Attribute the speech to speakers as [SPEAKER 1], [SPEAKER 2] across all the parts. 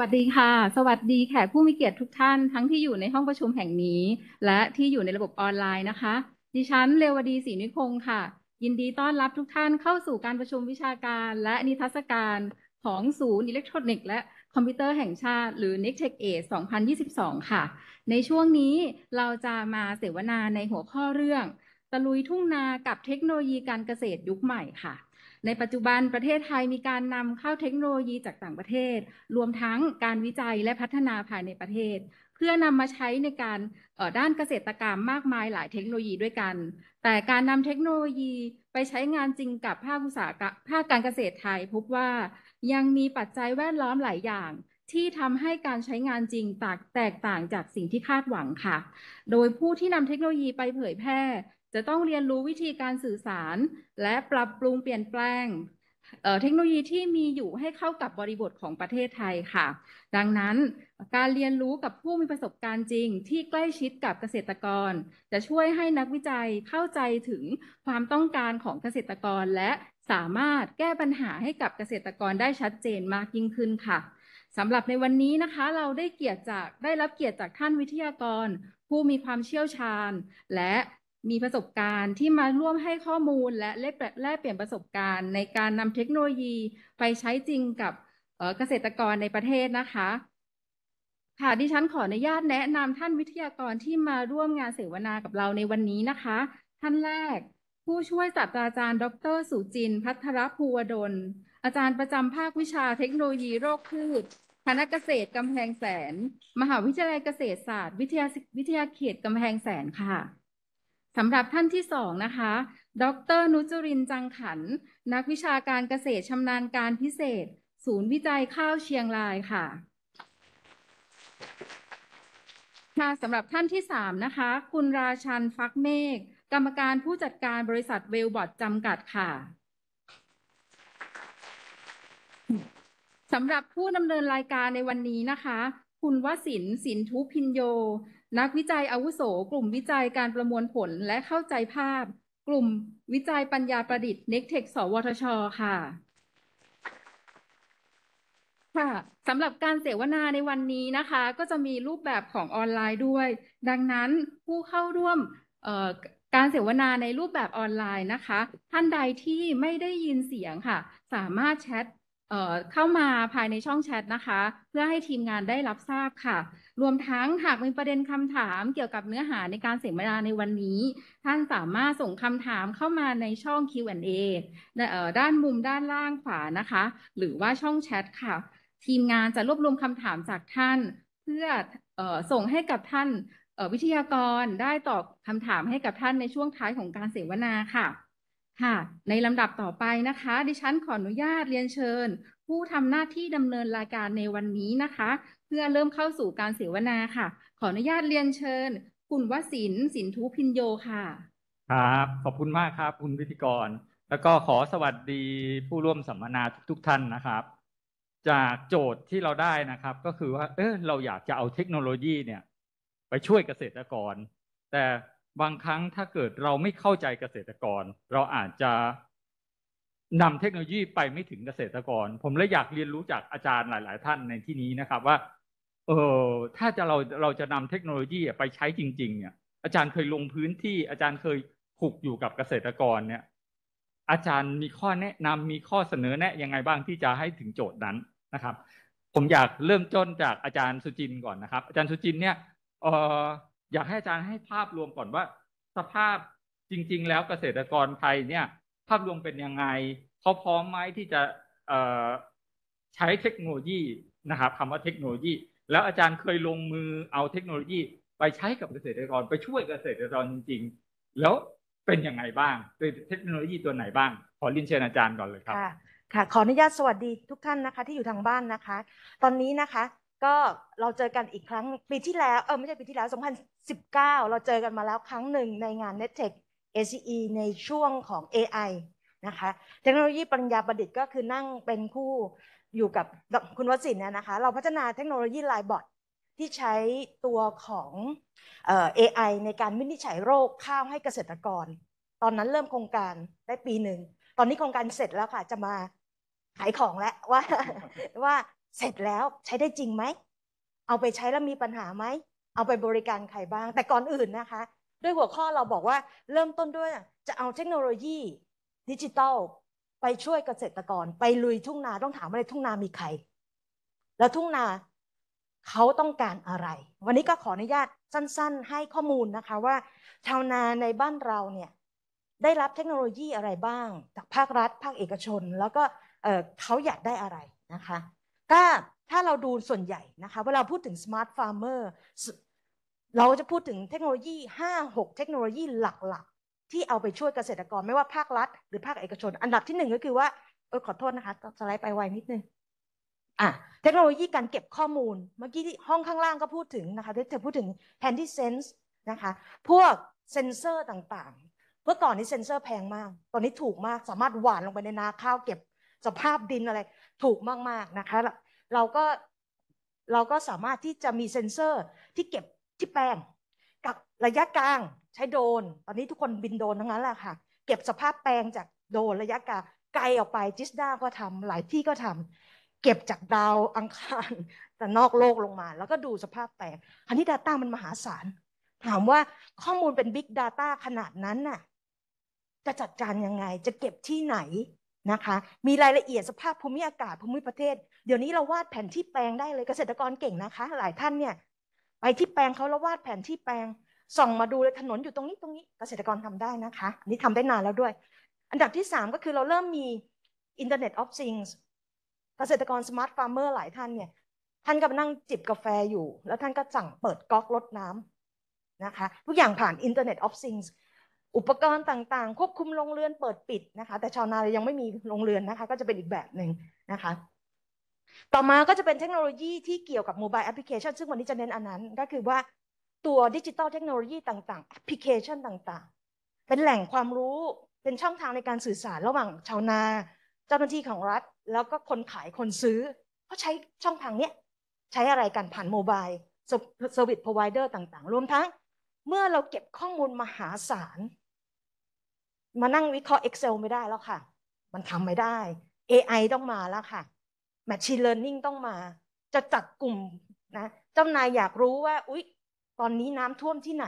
[SPEAKER 1] วัสดีค่ะ สวัสดีแขกผู้มีเกียรติทุกท่านทั้งที่อยู่ในห้องประชุมแห่งนี้และที่อยู่ในระบบออนไลน์นะคะ ดิฉันเรวดีศรีนิคงค่ะ ยินดีต้อนรับทุกท่านเข้าสู่การประชุมวิชาการและนิทรรศการของศูนย์อิเล็กทรอนิกส์และคอมพิวเตอร์แห่งชาติหรือ n e x t e c h a g 2022 ค่ะ ในช่วงนี้เราจะมาเสวนาในหัวข้อเรื่อง ตะลุยทุ่งนากับเทคโนโลยีการเกษตรยุคใหม่ค่ะในปัจจุบันประเทศไทยมีการนำเข้าเทคโนโลยีจากต่างประเทศ รวมทั้งการวิจัยและพัฒนาภายในประเทศ เพื่อนำมาใช้ในการด้านเกษตรกรรมมากมายหลายเทคโนโลยีด้วยกัน แต่การนำเทคโนโลยีไปใช้งานจริงกับภาคอุตสาหกรรมภาคการเกษตรไทย พบว่า ยังมีปัจจัยแวดล้อมหลายอย่าง ที่ทำให้การใช้งานจริงแตกต่างจากสิ่งที่คาดหวังค่ะ โดยผู้ที่นำเทคโนโลยีไปเผยแพร่จะต้องเรียนรู้วิธีการสื่อสาร และปรับปรุงเปลี่ยนแปลง เทคโนโลยีที่มีอยู่ให้เข้ากับบริบทของประเทศไทยค่ะ ดังนั้นการเรียนรู้กับผู้มีประสบการณ์จริง ที่ใกล้ชิดกับเกษตรกร จะช่วยให้นักวิจัยเข้าใจถึงความต้องการของเกษตรกร และสามารถแก้ปัญหาให้กับเกษตรกรได้ชัดเจนมากยิ่งขึ้นค่ะสำหรับในวันนี้นะคะ เราได้เกียรติจากได้รับเกียรติจากท่านวิทยากร ผู้มีความเชี่ยวชาญ และมีประสบการณ์ที่มาร่วมให้ข้อมูล และแลกเปลี่ยนประสบการณ์ ในการนำเทคโนโลยีไปใช้จริงกับเกษตรกรในประเทศนะคะ ค่ะ ดิฉันขออนุญาตแนะนำท่านวิทยากรที่มาร่วมงานเสวนา กับเราในวันนี้นะคะ ท่านแรกผู้ช่วยศาสตราจารย์ ดรสุจินพัทรภูวดลอาจารย์ประจำภาควิชาเทคโนโลยีโรคพืช คณะเกษตรกำแพงแสน มหาวิทยาลัยเกษตรศาสตร์ วิทยาวิทยาเขตกำแพงแสนค่ะสำหรับท่านที่สองนะคะ ดร นุจรินจังขัน นักวิชาการเกษตรชำนาญการพิเศษ ศูนย์วิจัยข้าวเชียงรายค่ะค่ะ สำหรับท่านที่สามนะคะ คุณราชันฟักเมฆ กรรมการผู้จัดการบริษัทเวลบอร์ดจำกัดค่ะ สำหรับผู้ดำเนินรายการในวันนี้นะคะ คุณวสินสินทุพินโยนักวิจัยอาวุโส กลุ่มวิจัยการประมวลผลและเข้าใจภาพ กลุ่มวิจัยปัญญาประดิษฐ์ n e ็ t e c h สวทช ค่ะ ค่ะสำหรับการเสวนาในวันนี้นะคะ ก็จะมีรูปแบบของออนไลน์ด้วย ดังนั้นผู้เข้าร่วมการเสวนาในรูปแบบออนไลน์นะคะ ท่านใดที่ไม่ได้ยินเสียงค่ะ สามารถแชทเข้ามาภายในช่องแชทนะคะ เพื่อให้ทีมงานได้รับทราบค่ะ รวมทั้งหากมีประเด็นคำถามเกี่ยวกับเนื้อหาในการเสวนาในวันนี้ ท่านสามารถส่งคำถามเข้ามาในช่อง Q&A ด้านมุมด้านล่างขวานะคะ หรือว่าช่องแชทค่ะ ทีมงานจะรวบรวมคำถามจากท่าน เพื่อส่งให้กับท่านวิทยากรได้ตอบคำถามให้กับท่านในช่วงท้ายของการเสวนาค่ะค่ะในลำดับต่อไปนะคะ ดิฉันขออนุญาตเรียนเชิญ ผู้ทำหน้าที่ดำเนินรายการในวันนี้นะคะ เพื่อเริ่มเข้าสู่การเสวนาค่ะ ขออนุญาตเรียนเชิญคุณวสินสินทุพินโยค่ะ
[SPEAKER 2] ครับขอบคุณมากครับคุณพิธีกร แล้วก็ขอสวัสดีผู้ร่วมสัมมนาทุกกท่านนะครับ จากโจทย์ที่เราได้นะครับ ก็คือว่าเออเราอยากจะเอาเทคโนโลยีเนี่ย ไปช่วยเกษตรกร แต่บางครั้งถ้าเกิดเราไม่เข้าใจเกษตรกร เราอาจจะนำเทคโนโลยีไปไม่ถึงเกษตรกร ผมเลยอยากเรียนรู้จากอาจารย์หลาย ๆ ท่านในที่นี้นะครับว่า เออถ้าจะเราเราจะนำเทคโนโลยีไปใช้จริง ๆ เนี่ย อาจารย์เคยลงพื้นที่อาจารย์เคยผูกอยู่กับเกษตรกรเนี่ย อาจารย์มีข้อแนะนำมีข้อเสนอแนะยังไงบ้างที่จะให้ถึงโจทย์นั้นนะครับ ผมอยากเริ่มต้นจากอาจารย์สุจินก่อนนะครับ อาจารย์สุจินเนี่ยเอออยากให้อาจารย์ให้ภาพรวมก่อนว่า สภาพจริง ๆ แล้วเกษตรกรไทยเนี่ย ภาพรวมเป็นยังไงเขาพร้อมไหมที่จะใช้เทคโนโลยีนะครับคำว่าเทคโนโลยี แล้วอาจารย์เคยลงมือเอาเทคโนโลยีไปใช้กับเกษตรกรไปช่วยเกษตรกรจริงๆแล้วเป็นยังไงบ้างเทคโนโลยีตัวไหนบ้างขอรินเชิญอาจารย์ก่อนเลยครับ
[SPEAKER 3] ค่ะขออนุญาตสวัสดีทุกท่านนะคะที่อยู่ทางบ้านนะคะ ตอนนี้นะคะก็เราเจอกันอีกครั้งปีที่แล้วเออไม่ใช่ปีที่แล้ว 2019 เราเจอกันมาแล้วครั้งหนึ่งในงาน NetTech ACE ในช่วงของ AI นะคะเทคโนโลยีปัญญาประดิษฐ์ก็คือนั่งเป็นคู่อยู่กับคุณวสินเนี่ยนะคะ เราพัฒนาเทคโนโลยีไลบอทที่ใช้ตัวของเอ AI ในการวินิจฉัยโรคข้าวให้เกษตรกร ตอนนั้นเริ่มโครงการได้ปีหนึ่ง ตอนนี้โครงการเสร็จแล้วค่ะจะมาขายของแล้วว่าว่าเสร็จแล้วใช้ได้จริงไหมเอาไปใช้แล้ว มีปัญหาไหมเอาไปบริการใครบ้าง แต่ก่อนอื่นนะคะ ด้วยหัวข้อเราบอกว่าเริ่มต้นด้วยจะเอาเทคโนโลยีดิจิตอลไปช่วยเกษตรกร ไปลุยทุ่งนาต้องถามว่าในทุ่งนามีใครแล้วทุ่งนาเขาต้องการอะไร วันนี้ก็ขออนุญาตสั้น ๆ ให้ข้อมูลนะคะว่าชาวนาในบ้านเราเนี่ยได้รับเทคโนโลยีอะไรบ้าง จากภาครัฐ ภาคเอกชน แล้วก็เขาอยากได้อะไรนะคะถ้าถ้าเราดูส่วนใหญ่นะคะเวลาพูดถึงสมาร์ทฟาร์มเราจะพูดถึงเทคโนโลยี 5 6 เทคโนโลยีหลักๆ ที่เอาไปช่วยเกษตรกรไม่ว่าภาครัฐ หรือภาคเอกชน อันดับที่หนึ่งก็คือว่าเออขอโทษนะคะ สไลด์ไปไวนิดนึงอ่ะเทคโนโลยีการเก็บข้อมูลเมื่อกี้ที่ห้องข้างล่างก็พูดถึงนะคะเธอพูดถึง handy sense นะคะพวกเซนเซอร์ต่างๆเมื่อก่อนนี้เซนเซอร์แพงมาก ตอนนี้ถูกมากสามารถหว่านลงไปในนาข้าวเก็บสภาพดินอะไรถูกมาก ๆ นะคะ เราก็เราก็สามารถที่จะมีเซ็นเซอร์ที่เก็บที่แปลง กับระยะกลางใช้โดรนตอนนี้ทุกคนบินโดรนทั้งนั้นแหละค่ะ เก็บสภาพแปลงจากโดรนระยะกลางไกลออกไปจิสดาก็ทำ หลายที่ก็ทำ เก็บจากดาวอังคาร แต่นอกโลกลงมา แล้วก็ดูสภาพแปลง อันนี้ Data มันมหาศาล ถามว่าข้อมูลเป็น Big Data ขนาดนั้นน่ะจะจัดการยังไง จะเก็บที่ไหนนะคะมีรายละเอียดสภาพภูมิอากาศภูมิประเทศ เดี๋ยวนี้เราวาดแผนที่แปลงได้เลยเกษตรกรเก่งนะคะ หลายท่านเนี่ยไปที่แปลงเขาแล้ววาดแผนที่แปลงส่องมาดูเลยถนนอยู่ตรงนี้ตรงนี้เกษตรกรทำได้นะคะอันนี้ทำได้นานแล้วด้วย อันดับที่3ก็คือเราเริ่มมี Internet of Things เกษตรกรสมาร์ทฟาร์มเมอร์หลายท่านเนี่ยท่านก็นั่งจิบกาแฟอยู่ แล้วท่านก็สั่งเปิดก๊อกรดน้ำนะคะทุกอย่างผ่าน Internet of Things อุปกรณ์ต่างๆ ควบคุมโรงเรือนเปิดปิดนะคะ แต่ชาวนาเยังไม่มีโรงเรือนนะคะก็จะเป็นอีกแบบหนึ่งนะคะต่อมาก็จะเป็นเทคโนโลยีที่เกี่ยวกับโมบายแอปพลิเคชันซึ่งวันนี้จะเน้นอันนั้นก็คือว่าตัวดิจิตอลเทคโนโลยีต่างๆ แอปพลิเคชันต่างๆ เป็นแหล่งความรู้เป็นช่องทางในการสื่อสารระหว่างชาวนา เจ้าหน้าที่ของรัฐ แล้วก็คนขายคนซื้อเขาใช้ช่องทางนี้ใช้อะไรกันผ่านโมบายเซอร์วิสพรอไวเดอร์ต่างๆรวมทั้งเมื่อเราเก็บข้อมูลมหาศาลมานั่งวิเคราะห์ Excel ไม่ได้แล้วค่ะ มันทำไม่ได้ AI ต้องมาแล้วค่ะ Machine Learning ต้องมา จะจัดกลุ่มนะ เจ้านายอยากรู้ว่า อุ๊ย ตอนนี้น้ำท่วมที่ไหน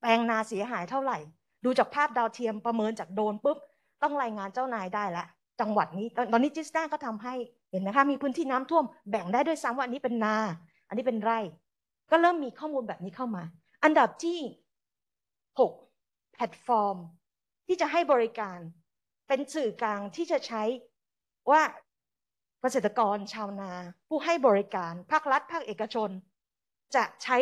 [SPEAKER 3] แปลงนาเสียหายเท่าไหร่ ดูจากภาพดาวเทียมประเมินจากโดนปุ๊บ ต้องรายงานเจ้านายได้ละ จังหวัดนี้ ตอนนี้จิสต้าก็ทำให้ เห็นไหมคะ มีพื้นที่น้ำท่วม แบ่งได้ด้วยซ้ำว่าอันนี้เป็นนา อันนี้เป็นไร่ ก็เริ่มมีข้อมูลแบบนี้เข้ามา อันดับที่6แพลตฟอร์มที่จะให้บริการเป็นสื่อกลางที่จะใช้ว่าเกษตรกรชาวนา ผู้ให้บริการภาครัฐ ภาคเอกชน จะใช้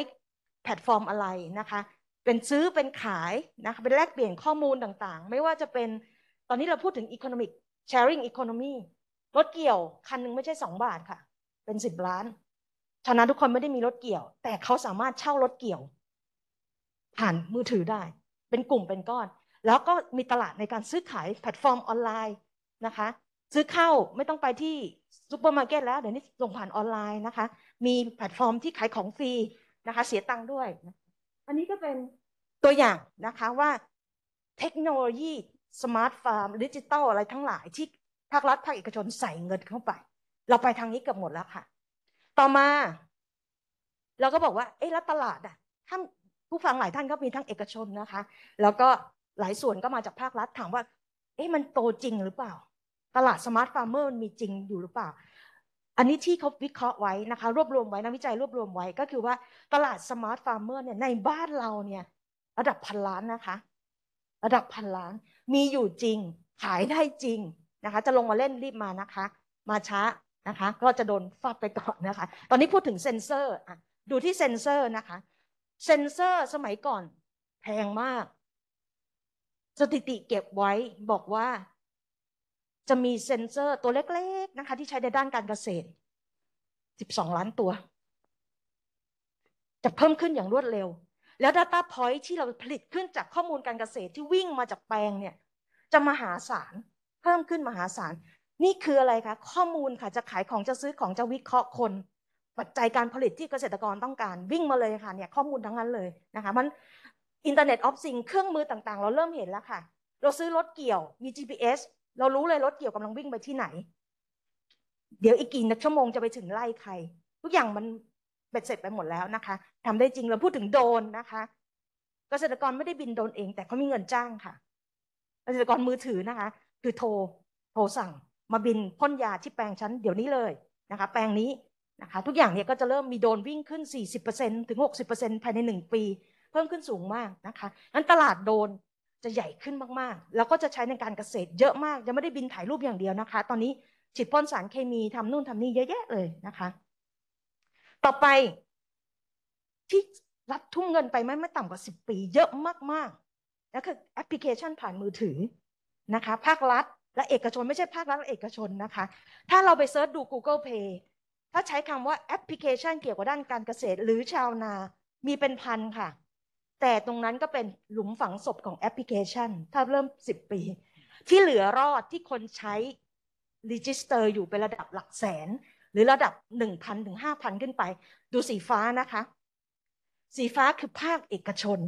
[SPEAKER 3] แพลตฟอร์มอะไรนะคะ เป็นซื้อเป็นขายนะคะเป็นแลกเปลี่ยนข้อมูลต่างๆ ไม่ว่าจะเป็นตอนนี้เราพูดถึง Economic Sharing Economy รถเกี่ยว คันหนึ่งไม่ใช่สองบาทค่ะ เป็นสิบล้านชาวนาทุกคนไม่ได้มีรถเกี่ยว แต่เขาสามารถเช่ารถเกี่ยว ผ่านมือถือได้ เป็นกลุ่มเป็นก้อนแล้วก็มีตลาดในการซื้อขายแพลตฟอร์มออนไลน์นะคะ ซื้อเข้าไม่ต้องไปที่ซูเปอร์มาร์เก็ตแล้วเดี๋ยวนี้ส่งผ่านออนไลน์นะคะ มีแพลตฟอร์มที่ขายของฟรีนะคะ เสียตังค์ด้วย อันนี้ก็เป็นตัวอย่างนะคะว่าเทคโนโลยีสมาร์ทฟาร์มดิจิตอลอะไรทั้งหลายที่ภาครัฐภาคเอกชนใส่เงินเข้าไป เราไปทางนี้เกือบหมดแล้วค่ะ ต่อมา เราก็บอกว่าเอ๊ะแล้วตลาดอ่ะท่านผู้ฟังหลายท่านก็มีทั้งเอกชนนะคะ แล้วก็หลายส่วนก็มาจากภาครัฐถามว่า เอ๊ะมันโตจริงหรือเปล่า ตลาดสมาร์ทฟาร์มเมอร์มีจริงอยู่หรือเปล่า อันนี้ที่เขาวิเคราะห์ไว้นะคะ รวบรวมไว้นักวิจัยรวบรวมไว้ก็คือว่าตลาดสมาร์ทฟาร์มเมอร์เนี่ยในบ้านเราเนี่ย ระดับพันล้านนะคะ ระดับพันล้านมีอยู่จริง ขายได้จริงนะคะ จะลงมาเล่นรีบมานะคะ มาช้านะคะ ก็จะโดนฟาดไปก่อนนะคะ ตอนนี้พูดถึงเซ็นเซอร์อ่ะดูที่เซ็นเซอร์นะคะ เซ็นเซอร์สมัยก่อนแพงมากสถิติเก็บไว้บอกว่าจะมีเซ็นเซอร์ตัวเล็กๆนะคะ ที่ใช้ในด้านการเกษตร 12 ล้านตัว จะเพิ่มขึ้นอย่างรวดเร็ว แล้ว Data Point ที่เราผลิตขึ้นจากข้อมูลการเกษตรที่วิ่งมาจากแปลงเนี่ย จะมหาศาล เพิ่มขึ้นมหาศาล นี่คืออะไรคะ ข้อมูลค่ะจะขายของจะซื้อของจะวิเคราะห์คน ปัจจัยการผลิตที่เกษตรกรต้องการ วิ่งมาเลยค่ะเนี่ยข้อมูลทั้งนั้นเลยนะคะ มันอินเทอร์เน็ตออฟสิ่งเครื่องมือต่างๆ เราเริ่มเห็นแล้วค่ะ เราซื้อรถเกี่ยว มี GPS เรารู้เลยรถเกี่ยวกำลังวิ่งไปที่ไหน เดี๋ยวอีกกี่นชั่วโมงจะไปถึงไล่ใคร ทุกอย่างมันเบ็ดเสร็จไปหมดแล้วนะคะ ทำได้จริงเราพูดถึงโดนนะคะเกษตรกรไม่ได้บินโดนเองแต่เขามีเงินจ้างค่ะเกษตรกรมือถือนะคะ คือโทรโทรสั่ง มาบินพ่นยาที่แปลงชั้นเดี๋ยวนี้เลยนะคะ แปลงนี้นะคะ ทุกอย่างเนี่ยก็จะเริ่มมีโดนวิ่งขึ้น40%ถึง60%ภายใน1ปีเพิ่มขึ้นสูงมากนะคะนั้นตลาดโดนจะใหญ่ขึ้นมากๆ แล้วก็จะใช้ในการเกษตรเยอะมาก จะไม่ได้บินถ่ายรูปอย่างเดียวนะคะ ตอนนี้ฉีดพ่นสารเคมีทำนู่นทำนี่เยอะแยะเลยนะคะ ต่อไปที่รัฐทุ่มเงินไปไม่ไม่ต่ำกว่าสิบปี เยอะมากๆ แล้วคือแอปพลิเคชันผ่านมือถือนะคะ ภาครัฐ และเอกชนไม่ใช่ภาครัฐและเอกชนนะคะ ถ้าเราไปเซิร์ชดู Google Pay ถ้าใช้คำว่าแอปพลิเคชันเกี่ยวกับด้านการเกษตร หรือชาวนา มีเป็นพันค่ะแต่ตรงนั้นก็เป็นหลุมฝังศพของแอปพลิเคชันถ้าเริ่ม10ปี ที่เหลือรอดที่คนใช้รีจิสเตอร์อยู่เป็นระดับหลักแสน หรือระดับ 1,000 ถึง 5,000 ขึ้นไป ดูสีฟ้านะคะ สีฟ้าคือภาคเอกชน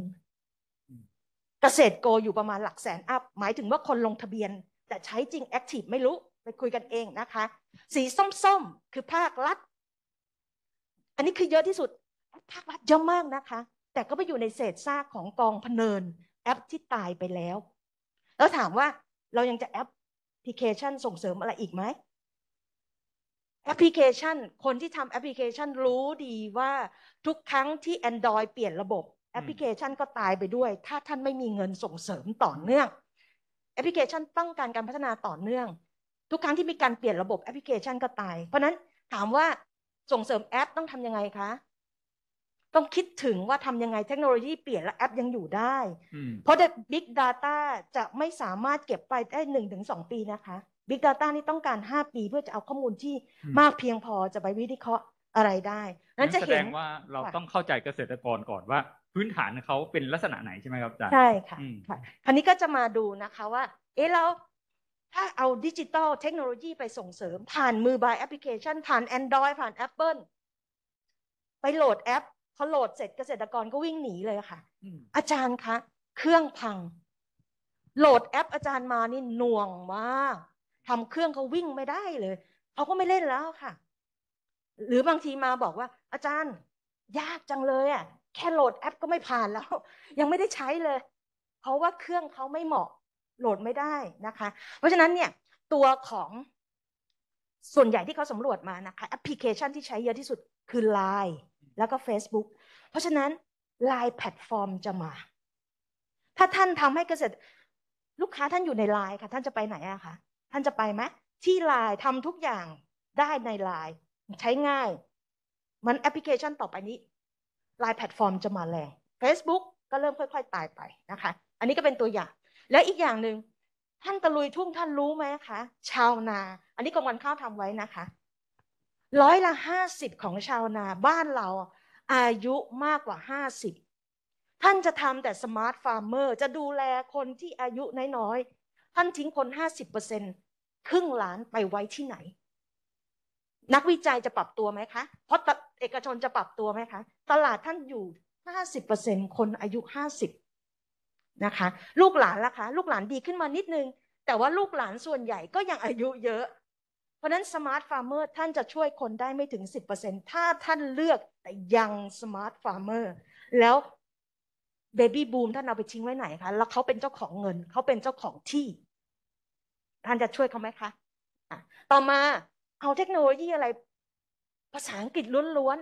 [SPEAKER 3] เกษตรโกอยู่ประมาณหลักแสนอัพหมายถึงว่าคนลงทะเบียนแต่ใช้จริงแอคทีฟไม่รู้ไปคุยกันเองนะคะ สีส้มๆ คือภาครัฐอันนี้คือเยอะที่สุด ภาครัฐเยอะมากนะคะแต่ก็ไปอยู่ในเศษซากของกองพเนินแอปที่ตายไปแล้ว แล้วถามว่าเรายังจะแอปพลิเคชันส่งเสริมอะไรอีกไหมแอปพลิเคชัน คนที่ทำแอปพลิเคชันรู้ดีว่าทุกครั้งที่ Android เปลี่ยนระบบแอปพลิเคชันก็ตายไปด้วยถ้าท่านไม่มีเงินส่งเสริมต่อเนื่อง แอปพลิเคชันต้องการการพัฒนาต่อเนื่อง ทุกครั้งที่มีการเปลี่ยนระบบแอปพลิเคชันก็ตาย เพราะนั้นถามว่าส่งเสริมแอปต้องทำยังไงคะต้องคิดถึงว่าทำยังไงเทคโนโลยีเปลี่ยนแล้วแอปยังอยู่ได้ เพราะ Big Data จะไม่สามารถเก็บไปได้หนึ่งถึงสองปีนะคะ Big Data นี่ต้องการห้าปีเพื่อจะเอาข้อมูลที่มากเพียงพอจะไปวิเคราะห์อะไรได้ นั้นจะแสดงว่าเราต้
[SPEAKER 2] องเข้าใจเกษตรกรก่อนว่า พื้นฐานเขาเป็นลักษณะไหนใช่ไหมครับอาจารย์ใช่ค่ะค่ะ
[SPEAKER 3] คราวนี้ก็จะมาดูนะคะว่า เอ๊ะแล้วถ้าเอาดิจิตอลเทคโนโลยีไปส่งเสริม ผ่านมือบายแอปพลิเคชันผ่าน Android ผ่าน Apple ไปโหลดแอปพอโหลดเสร็จเกษตรกรก็วิ่งหนีเลยค่ะ อาจารย์คะเครื่องพัง โหลดแอปอาจารย์มานี่หน่วงมากทำเครื่องเขาวิ่งไม่ได้เลยเขาก็ไม่เล่นแล้วค่ะ หรือบางทีมาบอกว่า อาจารย์ ยากจังเลย อ่ะแค่โหลดแอปก็ไม่ผ่านแล้ว ยังไม่ได้ใช้เลยเพราะว่าเครื่องเขาไม่เหมาะ โหลดไม่ได้นะคะ เพราะฉะนั้นเนี่ย ตัวของส่วนใหญ่ที่เขาสำรวจมานะคะแอปพลิเคชันที่ใช้เยอะที่สุดคือ Line แล้วก็ Facebook เพราะฉะนั้น l ล n e แพลตฟอร์มจะมา ถ้าท่านทำให้เกษตร ลูกค้าท่านอยู่ใน l ล n e ค่ะ ท่านจะไปไหนอะคะ ท่านจะไปไหมที่ l ล n e ทำทุกอย่างได้ใน l ล n e ใช้ง่าย มันแอปพลิเคชันต่อไปนี้ l ล n e แพลตฟอร์มจะมาแรง Facebook ก็เริ่มค่อยๆ ตายไปนะคะ อันนี้ก็เป็นตัวอย่าง แล้วอีกอย่างหนึ่งท่านตะลุยทุ่ง ท่านรู้ไหมคะชาวนา อันนี้กรมการข้าวทำไว้นะคะร้อยละห้าสิบของชาวนาบ้านเราอายุมากกว่าห้าสิบท่านจะทำแต่สมาร์ทฟาร์มเมอร์จะดูแลคนที่อายุน้อยๆท่านทิ้งคนห้าสิบเปอร์เซ็นครึ่งล้านไปไว้ที่ไหน นักวิจัยจะปรับตัวไหมคะเพราะเอกชนจะปรับตัวไหมคะ ตลาดท่านอยู่ห้าสิบเปอร์เซ็นคนอายุห้าสิบนะคะลูกหลานล่ะคะ ลูกหลานดีขึ้นมานิดนึง แต่ว่าลูกหลานส่วนใหญ่ก็ยังอายุเยอะราะนั้นสมาร์ทฟาร์มเมอร์ท่านจะช่วยคนได้ไม่ถึง 10%ถ้าท่านเลือกแต่ยังสมาร์ทฟาร์มเมอร์แล้วเบบี้บูมท่านเอาไปทิ้งไว้ไหนคะแล้วเขาเป็นเจ้าของเงิน เขาเป็นเจ้าของที่ ท่านจะช่วยเขาไหมคะต่อมาเอาเทคโนโลยีอะไร ภาษาอังกฤษล้วน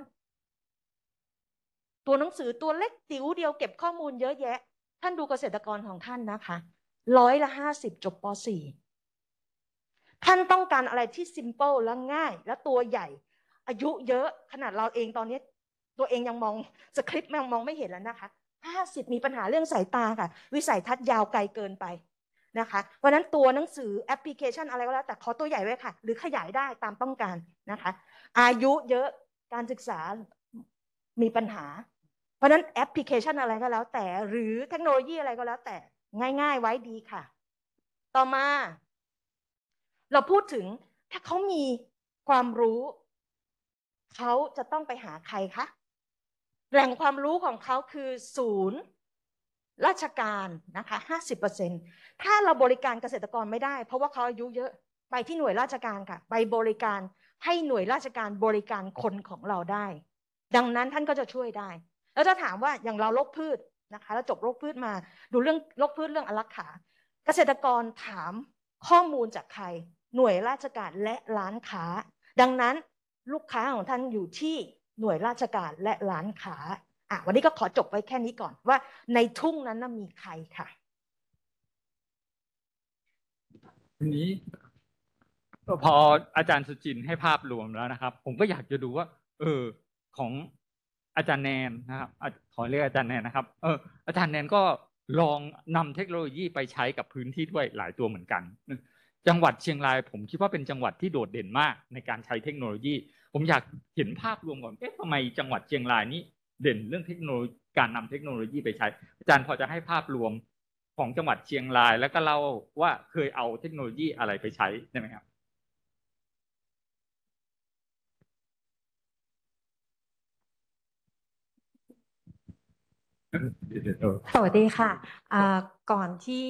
[SPEAKER 3] ๆ ตัวหนังสือตัวเล็กติ๋วเดียวเก็บข้อมูลเยอะแยะ ท่านดูเกษตรกรของท่านนะคะร้อยละห้าสิบจบป .4 ท่านต้องการอะไรที่ซิมเปิลและง่าย และตัวใหญ่ อายุเยอะขนาดเราเองตอนนี้ ตัวเองยังมองสคริปต์ยังมองไม่เห็นแล้วนะคะห้าสิบมีปัญหาเรื่องสายตาค่ะ วิสัยทัศน์ยาวไกลเกินไปนะคะวันนั้นตัวหนังสือแอปพลิเคชันอะไรก็แล้วแต่ขอตัวใหญ่ไว้ค่ะ หรือขยายได้ตามต้องการนะคะ อายุเยอะการศึกษามีปัญหา เพราะนั้นแอปพลิเคชันอะไรก็แล้วแต่หรือเทคโนโลยีอะไรก็แล้วแต่ง่าย ๆ ไว้ดีค่ะ ต่อมาเราพูดถึงถ้าเขามีความรู้ เขาจะต้องไปหาใครคะแหล่งความรู้ของเขาคือศูนย์ ราชการนะคะห้าสิบเปอร์เซ็นถ้าเราบริการเกษตรกรไม่ได้ เพราะว่าเขาอายุเยอะไปที่หน่วยราชการค่ะไปบริการให้หน่วยราชการบริการคนของเราได้ ดังนั้นท่านก็จะช่วยได้แล้วจะถามว่าอย่างเราโรคพืชนะคะแล้วจบโรคพืชมาดูเรื่องโรคพืชเรื่องอลักขาเกษตรกรถามข้อมูลจากใครหน่วยราชการและร้านค้า ดังนั้นลูกค้าของท่านอยู่ที่หน่วยราชการและร้านค้าอ่ะ วันนี้ก็ขอจบไว้แค่นี้ก่อนว่าในทุ่งนั้นมีใครค่ะ
[SPEAKER 2] ทีนี้ พออาจารย์สุจินให้ภาพรวมแล้วนะครับ ผมก็อยากจะดูว่า เออ ของอาจารย์แนนนะครับขอเรียกอาจารย์แนนนะครับ เออ อาจารย์แนนก็ลองนำเทคโนโลยีไปใช้กับพื้นที่ด้วยหลายตัวเหมือนกันจังหวัดเชียงราย ผมคิดว่าเป็นจังหวัดที่โดดเด่นมาก ในการใช้เทคโนโลยี ผมอยากเห็นภาพรวมก่อน เอ๊ะทำไมจังหวัดเชียงรายนี้ เด่นเรื่องเทคโนโลยีการนำเทคโนโลยีไปใช้ อาจารย์พอจะให้ภาพรวมของจังหวัดเชียงราย แล้วก็เล่าว่าเคยเอาเทคโนโลยีอะไรไปใช้ได้ไหมครับ
[SPEAKER 4] สวัสดีค่ะก่อนที่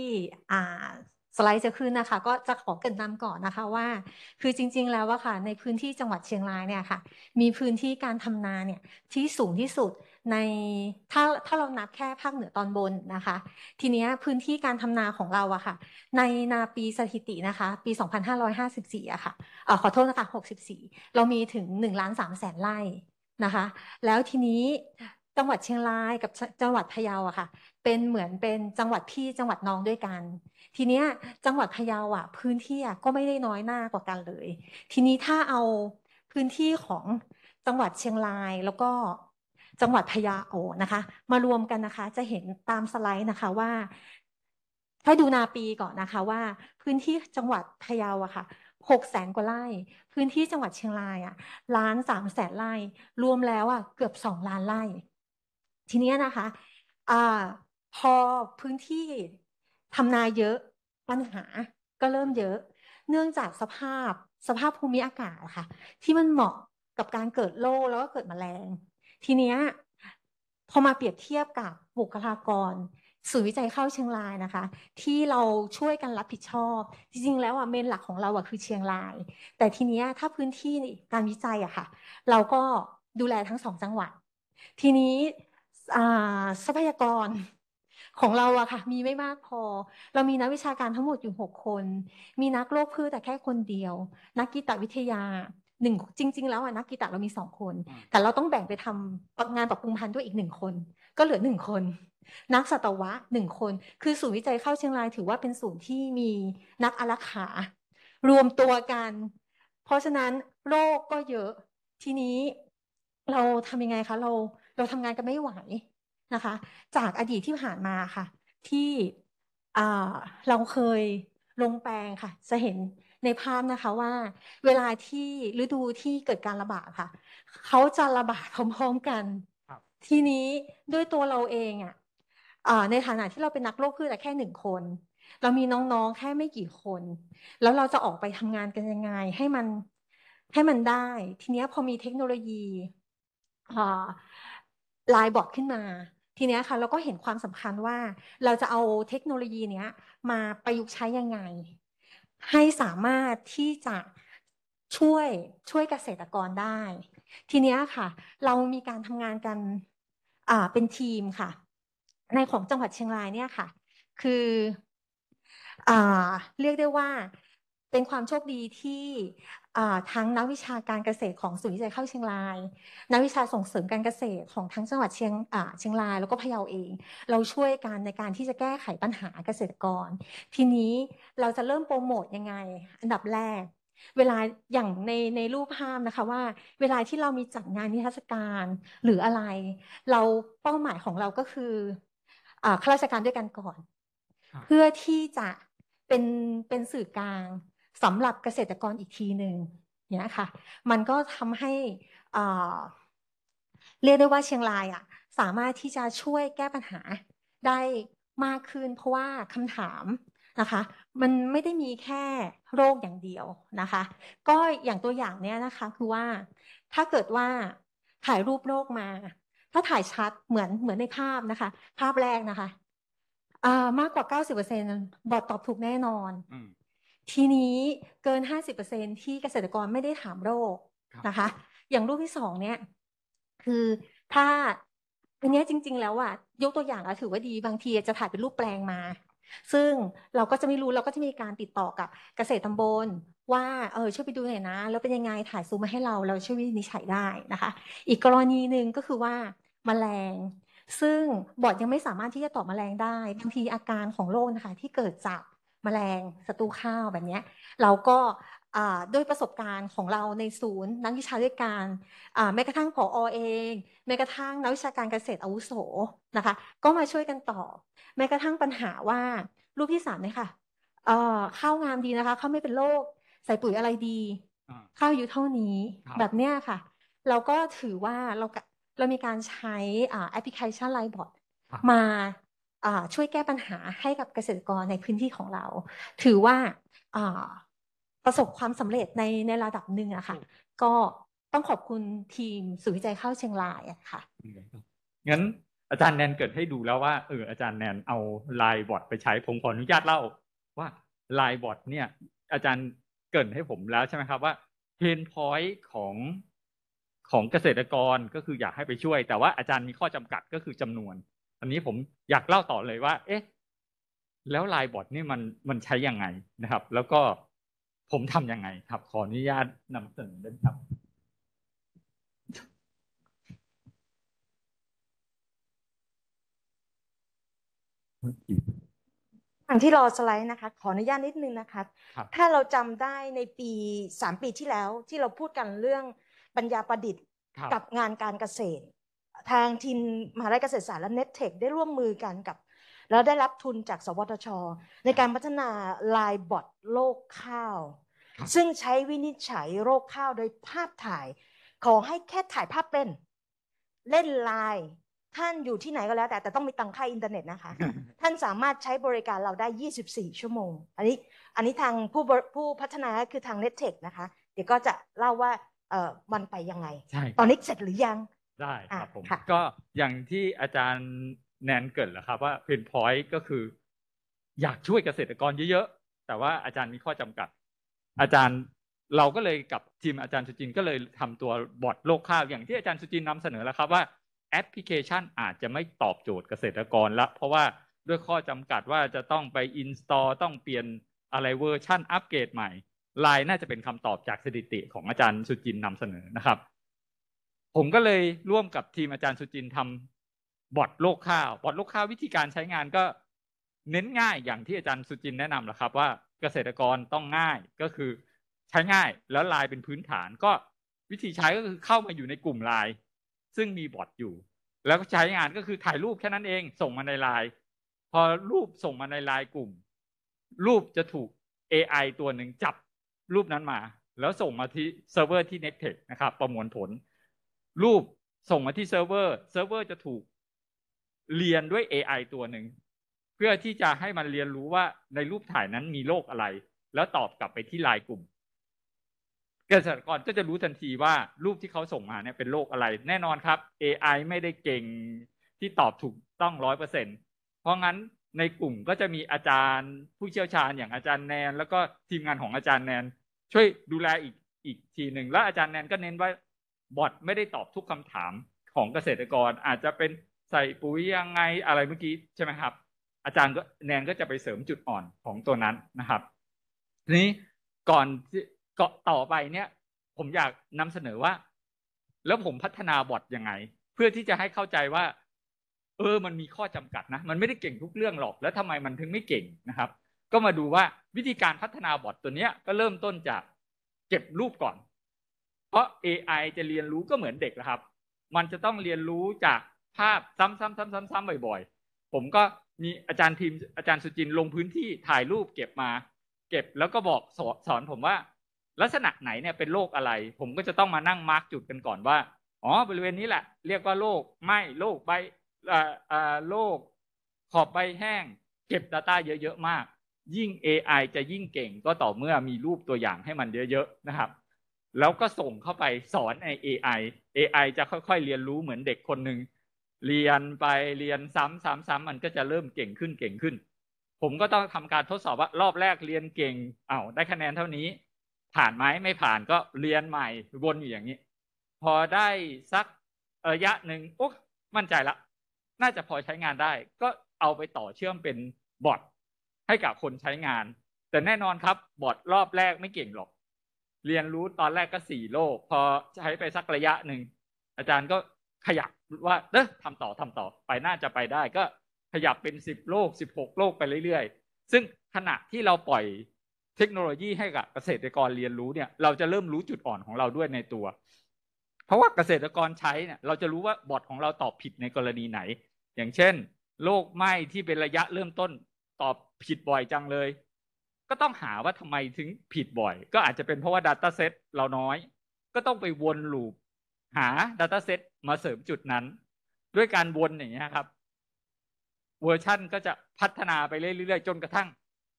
[SPEAKER 4] สไลด์จะขึ้นนะคะก็จะขอเกินนำก่อนนะคะว่า คือจริงๆแล้วว่าค่ะในพื้นที่จังหวัดเชียงรายเนี่ยค่ะมีพื้นที่การทำนาเนี่ยที่สูงที่สุดในถ้าถ้าเรานับแค่ภาคเหนือตอนบนนะคะ ทีนี้พื้นที่การทำนาของเราอะค่ะในนาปีสถิตินะคะ ปี 2554อะค่ะอขอโทษนะคะ64 เรามีถึง1ล้าน3แสนไร่นะคะ แล้วทีนี้จังหวัดเชียงรายกับจังหวัดพะเยาอะค่ะ เป็นเหมือนเป็นจังหวัดพี่จังหวัดน้องด้วยกัน ทีเนี้ยจังหวัดพะเยาอะพื้นที่อะก็ไม่ได้น้อยหน้ากว่ากันเลย ทีนี้ถ้าเอาพื้นที่ของจังหวัดเชียงรายแล้วก็ จังหวัดพะเยาโอนะคะ มารวมกันนะคะ จะเห็นตามสไลด์นะคะว่าให้ดูนาปีก่อนนะคะว่า พื้นที่จังหวัดพะเยาอะค่ะหกแสนกว่าไร่พื้นที่จังหวัดเชียงรายอะล้านสามแสนไร่รวมแล้วอะเกือบสองล้านไร่ทีนี้นะคะอพอพื้นที่ทำนาเยอะปัญหา ก็เริ่มเยอะ เนื่องจากสภาพสภาพภูมิอากาศค่ะ ที่มันเหมาะกับการเกิดโรคแล้วก็เกิดมแมลง ทีนี้ พอมาเปรียบเทียบกับบุคลากรศูนย์วิจัยเข้าเชียงรายนะคะ ที่เราช่วยกันรับผิดชอบ จริงๆแล้วอ่ะเมนหลักของเราอ่ะคือเชียงราย แต่ทีเนี้ยถ้าพื้นที่การวิจัยอะค่ะ เราก็ดูแลทั้งสองจังหวัด ทีนี้ทรัพยากรของเราอะค่ะ มีไม่มากพอ เรามีนักวิชาการทั้งหมดอยู่หกคน มีนักโรคพืชแต่แค่คนเดียว นักกีตวิทยาหนึ่งจริงๆแล้วอะนักกีตเรามีสองคน แต่เราต้องแบ่งไปทำงานปรับปรุงพันธุ์ด้วยอีกหนึ่งคน ก็เหลือหนึ่งคน นักสัตวะหนึ่งคน คือศูนย์วิจัยเข้าเชียงรายถือว่าเป็นศูนย์ที่มีนักอารักขา รวมตัวกัน เพราะฉะนั้นโรคกก็เยอะทีนี้เราทำยังไงคะเราเราทำงานกันไม่ไหวนะคะ จากอดีตที่ผ่านมาค่ะ ที่เราเคยลงแปลงค่ะ จะเห็นในภาพนะคะว่า เวลาที่ฤดูที่เกิดการระบาดค่ะเขาจะระบาดพร้อม ๆกัน ทีนี้ด้วยตัวเราเองอ่ะในฐานะที่เราเป็นนักโรคพืชแต่แค่หนึ่งคน เรามีน้องๆแค่ไม่กี่คน แล้วเราจะออกไปทำงานกันยังไง ให้มันให้มันได้ ทีนี้พอมีเทคโนโลยีลน์บอร์ดขึ้นมา ทีนี้ค่ะ เราก็เห็นความสำคัญว่าเราจะเอาเทคโนโลยีเนี้ยมาประยุกต์ใช้ยังไง ให้สามารถที่จะช่วยช่วยเกษตรกรได้ ทีนี้ค่ะ เรามีการทำงานกันเป็นทีมค่ะ ในของจังหวัดเชียงรายเนี่ยค่ะ คืออเรียกได้ว่าเป็นความโชคดีที่ทั้งนักวิชาการเกษตรของศูนย์วิจัยข้าวเชียงราย นักวิชาส่งเสริมการเกษตรของทั้งจังหวัดเชียงเชียงราย แล้วก็พะเยาเอง เราช่วยกันในการที่จะแก้ไขปัญหาเกษตรกร ทีนี้เราจะเริ่มโปรโมทยังไง อันดับแรก เวลาอย่างในในรูปภาพนะคะว่า เวลาที่เรามีจัดงานนิทรรศการหรืออะไร เราเป้าหมายของเราก็คือข้าราชการด้วยกันก่อน เพื่อที่จะเป็นเป็นสื่อกลางสำหรับเกษตรกรอีกทีหนึ่งเนี่ยค่ะ มันก็ทำให้เรียกได้ว่าเชียงรายอ่ะสามารถที่จะช่วยแก้ปัญหา ได้มากขึ้น เพราะว่าคำถามนะคะ มันไม่ได้มีแค่โรคอย่างเดียวนะคะ ก็อย่างตัวอย่างเนี้ยนะคะ คือว่าถ้าเกิดว่าถ่ายรูปโรคมา ถ้าถ่ายชัดเหมือนเหมือนในภาพนะคะ ภาพแรกนะคะมากกว่า 90%บอดตอบถูกแน่นอนทีนี้เกิน 50%ที่เกษตรกรไม่ได้ถามโรคนะคะ อย่างรูปที่สองเนี่ยคือถ้า อันนี้จริง ๆ แล้วอะยกตัวอย่างราถือว่าดี บางทีจะถ่ายเป็นรูปแปลงมา ซึ่งเราก็จะไม่รู้ เราก็จะมีการติดต่อกับเกษตรตำบล ว่า เออ ช่วยไปดูหน่อยนะ แล้วเป็นยังไง ถ่ายซูมมาให้เราเราช่วยวินิจฉัยได้นะคะ อีกกรณีหนึ่งก็คือว่ามาแมลง ซึ่งบอร์ดยังไม่สามารถที่จะตอบแมลงได้บางทีอาการของโรคนะคะ ที่เกิดจากมแมลงศัตรูข้าวแบบนี้เราก็ด้วยประสบการณ์ของเราในศูนย์ นักวิชาการแม้กระทั่งผออเอง แม้กระทั่งนักวิชาการเกษตรอาวุโสนะคะ ก็มาช่วยกันต่อ แม้กระทั่งปัญหาว่า รูปที่สามเนี่ยค่ะข้าวงามดีนะคะข้าวไม่เป็นโรคใส่ปุ๋ยอะไรดีข้าวอยู่เท่านี้ แบบเนี้ยค่ะ เราก็ถือว่าเราเรามีการใช้แอปพลิเคชันไลบอทมาช่วยแก้ปัญหาให้กับเกษตรกรในพื้นที่ของเรา ถือว่าประสบความสำเร็จในในระดับหนึ่งอะค่ะก็ต้องขอบคุณทีมสูวิจัยข้าวเชียงรายอะค่ะ
[SPEAKER 2] งั้นอาจารย์แนนเกิดให้ดูแล้วว่าเอออาจารย์แนนเอาไลน์บอทไปใช้ผมขออนุญาตเล่าว่าไลน์บอทเนี่ย อาจารย์เกิดให้ผมแล้วใช่ไหมครับ ว่าเพนพอยต์ของของเกษตรกรก็คืออยากให้ไปช่วยแต่ว่าอาจารย์มีข้อจำกัดก็คือจำนวนอันนี้ผมอยากเล่าต่อเลยว่า เอ๊ะ แล้วไลายบอทนี่มันมันใช้ยังไงนะครับ แล้วก็ผมทำยังไง ครับ ขออนุญาตนำเสนอด้วยครับ
[SPEAKER 3] อันที่รอสไลด์นะคะ ขออนุญาตนิดนึงนะคะคถ้าเราจำได้ในปีสามปีที่แล้วที่เราพูดกันเรื่องปัญญาประดิษฐ์กับงานการเกษตรทางทีมมหาวิทยาลัยเกษตรศาสตร์และเน็ตเทคได้ร่วมมือกันกับ แล้วได้รับทุนจากสวทช ในการพัฒนาลายบอดโรคข้าว ซึ่งใช้วินิจฉัยโรคข้าวโดยภาพถ่าย ขอให้แค่ถ่ายภาพเป็น เล่นลายท่านอยู่ที่ไหนก็แล้วแต่แต่ต้องมีตังค่าอินเทอร์เน็ตนะคะ ท่านสามารถใช้บริการเราได้ 24 ชั่วโมง อันนี้อันนี้ทางผู้ผู้พัฒนาคือทางเน็ตเทคนะคะ เดี๋ยวก็จะเล่าว่ามันไปยังไง ตอนนี้เสร็จหรือยัง
[SPEAKER 2] ได้ครับผมก็อย่างที่อาจารย์แนนเกิดแล้วครับว่าเพนพอยต์ก็คืออยากช่วยเกษตรกรเยอะๆแต่ว่าอาจารย์มีข้อจำกัด อาจารย์เราก็เลยกับทีมอาจารย์สุจินก็เลยทำตัวบอร์ดโลกข้าวอย่างที่อาจารย์สุจินนำเสนอแล้วครับว่าแอปพลิเคชันอาจจะไม่ตอบโจทย์เกษตรกรละเพราะว่าด้วยข้อจำกัดว่าจะต้องไปอินสตอลต้องเปลี่ยนอะไรเวอร์ชั่นอัปเกรดใหม่ไลน์น่าจะเป็นคำตอบจากสถิติ ของอาจารย์สุจินนำเสนอนะครับผมก็เลยร่วมกับทีมอาจารย์สุจินทำบอทโลกข้าวบอทโลกข้าววิธีการใช้งานก็เน้นง่ายอย่างที่อาจารย์สุจินแนะนำแหละครับ ว่าเกษตรกรต้องง่ายก็คือใช้ง่ายแล้วลายเป็นพื้นฐานก็วิธีใช้ก็คือเข้ามาอยู่ในกลุ่มลายซึ่งมีบอทอยู่ แล้วก็ใช้งานก็คือถ่ายรูปแค่นั้นเองส่งมาในลายพอรูปส่งมาในลายกลุ่ม รูปจะถูก AI ตัวหนึ่งจับรูปนั้นมา แล้วส่งมาที่เซิร์ฟเวอร์ที่ n e t t e c h นะครับ ประมวลผลรูปส่งมาที่เซิร์ฟเวอร์เซิร์ฟเวอร์จะถูกเรียนด้วย AI ตัวหนึ่งเพื่อที่จะให้มันเรียนรู้ว่าในรูปถ่ายนั้นมีโรคอะไร แล้วตอบกลับไปที่ไลน์กลุ่ม เกษตรกรก็จะรู้ทันทีว่า รูปที่เขาส่งมาเนี่ยเป็นโรคอะไร แน่นอนครับ AI ไม่ได้เก่งที่ตอบถูกต้องร้อยเปอร์เซ็นเพราะงั้นในกลุ่มก็จะมีอาจารย์ ผู้เชี่ยวชาญอย่างอาจารย์แนนแล้วก็ทีมงานของอาจารย์แนน ช่วยดูแลอีกอีกทีหนึ่งแล้วอาจารย์แนนก็เน้นว่าบอทไม่ได้ตอบทุกคำถามของเกษตรกร อาจจะเป็นใส่ปุ๋ยยังไงอะไรเมื่อกี้ใช่ไหมครับ อาจารย์ก็แนนก็จะไปเสริมจุดอ่อนของตัวนั้นนะครับทีนี้ก่อนก็ต่อไปเนี่ย ผมอยากนำเสนอว่าแล้วผมพัฒนาบอทยังไง เพื่อที่จะให้เข้าใจว่า เออ มันมีข้อจำกัดนะ มันไม่ได้เก่งทุกเรื่องหรอกแล้วทำไมมันถึงไม่เก่งนะครับ ก็มาดูว่าวิธีการพัฒนาบอทตัวเนี้ยก็เริ่มต้นจากเก็บรูปก่อนเพราะ AI จะเรียนรู้ก็เหมือนเด็กนะครับ มันจะต้องเรียนรู้จากภาพซ้ำๆๆ ๆๆบ่อย ๆ ผมก็มีอาจารย์ทีม อาจารย์สุจินลงพื้นที่ถ่ายรูปเก็บมา เก็บแล้วก็บอกสอนสอนผมว่า ลักษณะไหนเนี่ยเป็นโรคอะไร ผมก็จะต้องมานั่งมาร์กจุดกันก่อนว่า อ๋อบริเวณนี้แหละเรียกว่าโรคไหมโรคใบโรคขอบใบแห้งเก็บ Data เยอะ ๆ มาก ยิ่ง AI จะยิ่งเก่งก็ต่อเมื่อมีรูปตัวอย่างให้มันเยอะๆนะครับแล้วก็ส่งเข้าไปสอนใน AI AI จะค่อยๆ เรียนรู้เหมือนเด็กคนหนึ่งเรียนไปเรียนซ้ำซ้ำซ้ำมันก็จะเริ่มเก่งขึ้นเก่งขึ้น ผมก็ต้องทำการทดสอบว่ารอบแรกเรียนเก่งเอา้าได้คะแนนเท่านี้ ผ่านไหมไม่ผ่านก็เรียนใหม่วนอยู่อย่างนี้ พอได้สักระยะหนึ่งโอ๊มั่นใจละ น่าจะพอใช้งานได้ ก็เอาไปต่อเชื่อมเป็นบอทให้กับคนใช้งาน แต่แน่นอนครับบอทรอบแรกไม่เก่งหรอกเรียนรู้ตอนแรกก็สี่โลกพอ ใช้ไปสักระยะหนึ่งอาจารย์ก็ขยับ ว่าเด้อทำต่อทำต่อไปน่าจะไปได้ก็ขยับเป็นสิบโลกสิบหกโลกไปเรื่อย ๆ ซึ่งขณะที่เราปล่อยเทคโนโลยีให้กับเกษตรกรเรียนรู้เนี่ยเราจะเริ่มรู้จุดอ่อนของเราด้วยในตัว เพราะว่าเกษตรกรใช้เนี่ยเราจะรู้ว่าบอทของเราตอบผิดในกรณีไหน อย่างเช่นโรคไหม้ที่เป็นระยะเริ่มต้นตอบผิดบ่อยจังเลยก็ต้องหาว่าทำไมถึงผิดบ่อยก็อาจจะเป็นเพราะว่า Data Set เราน้อยก็ต้องไปวนลูปหา Data Set มาเสริมจุดนั้น ด้วยการวนอย่างเงี้ยครับ เวอร์ชันก็จะพัฒนาไปเรื่อยๆ จนกระทั่ง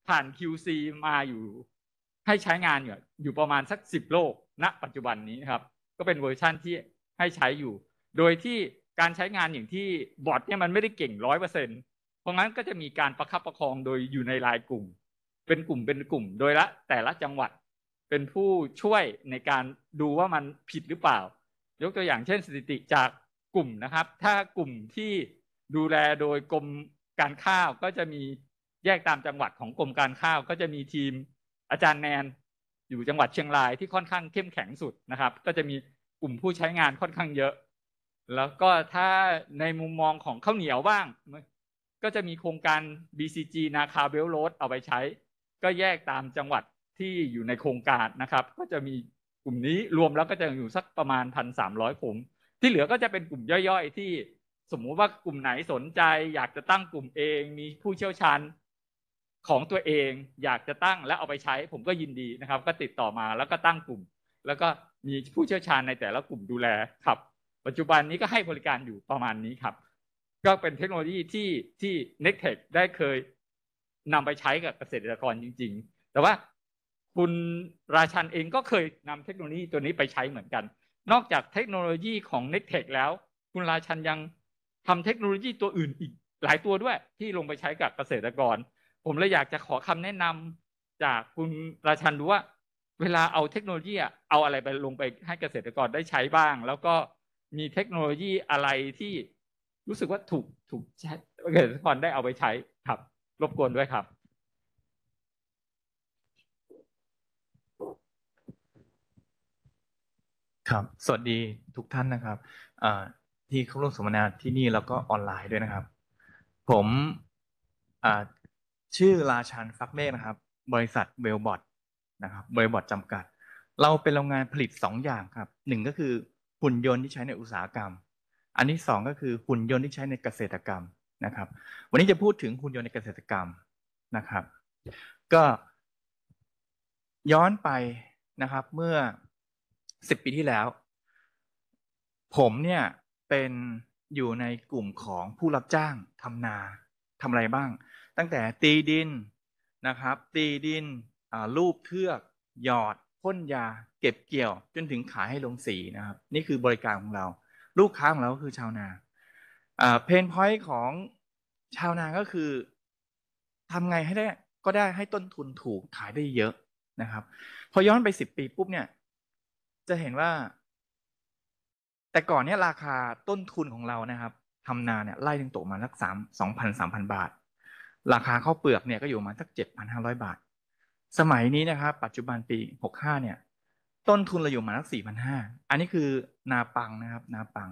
[SPEAKER 2] ผ่าน QC มาอยู่ ให้ใช้งานอยู่อยู่ประมาณสักสิบโลกณ ปัจจุบันนี้ครับ ก็เป็นเวอร์ชันที่ให้ใช้อยู่ โดยที่การใช้งานอย่างที่บอทเนี่ยมันไม่ได้เก่งร้อยเปอร์เซเพราะงั้นก็จะมีการประคับประคองโดยอยู่ในรายกลุ่มเป็นกลุ่มเป็นกลุ่มโดยละแต่ละจังหวัดเป็นผู้ช่วยในการดูว่ามันผิดหรือเปล่า ยกตัวอย่างเช่นสถิติจากกลุ่มนะครับ ถ้ากลุ่มที่ดูแลโดยกรมการข้าวก็จะมีแยกตามจังหวัดของกรมการข้าวก็จะมีทีม อาจารย์แนนอยู่จังหวัดเชียงรายที่ค่อนข้างเข้มแข็งสุดนะครับ ก็จะมีกลุ่มผู้ใช้งานค่อนข้างเยอะ แล้วก็ถ้าในมุมมองของข้าวเหนียวบ้างก็จะมีโครงการ BCG นาคาเบลโรดเอาไปใช้ก็แยกตามจังหวัดที่อยู่ในโครงการนะครับ ก็จะมีกลุ่มนี้รวมแล้วก็จะอยู่สักประมาณพันสามร้อยกลุ่มที่เหลือก็จะเป็นกลุ่มย่อยๆ ที่สมมุติว่ากลุ่มไหนสนใจ อยากจะตั้งกลุ่มเองมีผู้เชี่ยวชาญของตัวเอง อยากจะตั้งและเอาไปใช้ผมก็ยินดีนะครับ ก็ติดต่อมาแล้วก็ตั้งกลุ่ม แล้วก็มีผู้เชี่ยวชาญในแต่ละกลุ่มดูแลครับ ปัจจุบันนี้ก็ให้บริการอยู่ประมาณนี้ครับ ก็เป็นเทคโนโลยีที่ที่ n e c t e c h ได้เคยนำไปใช้กับเกษตรกรจริง ๆ แต่ว่าคุณราชันเองก็เคยนำเทคโนโลยีตัวนี้ไปใช้เหมือนกัน นอกจากเทคโนโลยีของเน็กเทคแล้ว คุณราชันยังทำเทคโนโลยีตัวอื่นอีกหลายตัวด้วยที่ลงไปใช้กับเกษตรกร ผมเลยอยากจะขอคำแนะนำจากคุณราชันดูว่า เวลาเอาเทคโนโลยีเอาอะไรไปลงไปให้เกษตรกรได้ใช้บ้าง แล้วก็มีเทคโนโลยีอะไรที่รู้สึกว่าถูกถูกเกษตรกรได้เอาไปใช้รบกวนด้วยครับ
[SPEAKER 5] ครับสวัสดีทุกท่านนะครับที่เข้าร่วมสัมมนาที่นี่แล้วก็ออนไลน์ด้วยนะครับ ผมชื่อ ราชันฟักเมฆนะครับ บริษัทเวลบอทนะครับเบลบอทจำกัด เราเป็นโรงงานผลิต 2 อย่างครับหนึ่งก็คือหุ่นยนต์ที่ใช้ในอุตสาหกรรม อันที่2ก็คือหุ่นยนต์ที่ใช้ในเกษตรกรรมนะครับวันนี้จะพูดถึงหุ่นยนต์ในเกษตรกรรมนะครับ ก็ย้อนไปนะครับเมื่อสิบปีที่แล้ว ผมเนี่ยเป็นอยู่ในกลุ่มของผู้รับจ้างทำนาทำอะไรบ้าง ตั้งแต่ตีดินนะครับ ตีดินรูปเทือกหยอดพ่นยาเก็บเกี่ยว จนถึงขายให้ลงสีนะครับ นี่คือบริการของเรา ลูกค้าของเราคือชาวนาเพนพอยต์ของชาวนาก็คือทำไงให้ได้ก็ได้ให้ต้นทุนถูกขายได้เยอะนะครับ พอย้อนไปสิบปีปุ๊บ เนี่ย จะเห็นว่า แต่ก่อนเนี่ยราคาต้นทุนของเรานะครับทำนาเนี่ย ไล่ถึงตกมาสักสามสองพันสามพันบาท ราคาข้าวเปลือกเนี่ยก็อยู่มาสักเจ็ดพันห้าร้อยบาท สมัยนี้นะครับ ปัจจุบันปีหกห้าเนี่ย ต้นทุนเราอยู่มาสักสี่พันห้าอันนี้คือนาปังนะครับนาปัง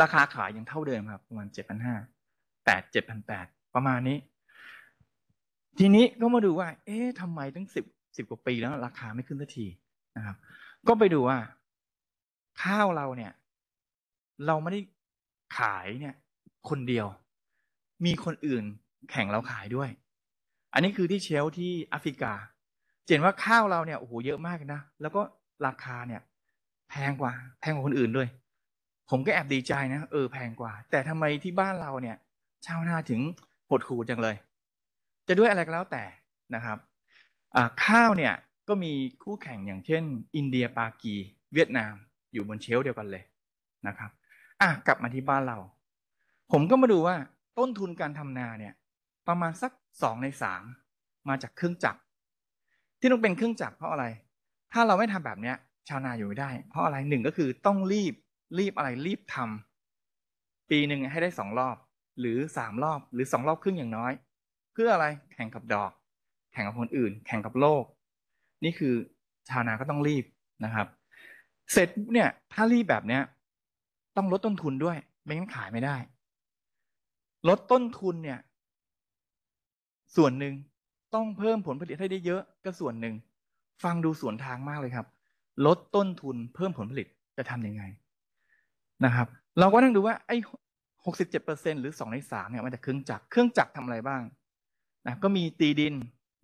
[SPEAKER 5] ราคาขายยังเท่าเดิมครับ ประมาณเจ็ดพันห้าแปดเจ็ดพันแปดประมาณนี้ ทีนี้ก็มาดูว่า เอ๊ะทำไมตั้งสิบสิบกว่าปีแล้ว ราคาไม่ขึ้นสักทีนะครับ ก็ไปดูว่า ข้าวเราเนี่ย เราไม่ได้ขายเนี่ย คนเดียว มีคนอื่นแข่งเราขายด้วย อันนี้คือที่เชลที่แอฟริกาเห็นว่าข้าวเราเนี่ยโอ้โหเยอะมากนะแล้วก็ราคาเนี่ยแพงกว่าแพงกว่าคนอื่นด้วยผมก็แอบดีใจนะเออแพงกว่า แต่ทำไมที่บ้านเราเนี่ยชาวนาถึงหดหูดจังเลย จะด้วยอะไรก็แล้วแต่นะครับข้าวเนี่ยก็มีคู่แข่งอย่างเช่น อินเดียปากี เวียดนาม อยู่บนเชล เดียวกันเลยนะครับ อ่ะกลับมาที่บ้านเรา ผมก็มาดูว่าต้นทุนการทำนาเนี่ยประมาณสักสองในสามมาจากเครื่องจักรที่ต้องเป็นเครื่องจักรเพราะอะไร ถ้าเราไม่ทำแบบเนี้ยชาวนาอยู่ไม่ได้ เพราะอะไรหนึ่งก็คือต้องรีบรีบอะไรรีบทำ ปีหนึ่งให้ได้สองรอบหรือสามรอบหรือสองรอบครึ่งอย่างน้อย เพื่ออะไรแข่งกับดอก แข่งกับคนอื่น แข่งกับโลก นี่คือชาวนาก็ต้องรีบนะครับ เสร็จเนี่ย ถ้ารีบแบบเนี้ยต้องลดต้นทุนด้วยไม่งั้นขายไม่ได้ ลดต้นทุนเนี่ย ส่วนหนึ่งต้องเพิ่มผลผลิตให้ได้เยอะก็ส่วนหนึ่งฟังดูสวนทางมากเลยครับ ลดต้นทุนเพิ่มผลผลิตจะทำยังไงนะครับเราก็นั่งดูว่า ไอ้หกสิบเจ็ดเปอร์เซ็นหรือสองในสามเนี่ย มันจะ เครื่องจักร เครื่องจักรทำอะไรบ้างนะก็มีตีดิน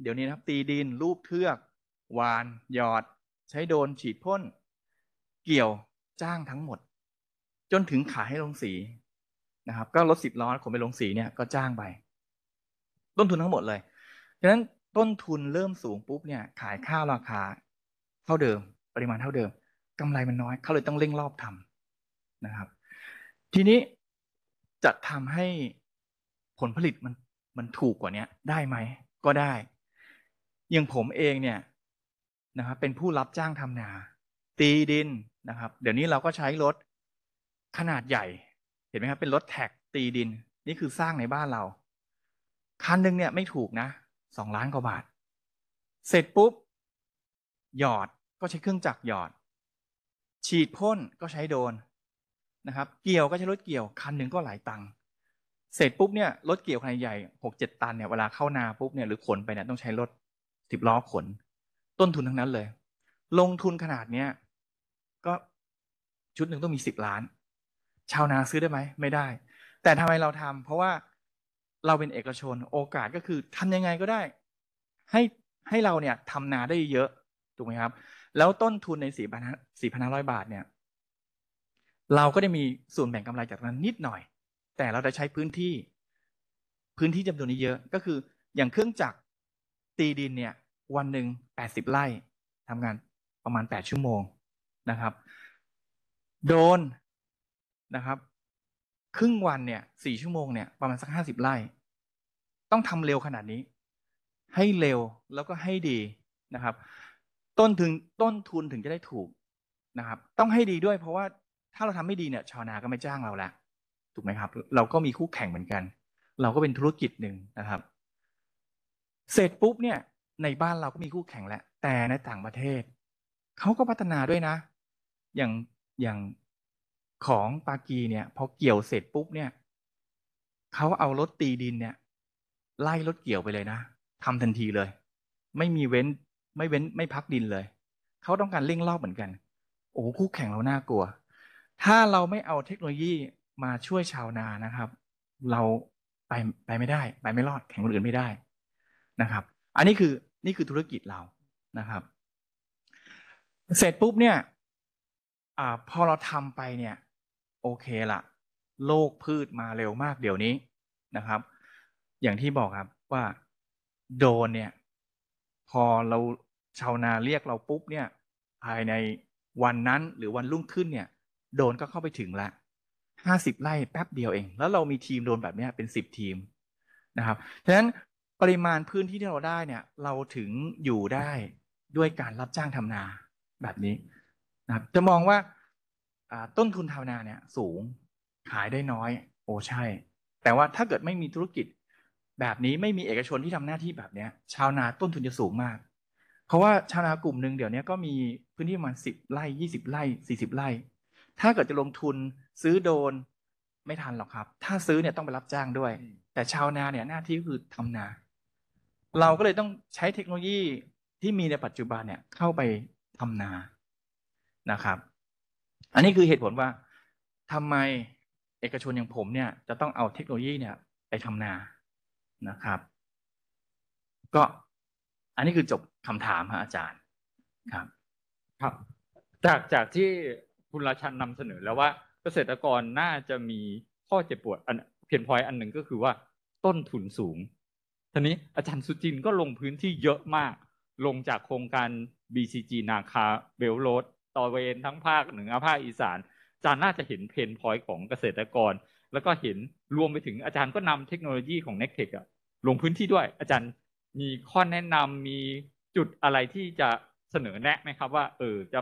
[SPEAKER 5] เดี๋ยวนี้นะครับ ตีดิน รูปเทือก วาน หยอด ใช้โดน ฉีดพ่น เกี่ยว จ้าง ทั้งหมด จนถึงขายให้ลงสี นะครับ ก็รถสิบล้อขนไปลงสีเนี่ย ก็จ้าง ไป ต้นทุนทั้งหมดเลยดังนั้นต้นทุนเริ่มสูงปุ๊บเนี่ย ขายข้าวราคาเท่าเดิม ปริมาณเท่าเดิม กำไรมันน้อย เขาเลยต้องเร่งรอบทำนะครับทีนี้จะทำให้ผลผลิตมันมันถูกกว่านี้ได้ไหม ก็ได้อย่างผมเองเนี่ยนะครับ เป็นผู้รับจ้างทำนาตีดินนะครับ เดี๋ยวนี้เราก็ใช้รถขนาดใหญ่เห็นไหมครับเป็นรถแท็กตีดินนี่คือสร้างในบ้านเรา คันหนึ่งเนี่ยไม่ถูกนะสองล้านกว่าบาท เสร็จปุ๊บ หยอดก็ใช้เครื่องจักรหยอด ฉีดพ่นก็ใช้โดนนะครับเกี่ยวก็ใช้รถเกี่ยวคันหนึ่งก็หลายตังค์เสร็จปุ๊บเนี่ยรถเกี่ยวขนาดใหญ่หกเจ็ดตันเนี่ยเวลาเข้านาปุ๊บเนี่ยหรือขนไปเนี่ยต้องใช้รถสิบล้อขน ต้นทุนทั้งนั้นเลย ลงทุนขนาดเนี้ย ก็ชุดหนึ่งต้องมีสิบล้าน ชาวนาซื้อได้ไหม ไม่ได้ แต่ทำไมเราทำ เพราะว่าเราเป็นเอกชนโอกาสก็คือทำยังไงก็ได้ ให้ให้เราเนี่ยทำนาได้เยอะถูกไหมครับ แล้วต้นทุนในสี่พันสี่พันห้าร้อยบาทเนี่ยเราก็ได้มีส่วนแบ่งกำไรจากนั้นนิดหน่อย แต่เราจะใช้พื้นที่ พื้นที่จำนวนนี้เยอะ ก็คือ อย่างเครื่องจักรตีดินเนี่ย วันหนึ่งแปดสิบไร่ทำงานประมาณแปดชั่วโมงนะครับ โดนนะครับ ครึ่งวันเนี่ย สี่ชั่วโมงเนี่ย ประมาณสักห้าสิบไร่ ต้องทำเร็วขนาดนี้ ให้เร็วแล้วก็ให้ดีนะครับ ต้นถึง ต้นทุนถึงจะได้ถูกนะครับ ต้องให้ดีด้วย เพราะว่าถ้าเราทำไม่ดีเนี่ย ชาวนาก็ไม่จ้างเราละถูกไหมครับ เราก็มีคู่แข่งเหมือนกัน เราก็เป็นธุรกิจหนึ่งนะครับ เสร็จปุ๊บเนี่ย ในบ้านเราก็มีคู่แข่งแล้วแต่ในต่างประเทศเขาก็พัฒนาด้วยนะ อย่างอย่างของปากีเนี่ยพอเกี่ยวเสร็จปุ๊บเนี่ยเขาเอารถตีดินเนี่ย ไล่รถเกี่ยวไปเลยนะทำทันทีเลย ไม่มีเว้นไม่เว้นไม่พักดินเลย เขาต้องการเร่งรอบเหมือนกัน โอ้คู่แข่งเราน่ากลัวถ้าเราไม่เอาเทคโนโลยีมาช่วยชาวนานะครับ เราไปไปไม่ได้ ไปไม่รอดแข่งคนอื่นไม่ได้นะครับ อันนี้คือนี่คือธุรกิจเรานะครับ เสร็จปุ๊บเนี่ยอพอเราทำไปเนี่ย โอเคละโลกพืชมาเร็วมากเดี๋ยวนี้นะครับ อย่างที่บอกครับว่าโดนเนี่ย พอเราชาวนาเรียกเราปุ๊บเนี่ย ภายในวันนั้นหรือวันรุ่งขึ้นเนี่ยโดน ก็เข้าไปถึงละห้าสิบไร่แป๊บเดียวเอง แล้วเรามีทีมโดนแบบนี้เป็นสิบทีมนะครับฉะนั้นปริมาณพื้นที่ที่เราได้เนี่ยเราถึงอยู่ได้ด้วยการรับจ้างทำนาแบบนี้นะครับจะมองว่าต้นทุนทำนาเนี่ยสูงขายได้น้อยโอ้ใช่ แต่ว่าถ้าเกิดไม่มีธุรกิจแบบนี้ไม่มีเอกชนที่ทำหน้าที่แบบเนี้ยชาวนาต้นทุนจะสูงมาก เพราะว่าชาวนากลุ่มหนึ่งเดี๋ยวนี้ก็มีพื้นที่ประมาณสิบไร่ยี่สิบไร่สี่สิบไร่ถ้าเกิดจะลงทุนซื้อโดนไม่ทันหรอกครับ ถ้าซื้อเนี่ยต้องไปรับจ้างด้วย แต่ชาวนาเนี่ยหน้าที่คือทำนา เราก็เลยต้องใช้เทคโนโลยีที่มีในปัจจุบันเนี่ยเข้าไปทำนานะครับ อันนี้คือเหตุผลว่า ทำไมเอกชนอย่างผมเนี่ย จะต้องเอาเทคโนโลยีเนี่ยไปทำนานะครับ ก็อันนี้คือจบคำถามฮะอา
[SPEAKER 2] จารย์ครับ ครับ จากจากที่คุณราชันนำเสนอแล้วว่าเกษตรกรน่าจะมีข้อเจ็บปวดอันเพียนพอยอันหนึ่งก็คือว่าต้นทุนสูงทีนี้อาจารย์สุจิน ก็ลงพื้นที่เยอะมาก ลงจากโครงการ BCG นาคา เบลโรดต่อเวน ทั้งภาคเหนือภาคอีสานอาจารย์น่าจะเห็นเพนพอยของเกษตรกร แล้วก็เห็นรวมไปถึงอาจารย์ก็นำเทคโนโลยีของ n e ็ t e c h อะลงพื้นที่ด้วยอาจารย์มีข้อแนะนำมีจุดอะไรที่จะเสนอแนะไหมครับว่าเออจะ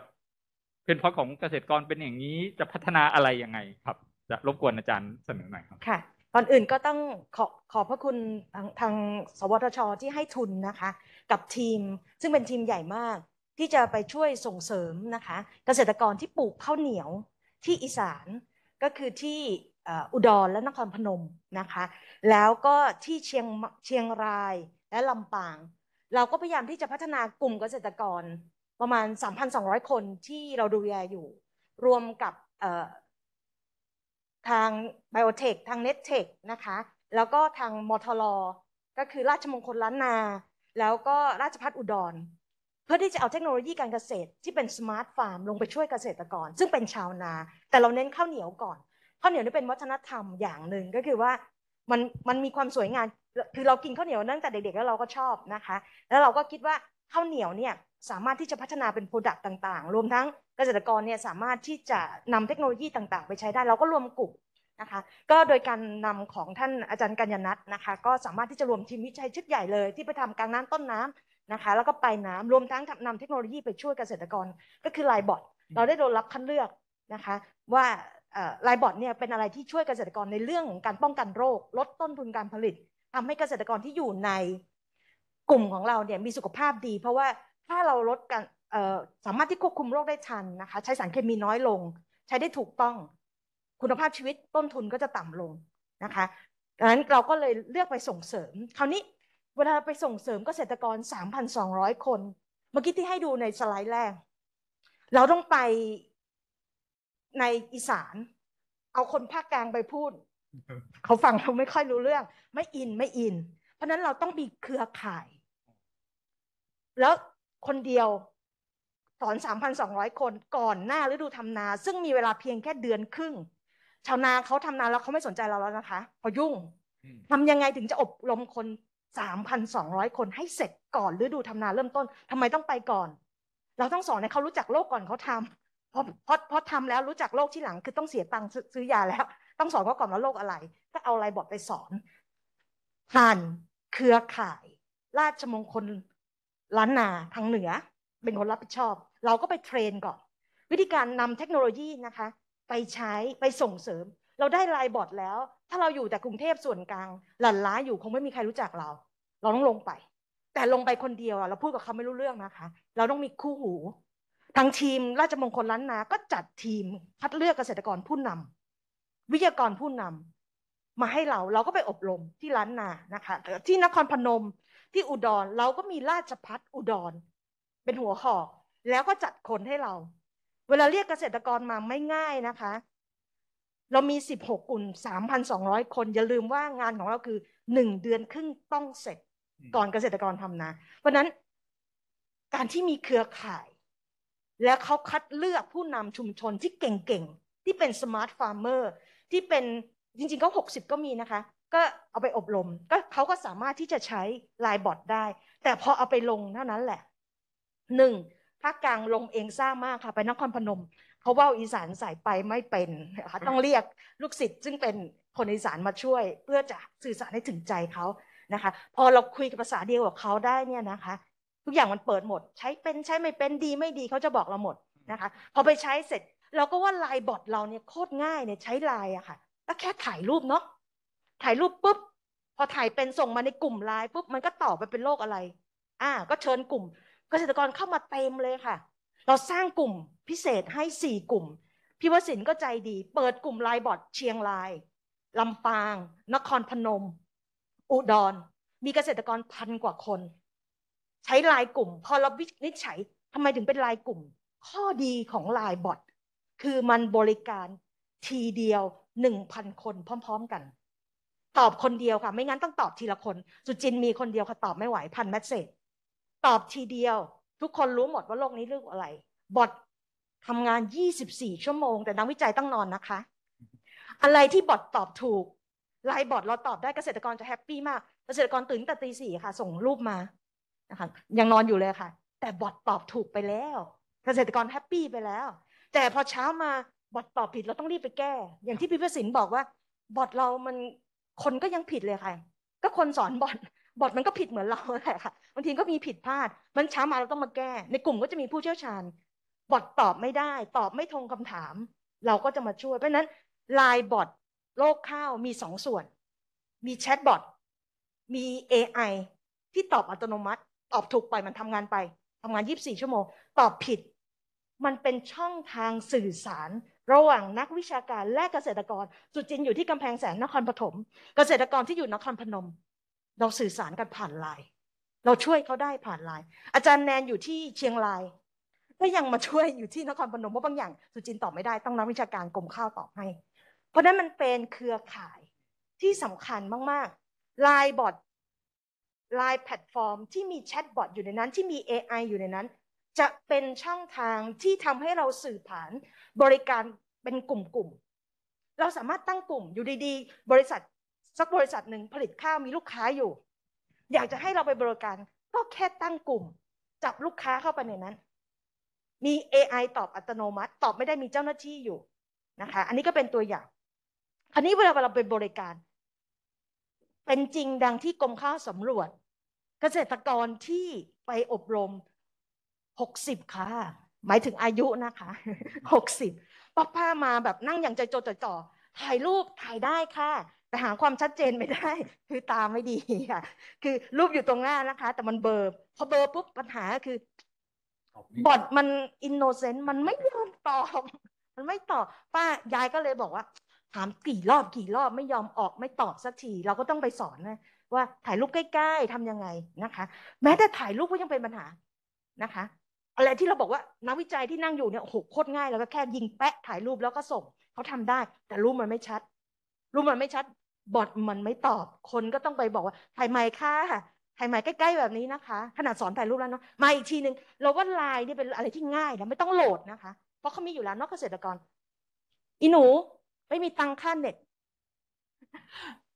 [SPEAKER 2] เพนพอะของเกษตรกรเป็นอย่างนี้จะพัฒนาอะไรยังไงครับ จะรบกวนอาจารย์เสนอหน่อยครับ
[SPEAKER 3] ค่ะก่อนอื่นก็ต้องขอขอบพระคุณทางทาง สวทช ที่ให้ทุนนะคะกับทีม ซึ่งเป็นทีมใหญ่มาก ที่จะไปช่วยส่งเสริมนะคะ เกษตรกรที่ปลูกข้าวเหนียวที่อีสานก็คือที่อุดรและนครพนมนะคะ แล้วก็ที่เชียงเชียงรายและลำปางเราก็พยายามที่จะพัฒนากลุ่มเกษตรกรประมาณ 3,200 คนที่เราดูแลอยู่ รวมกับทางไบโอเทค ทางเน็ตเทคนะคะ แล้วก็ทางมทลก็คือราชมงคลล้านนา แล้วก็ราชพัฒอุดร เพื่อที่จะเอาเทคโนโลยีการเกษตร ที่เป็นสมาร์ทฟาร์มลงไปช่วยเกษตรกร ซึ่งเป็นชาวนา แต่เราเน้นข้าวเหนียวก่อน ข้าวเหนียวนี่เป็นวัฒนธรรมอย่างหนึ่งก็คือว่ามันมันมีความสวยงาม คือเรากินข้าวเหนียวตั้งแต่เด็กๆแล้วเราก็ชอบนะคะ แล้วเราก็คิดว่าข้าวเหนียวเนี่ยสามารถที่จะพัฒนาเป็นโปรดักต์ต่างๆ รวมทั้งเกษตรกรเนี่ยสามารถที่จะนำเทคโนโลยีต่างๆ ไปใช้ได้ เราก็รวมกลุ่มนะคะ ก็โดยการนำของท่านอาจารย์กัญญนัทนะคะก็สามารถที่จะรวมทีมวิจัยชุดใหญ่เลย ที่ไปทำกลางน้ำต้นน้ำนะคะแล้วก็ไปน้ำ รวมทั้งนำเทคโนโลยีไปช่วยเกษตรกรก็คือไลบอทเราได้โดนรับคัดเลือกนะคะ ว่าไลบอทเนี่ยเป็นอะไรที่ช่วยเกษตรกรในเรื่องของการป้องกันโรค ลดต้นทุนการผลิต ทำให้เกษตรกรที่อยู่ในกลุ่มของเราเนี่ยมีสุขภาพดี เพราะว่าถ้าเราลดการสามารถที่ควบคุมโรคได้ชันนะคะ ใช้สารเคมีน้อยลง ใช้ได้ถูกต้อง คุณภาพชีวิตต้นทุนก็จะต่ำลงนะคะดังนั้นเราก็เลยเลือกไปส่งเสริม คราวนี้เวลาไปส่งเสริมเกษตรกร 3,200 คน เมื่อกี้ที่ให้ดูในสไลด์แรก เราต้องไปในอีสาน เอาคนภาคกลางไปพูด เขาฟังเขาไม่ค่อยรู้เรื่อง ไม่อินไม่อิน เพราะนั้นเราต้องมีเครือข่าย แล้วคนเดียวสอน3,200 คน ก่อนหน้าฤดูทำนา ซึ่งมีเวลาเพียงแค่เดือนครึ่งชาวนาเขาทำนาแล้วเขาไม่สนใจเราแล้วนะคะพอยุ่งทำยังไงถึงจะอบรมคน3,200คนให้เสร็จก่อนฤดูทำนาเริ่มต้นทำไมต้องไปก่อน เราต้องสอนให้เขารู้จักโลกก่อนเขาทำพอพอพอทำแล้วรู้จักโลกที่หลัง คือต้องเสียตังค์ซื้อยาแล้ว ต้องสอนเขาก่อนว่าโลกอะไรก็เอาอะไรบอดไปสอนผ่านเครือข่าย ราชมงคลล้านนา ทางเหนือเป็นคนรับผิดชอบ เราก็ไปเทรนก่อน วิธีการนำเทคโนโลยีนะคะ ไปใช้ไปส่งเสริม เราได้ไลน์บอทแล้ว ถ้าเราอยู่แต่กรุงเทพส่วนกลาง หลั่นล้าอยู่ คงไม่มีใครรู้จักเรา เราต้องลงไป แต่ลงไปคนเดียวเราพูดกับเขาไม่รู้เรื่องนะคะ เราต้องมีคู่หูทางทีมราชมงคลล้านนา ก็จัดทีมคัดเลือกเกษตรกรผู้นำ วิทยากรผู้นำ มาให้เราเราก็ไปอบรมที่ล้านนานะคะที่นครพนมที่อุดรเราก็มีราชพัฒอุดร เป็นหัวหอกแล้วก็จัดคนให้เรา เวลาเรียกเกษตรกรมาไม่ง่ายนะคะ เรามี 16 กลุ่ม3,200 คน อย่าลืมว่างานของเราคือ 1 เดือนครึ่งต้องเสร็จก่อนเกษตรกรทำนาเพราะนั้นการที่มีเครือข่าย และเขาคัดเลือกผู้นำชุมชนที่เก่งๆ ที่เป็นสมาร์ทฟาร์มเมอร์ที่เป็นจริงๆก็60 ก็มีนะคะก็เอาไปอบรมก็เขาก็สามารถที่จะใช้ไลน์บอทได้ แต่พอเอาไปลงเท่านั้นแหละหนึ่งภาคกลางลงเองสร้างมากค่ะ ไปนครพนม เขาว่าอีสานสายไปไม่เป็นค่ะต้องเรียกลูกศิษย์ซึ่งเป็นคนอีสานมาช่วย เพื่อจะสื่อสารให้ถึงใจเขานะคะ พอเราคุยกับภาษาเดียวกับเขาได้เนี่ยนะคะ ทุกอย่างมันเปิดหมดใช้เป็นใช้ไม่เป็นดีไม่ดี เขาจะบอกเราหมดนะคะพอไปใช้เสร็จ เราก็ว่าไลน์บอทเราเนี่ยโคตรง่ายเนี่ยใช้ไลน์อะค่ะก็แค่ถ่ายรูปเนาะถ่ายรูปปุ๊บพอถ่ายเป็นส่งมาในกลุ่มไลน์ปุ๊บมันก็ตอบไปเป็นโรคอะไร อ่า ก็เชิญกลุ่ม เกษตรกรเข้ามาเต็มเลยค่ะ เราสร้างกลุ่มพิเศษให้สี่กลุ่มพี่วสินก็ใจดี เปิดกลุ่มไลน์บอดเชียงราย ลำปาง นครพนม อุดร มีเกษตรกรพันกว่าคน ใช้ไลน์กลุ่ม พอเราวินิจฉัยทำไมถึงเป็นไลน์กลุ่ม ข้อดีของไลน์บอทคือมันบริการทีเดียวหนึ่งพันคนพร้อมๆกันตอบคนเดียวค่ะ ไม่งั้นต้องตอบทีละคน สุจินมีคนเดียวค่ะตอบไม่ไหวพันแมสเซจตอบทีเดียว ทุกคนรู้หมดว่าโลกนี้เรื่องอะไร บอททำงาน 24 ชั่วโมงแต่นักวิจัยต้องนอนนะคะ อะไรที่บอทตอบถูก ไลน์บอทเราตอบได้เกษตรกรจะแฮปปี้มากเกษตรกรตื่นแต่ตีสี่ค่ะ ส่งรูปมานะคะ ยังนอนอยู่เลยค่ะ แต่บอทตอบถูกไปแล้ว เกษตรกรแฮปปี้ไปแล้ว แต่พอเช้ามาบอทตอบผิดเราต้องรีบไปแก้ อย่างที่พี่ประสินบอกว่าบอทเรามันคนก็ยังผิดเลยค่ะ ก็คนสอนบอทบอทมันก็ผิดเหมือนเราแหละค่ะบางทีก็มีผิดพลาด มันช้ามาเราต้องมาแก้ ในกลุ่มก็จะมีผู้เชี่ยวชาญ บอทตอบไม่ได้ ตอบไม่ตรงคำถาม เราก็จะมาช่วย เพราะนั้นไลน์บอทโลกข้าวมีสองส่วน มีแชทบอทมี AI ที่ตอบอัตโนมัติ ตอบถูกไปมันทำงานไปทำงาน 24 ชั่วโมงตอบผิดมันเป็นช่องทางสื่อสารระหว่างนักวิชาการและเกษตรกรจุดจริงอยู่ที่กำแพงแสนนครปฐมเกษตรกรที่อยู่นครพนม เราสื่อสารกันผ่านไลน์เราช่วยเขาได้ผ่านไลน์อาจารย์แนนอยู่ที่เชียงราย ก็ยังมาช่วยอยู่ที่นครพนมว่าบางอย่างสุจินตอบไม่ได้ต้องนักวิชาการกลมข้าวตอบให้เพราะนั้นมันเป็นเครือข่ายที่สำคัญมากๆไลน์บอทไลน์แพลตฟอร์มที่มีแชทบอทอยู่ในนั้นที่มี AI อยู่ในนั้นจะเป็นช่องทางที่ทำให้เราสื่อผ่านบริการเป็นกลุ่มๆ เราสามารถตั้งกลุ่มอยู่ดีๆ บริษัทสักบริษัทหนึ่งผลิตข้าวมีลูกค้าอยู่ อยากจะให้เราไปบริการก็แค่ตั้งกลุ่มจับลูกค้าเข้าไปในนั้น มี AI ตอบอัตโนมัติตอบไม่ได้มีเจ้าหน้าที่อยู่นะคะ อันนี้ก็เป็นตัวอย่างอันนี้เวลาเราไปบริการ เป็นจริงดังที่กรมข้าวสำรวจ เกษตรกรที่ไปอบรมหกสิบค่ะ หมายถึงอายุนะคะหกสิบป้าป้ามาแบบนั่งอย่างใจจดจ่อถ่ายรูปถ่ายได้ค่ะแต่หาความชัดเจนไม่ได้ คือตาไม่ดีค่ะ คือรูปอยู่ตรงหน้านะคะ แต่มันเบอร์พอเบอร์ปุ๊บปัญหาคือบอดมันอินโนเซนต์มันไม่ยอมตอบมันไม่ตอบป้ายายก็เลยบอกว่า ถามกี่รอบกี่รอบไม่ยอมออกไม่ตอบสักที เราก็ต้องไปสอนนะว่าถ่ายรูปใกล้ๆทํำยังไงนะคะ แม้แต่ถ่ายรูปก็ยังเป็นปัญหานะคะอะไรที่เราบอกว่านักวิจัยที่นั่งอยู่เนี่ยโหโคตรง่าย แล้วก็แค่ยิงแปะถ่ายรูปแล้วก็ส่ง เขาทำได้ แต่รูปมันไม่ชัด รูปมันไม่ชัด บอทมันไม่ตอบ คนก็ต้องไปบอกว่าถ่ายใหม่ค่ะถ่ายใหม่ใกล้ๆแบบนี้นะคะ ขนาดสอนถ่ายรูปแล้วเนาะมาอีกทีหนึ่งเราว่าไลน์เนี่ยเป็นอะไรที่ง่ายนะไม่ต้องโหลดนะคะ เพราะเขามีอยู่แล้วนอกเกษตรกร อีหนูไม่มีตังค่าเน็ต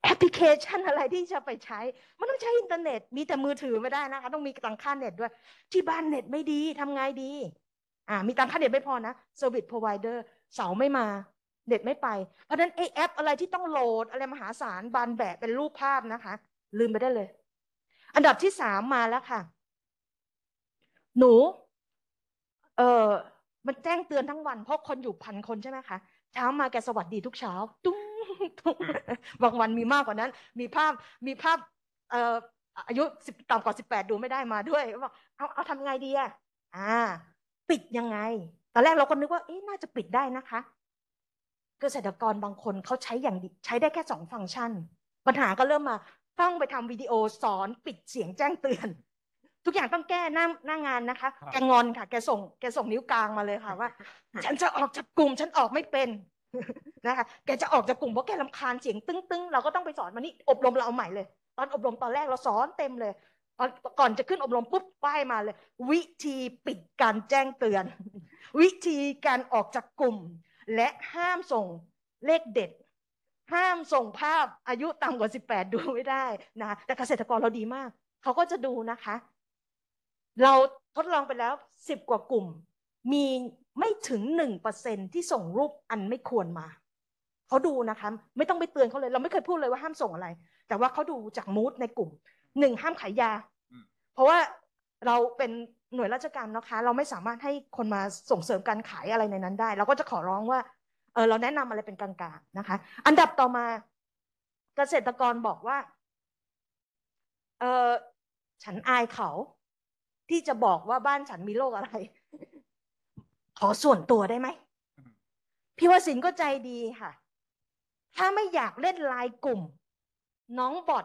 [SPEAKER 3] แอปพลิเคชันอะไรที่จะไปใช้ มันต้องใช้อินเทอร์เน็ต มีแต่มือถือไม่ได้นะคะ ต้องมีตังค่าเน็ตด้วย ที่บ้านเน็ตไม่ดีทำไงดี อ่า มีตังค่าเน็ตไม่พอนะเซอร์วิสพรอไวเดอร์ เสาไม่มา เน็ตไม่ไป เพราะนั้น ไอแอปอะไรที่ต้องโหลดอะไรมหาศาลบานแบบเป็นรูปภาพนะคะ ลืมไปได้เลย อันดับที่สามมาแล้วค่ะ หนู เออมันแจ้งเตือนทั้งวันเพราะคนอยู่พันคนใช่ไหมคะเช้ามาแกสวัสดีทุกเช้า ตุ้งถูกบางวันมีมากกว่านั้น มีภาพมีภาพ เอ่ออายุสิบต่ำกว่าสิบแปดดูไม่ได้มาด้วยก็บอกเอาเอาทำไงดีอ่ะอ่า ปิดยังไงตอนแรกเราก็นึกว่าเอ๊ะน่าจะปิดได้นะคะเกษตรกรบางคนเขาใช้อย่างใช้ได้แค่สองฟังก์ชัน ปัญหาก็เริ่มมา ต้องไปทำวิดีโอสอนปิดเสียงแจ้งเตือน ทุกอย่างต้องแก้หน้าหน้างานนะคะ แกงอนค่ะ แกส่งแกส่งนิ้วกลางมาเลยค่ะ ว่า ฉันจะออกจากกลุ่มฉันออกไม่เป็นนะคะแกจะ ออกจากกลุ่ม เพราะแกลำคาญเสียง ตึ้งๆเราก็ ต้องไปสอนมันนี่อบรมเราเอาใหม่เลย ตอนอบรมตอนแรกเราสอนเต็มเลย ก่อนจะขึ้นอบรม ปุ๊บป้ายมาเลย วิธีปิดการแจ้งเตือน วิธีการออกจากกลุ่ม และห้ามส่งเลขเด็ด ห้ามส่งภาพอายุต่ำกว่า18ดูไม่ได้นะ แต่เกษตรกรเราดีมาก เขาก็จะดูนะคะ เราทดลองไปแล้ว10กว่ากลุ่ม มีไม่ถึงหนึ่งเปอร์เซ็นที่ส่งรูปอันไม่ควรมาเขาดูนะคะ ไม่ต้องไปเตือนเขาเลยเราไม่เคยพูดเลยว่าห้ามส่งอะไรแต่ว่าเขาดูจากมูดในกลุ่มหนึ่งห้ามขายยา เพราะว่าเราเป็นหน่วยราชการนะคะ เราไม่สามารถให้คนมาส่งเสริมการขายอะไรในนั้นได้ เราก็จะขอร้องว่า เออ เราแนะนำอะไรเป็นกลางๆนะคะ อันดับต่อมาเกษตรกรบอกว่าเออฉันอายเขา ที่จะบอกว่าบ้านฉันมีโรคอะไรขอส่วนตัวได้ไหมพี่วสินก็ใจดีค่ะ ถ้าไม่อยากเล่นลายกลุ่ม น้องบอด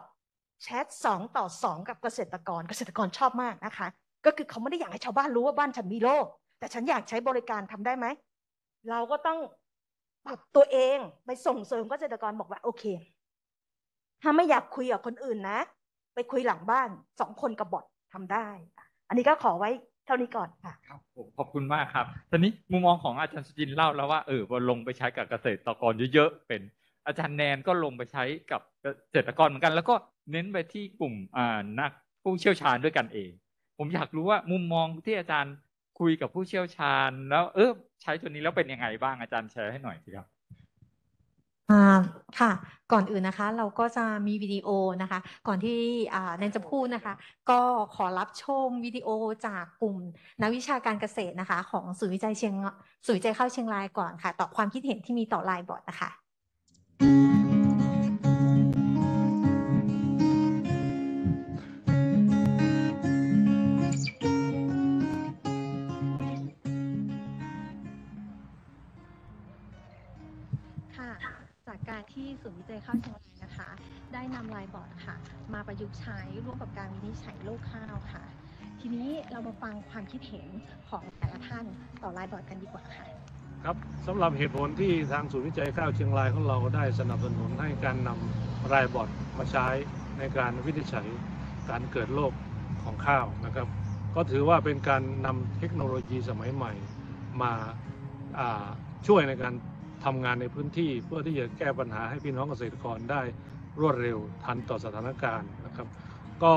[SPEAKER 3] แชทสองต่อสองกับเกษตรกรเกษตรกรชอบมากนะคะ ก็คือเขาไม่ได้อยากให้ชาวบ้านรู้ว่าบ้านฉันมีโรคแต่ฉันอยากใช้บริการทำได้ไหม เราก็ต้องปรับตัวเองไปส่งเสริมเกษตรกรบอกว่า โอเค ถ้าไม่อยากคุยกับคนอื่นนะ ไปคุยหลังบ้านสองคนกับบอททาได้อันนี้ก็ขอไว้เท่านี้ก่อนค่ะ
[SPEAKER 2] อบคุณมากครับ ตอนนี้มุมมองของอาจารย์สุจินเล่าแล้วว่าเออพอลงไปใช้กับเกษตรกรเยอะๆเป็นอาจารย์แนนก็ลงไปใช้กับเกษตรกรเหมือนกันแล้วก็เน้นไปที่กลุ่มนักผู้เชี่ยวชาญด้วยกันเอง ผมอยากรู้ว่ามุมมองที่อาจารย์คุยกับผู้เชี่ยวชาญแล้วเออใช้ตัวนี้แล้วเป็นยังไงบ้างอาจารย์แชร์ให้หน่อยสิครับ
[SPEAKER 4] ค่ะ ก่อนอื่นนะคะเราก็จะมีวิดีโอนะคะ ก่อนที่แนนจะพูดนะคะ ก็ขอรับชมวิดีโอจากกลุ่ม นักวิชาการเกษตรนะคะ ของศูนย์วิจัยเชียงศูนย์วิจัยข้าวเชียงรายก่อนค่ะ ต่อความคิดเห็นที่มีต่อไลน์บอร์ดนะคะข้าวเชียงรายนะคะได้นำลายบอร์ดค่ะมาประยุกต์ใช้ร่วมกับการวินิจฉัยโรคข้าวค่ะทีนี้เรามาฟังความคิดเห็นของแต่ละท่านต่อลายบอร์ดกันดีกว่าค่ะ
[SPEAKER 2] ครับสำหรับเหตุผลที่ทางศูนย์วิจัยข้าวเชียงรายของเราได้สนับสนุนให้การนำลายบอร์ดมาใช้ในการวินิจฉัยการเกิดโรคของข้าวนะครับก็ถือว่าเป็นการนำเทคโนโลยีสมัยใหม่ มาช่วยในการทำงานในพื้นที่เพื่อที่จะแก้ปัญหาให้พี่น้องเกษตรกรได้รวดเร็ว ทันต่อสถานการณ์นะครับ ก็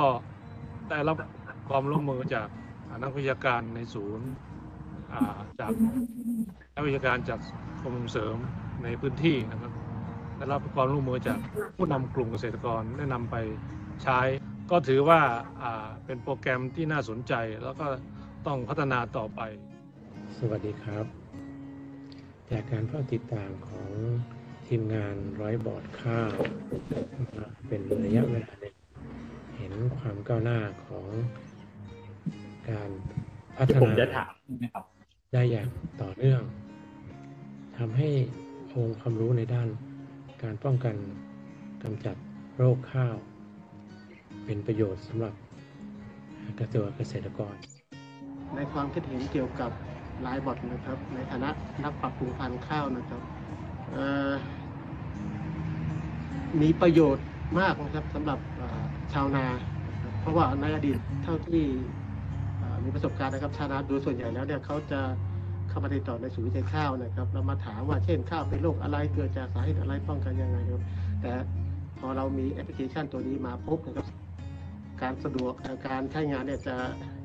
[SPEAKER 2] ได้รับความร่วมมือจากนักวิชาการในศูนย์จากนักวิชาการจากกรมส่งเสริมในพื้นที่นะครับได้รับความร่วมมือจากผู้นำกลุ่มเกษตรกรได้นำไปใช้ ก็ถือว่าเป็นโปรแกรมที่น่าสนใจแล้วก็ต้องพัฒนา
[SPEAKER 5] ต่อไป สวัสดีครับจากการเฝ้าติดตามของทีมงานร้อยบอดข้าว เป็นระยะเวลาหนึ่งเห็นความก้าวหน้าของการพัฒนาได้อย่างต่อเนื่องทำให้องค์ความรู้ในด้าน การป้องกันกำจัดโรคข้าว เป็นประโยชน์สำหรับเกษตรกร ในความคิดเห็นเกี่ยวกับไลน์บอทนะครับ ในฐานะนักปรับปรุงพันธุ์ข้าวนะครับมีประโยชน์มากนะครับสำหรับชาวนา เพราะว่าในอดีตเท่าที่มีประสบการณ์นะครับชาวนาโดยส่วนใหญ่แล้วเนี่ยเขาจะเข้ามาติดต่อในศูนย์วิจัยข้าวนะครับเรามาถามว่าเช่นข้าวเป็นโรคอะไรเกิดจากสาเหตุอะไรป้องกันยังไงครับ แต่พอเรามีแอปพลิเคชันตัวนี้มาพบนะครับการสะดวกการใช้งานเนี่ยจะ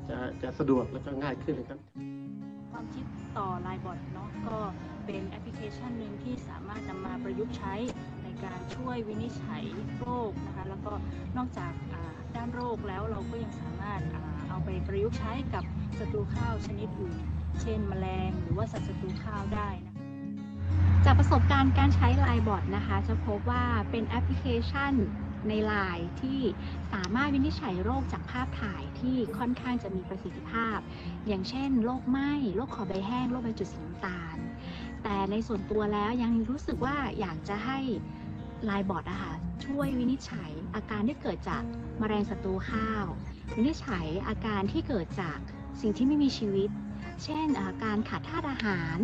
[SPEAKER 5] จะจะสะดวกแล้วก็ง่ายขึ้นนะครับ
[SPEAKER 4] ความคิดต่อ l i n บอทเนาะก็เป็นแอปพลิเคชันหนึ่งที่สามารถนำมาประยุกต์ใช้ในการช่วยวินิจฉัยโรคนะคะแล้วก็นอกจากด้านโรคแล้วเราก็ยังสามารถเอาไปประยุกต์ใช้กับศัตรูข้าวชนิดอื่น เช่น แมลงหรือว่าสัตว์ศัตรูข้าวได้นะ
[SPEAKER 1] จากประสบการณ์การใช้ l i n บอทนะคะจะพบว่าเป็นแอปพลิเคชันในลายที่สามารถวินิจฉัยโรคจากภาพถ่ายที่ค่อนข้างจะมีประสิทธิภาพ อย่างเช่นโรคไหม้โรคคอใบแห้งโรคใบจุดสีน้ำตาล แต่ในส่วนตัวแล้วยังรู้สึกว
[SPEAKER 4] ่าอยากจะให้ลายบอร์ดนะคะช่วยวินิจฉัยอาการที่เกิดจากมแมลงศัตรูข้าว วินิจฉัยอาการที่เกิดจากสิ่งที่ไม่มีชีวิต เช่นาการขาดธาตุอาหาร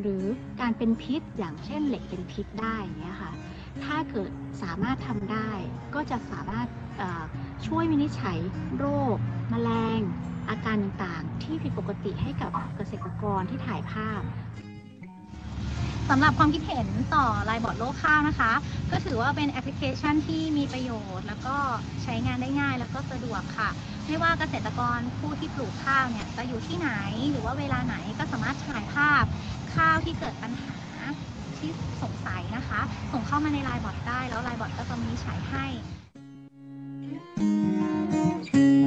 [SPEAKER 4] หรือการเป็นพิษอย่างเช่นเหล็กเป็นพิษได้เนี้ยค่ะถ้าเกิดสามารถทำได้ ก็จะสามารถช่วยวินิจฉัยโรคมแมลง อาการต่างๆ ที่ผิดปกติให้กับเกษตรกรที่ถ่ายภาพสำหรับความคิดเห็นต่อลายบอร์ดโลกข้าวนะคะ ก็ถือว่าเป็นแอปพลิเคชันที่มีประโยชน์ แล้วก็ใช้งานได้ง่ายแล้วก็สะดวกค่ะไม่ว่าเกษตรกรผู้ที่ปลูกข้าวเนี่ยจะอยู่ที่ไหน หรือว่าเวลาไหนก็สามารถถ่ายภาพข้าวที่เกิดปัญหาที่สงสัยนะคะ ส่งเข้ามาในไลน์บอทได้ แล้วไลน์บอทก็จะมีฉายให้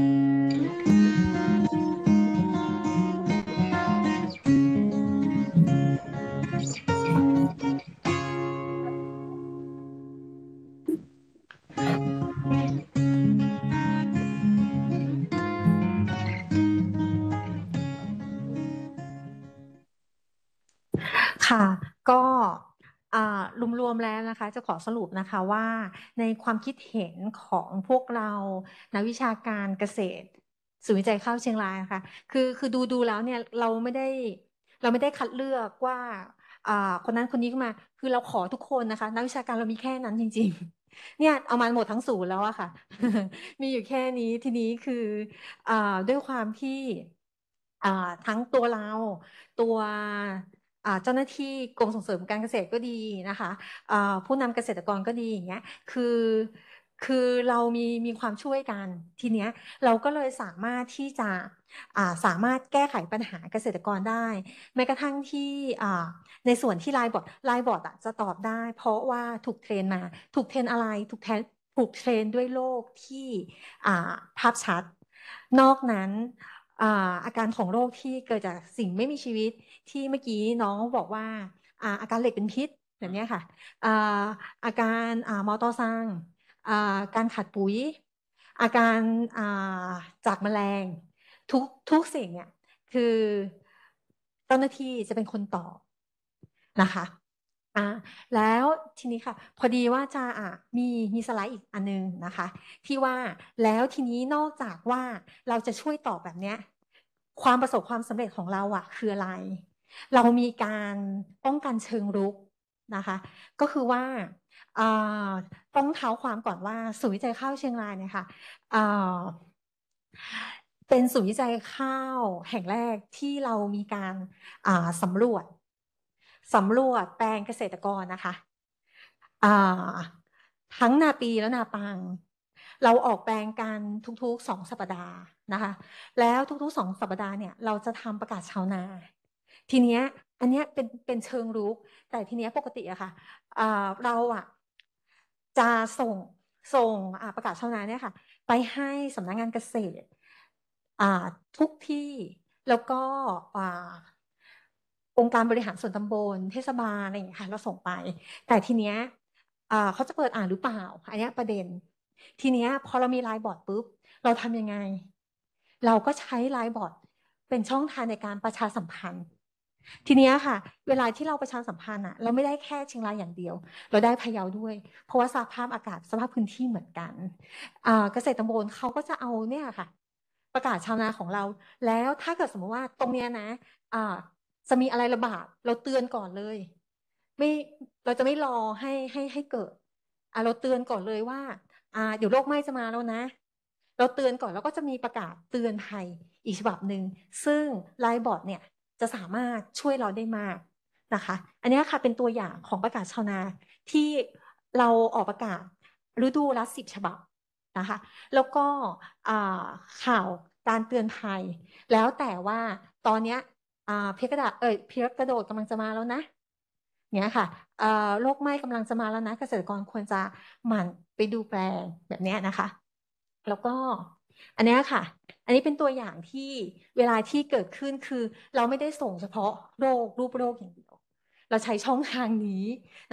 [SPEAKER 4] รวมๆแล้วนะคะ จะขอสรุปนะคะว่าในความคิดเห็นของพวกเรานักวิชาการเกษตรศูนย์วิจัยข้าวเชียงรายนะคะคือคือดูๆแล้วเนี่ยเราไม่ได้เราไม่ได้คัดเลือกว่าคนนั้นคนนี้ขึ้นมา คือเราขอทุกคนนะคะ นักวิชาการเรามีแค่นั้นจริง ๆ เนี่ย เอามาหมดทั้งศูนย์แล้วอะค่ะมีอยู่แค่นี้ทีนี้คืออด้วยความที่ทั้งตัวเราตัวเจ้าหน้าที่กรมส่งเสริมการเกษตรก็ดีนะคะผู้นำเกษตรกรก็ดีอย่างเงี้ยคือคือเรามีมีความช่วยกันทีเนี้ยเราก็เลยสามารถที่จะสามารถแก้ไขปัญหาเกษตรกรได้แม้กระทั่งที่ในส่วนที่ไลน์บอทไลน์บอทจะตอบได้ เพราะว่าถูกเทรนมาถูกเทรนอะไรถูกแทนถูกเทรนด้วยโรคที่ภาพชัดนอกนั้นอาการของโรคที่เกิดจากสิ่งไม่มีชีวิตที่เมื่อกี้น้องบอกว่าอาการเหล็กเป็นพิษแบบนี้ค่ะอาการมอตอซังการขาดปุ๋ย อาการจากแมลงทุกทุกสิ่งเนี่ยคือเจ้าหน้าที่จะเป็นคนตอบนะคะอ่าแล้วทีนี้ค่ะ พอดีว่าจะอ่ะมีมีสไลด์อีกอันนึงนะคะที่ว่าแล้วทีนี้นอกจากว่าเราจะช่วยตอบแบบเนี้ยความประสบความสำเร็จของเราอ่ะคืออะไรเรามีการป้องกันเชิงรุกนะคะก็คือว่าต้องเท้าความก่อนว่าศูนย์วิจัยข้าวเชียงรายเนี่ยค่ะเป็นศูนย์วิจัยข้าวแห่งแรกที่เรามีการสำรวจสำรวจแปลงเกษตรกรนะคะทั้งนาปีและนาปัง เราออกแปลงกันทุกๆสองสัปดาห์นะคะแล้วทุกๆสองสัปดาห์เนี่ยเราจะทำประกาศชาวนาทีเนี้ย อันเนี้ยเป็นเป็นเชิงรุกแต่ทีเนี้ยปกติอะค่ะเราอะจะส่งส่งประกาศชาวนาเนี่ยค่ะไปให้สำนักงงานเกษตรทุกที่ แล้วก็องค์การบริหารส่วนตำบลเทศบาลอะไรอย่างเงี้ยค่ะเราส่งไป แต่ทีเนี้ยเขาจะเปิดอ่านหรือเปล่า อันนี้ประเด็น ทีเนี้ยพอเรามีไลน์บอร์ดปุ๊บ เราทำยังไง เราก็ใช้ไลน์บอร์ดเป็นช่องทางในการประชาสัมพันธ์ทีนี้ค่ะ เวลาที่เราประชาสัมพันธ์อะเราไม่ได้แค่เชียงรายอย่างเดียว เราได้พะเยาด้วย เพราะว่าสภาพอากาศสภาพพื้นที่เหมือนกันเกษตรตำบลเขาก็จะเอาเนี่ยค่ะ ประกาศชาวนาของเรา แล้วถ้าเกิดสมมติว่าตรงเนี้ยนะจะมีอะไรระบาด เราเตือนก่อนเลย ไม่เราจะไม่รอให้ให้ให้เกิดเราเตือนก่อนเลยว่า่าเดี๋ยวโรคไหม้จะมาแล้วนะ เราเตือนก่อนแล้วก็จะมีประกาศเตือนภัยอีกฉบับหนึ่งซึ่งไลน์บอร์ดเนี่ยจะสามารถช่วยเราได้มากนะคะ อันนี้ค่ะเป็นตัวอย่างของประกาศชาวนาที่เราออกประกาศฤดูละสิบฉบับนะคะ แล้วก็ข่าวการเตือนภัย แล้วแต่ว่าตอนนี้เพลกระดาเอ่ยเพลกระโดดกำลังจะมาแล้วนะเนี้ยค่ะโรคไหม้กำลังจะมาแล้วนะเกษตรกรควรจะหมั่นไปดูแปลงแบบนี้นะคะ แล้วก็อันนี้ค่ะันนี้เป็นตัวอย่างที่เวลาที่เกิดขึ้นคือเราไม่ได้ส่งเฉพาะโรครูปโรคอย่างเดียว เราใช้ช่องทางนี้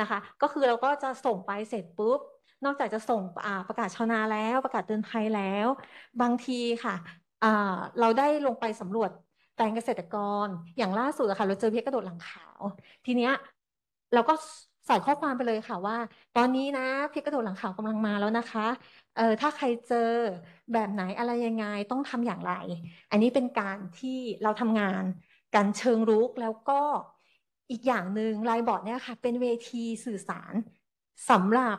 [SPEAKER 4] นะคะ ก็คือเราก็จะส่งไปเสร็จปุ๊บ นอกจากจะส่งประกาศชาวนาแล้ว ประกาศเตือนภัยแล้ว บางทีค่ะเราได้ลงไปสำรวจแปลงเกษตรกรอย่างล่าสุดค่ะเราเจอเพี้ยกระโดดหลังขาว ทีเนี้ยเราก็ใส่ข้อความไปเลยค่ะว่าตอนนี้นะพี่กระโดดหลังขาวกำลังมาแล้วนะคะเออถ้าใครเจอแบบไหนอะไรยังไงต้องทำอย่างไร อันนี้เป็นการที่เราทำงาน กันเชิงรุกแล้วก็อีกอย่างหนึ่งไลน์บอร์ดเนี่ยค่ะเป็นเวทีสื่อสารสำหรับ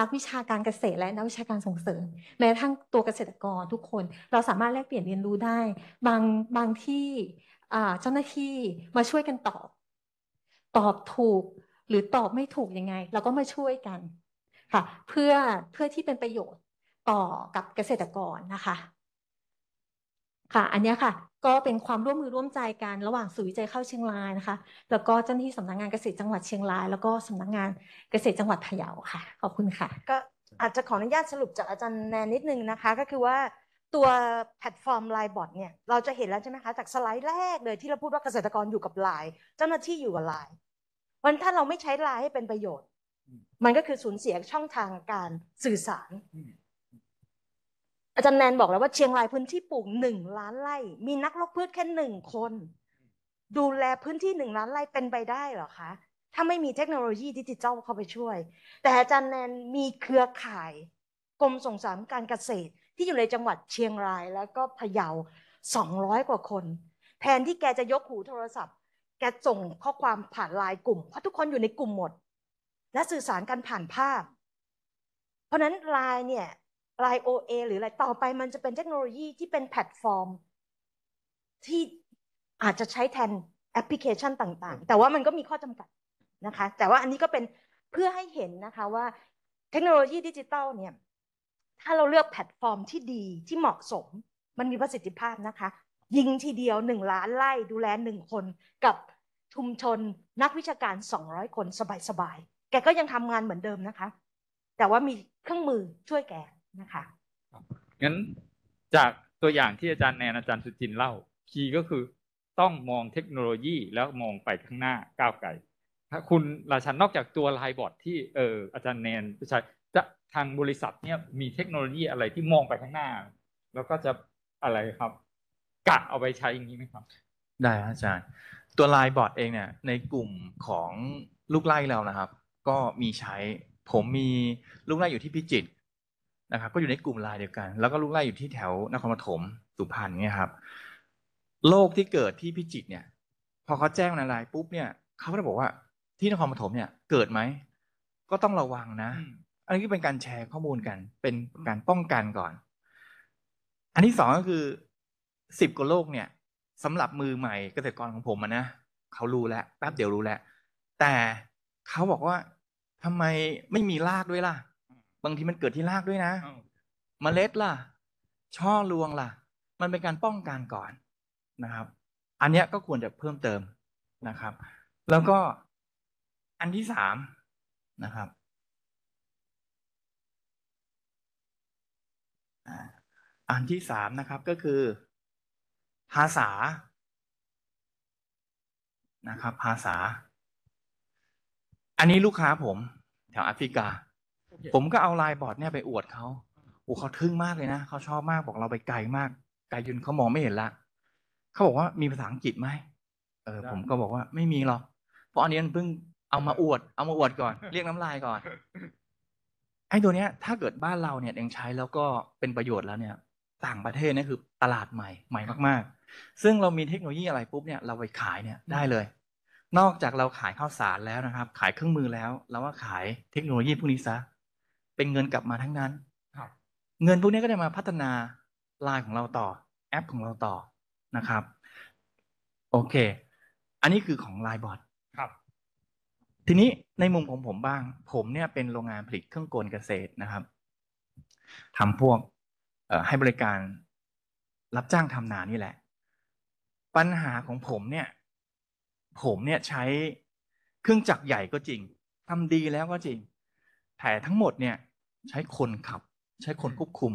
[SPEAKER 4] นักวิชาการเกษตรและนักวิชาการส่งเสริมแม้ทั้งตัวเกษตรกรทุกคนเราสามารถแลกเปลี่ยนเรียนรู้ได้บางบางที่เจ้าหน้าที่มาช่วยกันตอบ ตอบถูกหรือตอบไม่ถูกยังไงเราก็มาช่วยกันค่ะ เพื่อเพื่อที่เป็นประโยชน์ต่อกับเกษตรกรนะคะ ค่ะ อันนี้ค่ะ ก็เป็นความร่วมมือร่วมใจกันระหว่างศูนย์วิจัยข้าวเชียงรายนะคะ แล้วก็เจ้าหน้าที่สำนักงงานเกษตรจังหวัดเชียงราย แล้วก็สำนักงงานเกษตรจังหวัดพะเยาค่ะขอบคุณค่ะ
[SPEAKER 3] ก็อาจจะขออนุญาตสรุปจากอาจารย์แนนนิดนึงนะคะก็คือว่าตัวแพลตฟอร์มไลน์บอทเนี่ย เราจะเห็นแล้วใช่ไหมคะ จากสไลด์แรกเลยที่เราพูดว่าเกษตรกรอยู่กับไลน์เจ้าหน้าที่อยู่กับไลน์เพราะถ้าเราไม่ใช้ไลน์ให้เป็นประโยชน์ มันก็คือสูญเสียช่องทางการสื่อสาร อาจารย์แนนบอกแล้วว่าเชียงรายพื้นที่ปลูกหนึ่งล้านไร่ มีนักลกพืชแค่หนึ่งคน ดูแลพื้นที่หนึ่งล้านไร่เป็นไปได้หรอคะ ถ้าไม่มีเทคโนโลยีดิจิทัลเข้าไปช่วย แต่อาจารย์แนนมีเครือข่ายกรมส่งเสริมการเกษตรที่อยู่ในจังหวัดเชียงรายแล้วก็พะเยาสองร้อยกว่าคน แทนที่แกจะยกหูโทรศัพท์แกส่งข้อความผ่านไลน์กลุ่ม เพราะทุกคนอยู่ในกลุ่มหมด และสื่อสารกันผ่านภาพ เพราะนั้นไลน์เนี่ยไลน์เอหรืออะไรต่อไปมันจะเป็นเทคโนโลยีที่เป็นแพลตฟอร์ม ที่อาจจะใช้แทนแอปพลิเคชันต่างๆ แต่ว่ามันก็มีข้อจำกัดนะคะ แต่ว่าอันนี้ก็เป็นเพื่อให้เห็นนะคะว่าเทคโนโลยีดิจิตอลเนี่ย ถ้าเราเลือกแพลตฟอร์มที่ดีที่เหมาะสม มันมีประสิทธิภาพนะคะยิงทีเดียวหนึ่งล้านไล่ดูแลหนึ่งคนกับชุมชนนักวิชาการสองร้อยคนสบายๆแกก็ยังทำงานเหมือนเดิมนะคะแต่ว่ามีเครื่องมือช่วยแกนะคะ
[SPEAKER 2] งั้นจากตัวอย่างที่อาจารย์แนนอาจารย์สุจินเล่าคีย์ก็คือ ต้องมองเทคโนโลยีแล้วมองไปข้างหน้าก้าวไกลถ้าคุณราชันนอกจากตัวไลบอร์ดที่เอออาจารย์แนนใช้จะทางบริษัทเนี่ยมีเทคโนโลยีอะไรที่มองไปข้างหน้า แล้วก็จะอะไรครับกะเอาไปใช้อย่างนี้ไหมครับได
[SPEAKER 6] ้
[SPEAKER 5] อาจารย์ตัวไลน์บอร์ดเองเนี่ย ในกลุ่มของลูกไล่เรานะครับ ก็มีใช้ผมมีลูกไล่อยู่ที่พิจิตรนะครับ ก็อยู่ในกลุ่มไลน์เดียวกันแล้วก็ลูกไล่อยู่ที่แถวนครปฐมสุพรรณเนี่ยครับโรคที่เกิดที่พิจิตรเนี่ย พอเขาแจ้งในไลน์ปุ๊บเนี่ยเขาก็จะบอกว่าที่นครปฐมเนี่ยเกิดไหมก็ต้องระวังนะ อันนี้เป็นการแชร์ข้อมูลกันเป็นการป้องกันก่อน อันที่สองก็คือสิบกว่าโลกเนี่ยสำหรับมือใหม่เกษตรกรของผมนะเขารู้แล้ว แป๊บเดียวรู้แล้ว แต่เขาบอกว่า ทำไมไม่มีรากด้วยล่ะ บางทีมันเกิดที่รากด้วยนะมเมล็ดล่ะ ช่อรวงล่ะ มันเป็นการป้องกันก่อนนะครับ อันนี้ก็ควรจะเพิ่มเติมนะครับ แล้วก็อันที่สามนะครับอันที่สามนะครับก็คือภาษานะครับ ภาษา อันนี้ลูกค้าผม แถวแอฟริกา ผมก็เอาไลน์บอร์ดเนี่ยไปอวดเขาโอ้เขาทึ่งมากเลยนะเขาชอบมากบอกเราไปไกลมาก ไกลยุนเขามองไม่เห็นละเขาบอกว่ามีภาษาอังกฤษไหมเออ ผมก็บอกว่าไม่มีหรอก เพราะอันนี้มันเพิ่งเอามาอวดเอามาอวดก่อนเรียกน้ำลายก่อนไอ้ตัวเนี้ย ถ้าเกิดบ้านเราเนี่ยยังใช้แล้วก็เป็นประโยชน์แล้วเนี่ย ต่างประเทศนี่คือ ตลาดใหม่ใหม่มาก ๆซึ่งเรามีเทคโนโลยีอะไรปุ๊บเนี่ยเราไปขายเนี่ยได้เลย นอกจากเราขายข้าวสารแล้วนะครับ ขายเครื่องมือแล้ว เราก็ขายเทคโนโลยีพวกนี้ซะเป็นเงินกลับมาทั้งนั้นเงินพวกนี้ก็จะมาพัฒนาไลน์ของเราต่อแอป ของเราต่อนะครับ โอเค อันนี้คือของไลน์บอทครับ ทีนี้ในมุมของผมบ้าง ผมเนี่ยเป็นโรงงานผลิตเครื่องกลเกษตรนะครับทำพวกให้บริการรับจ้างทำนานี่แหละปัญหาของผมเนี่ย ผมเนี่ยใช้เครื่องจักรใหญ่ก็จริงทำดีแล้วก็จริงแต่ทั้งหมดเนี่ย ใช้คนขับ ใช้คนควบคุม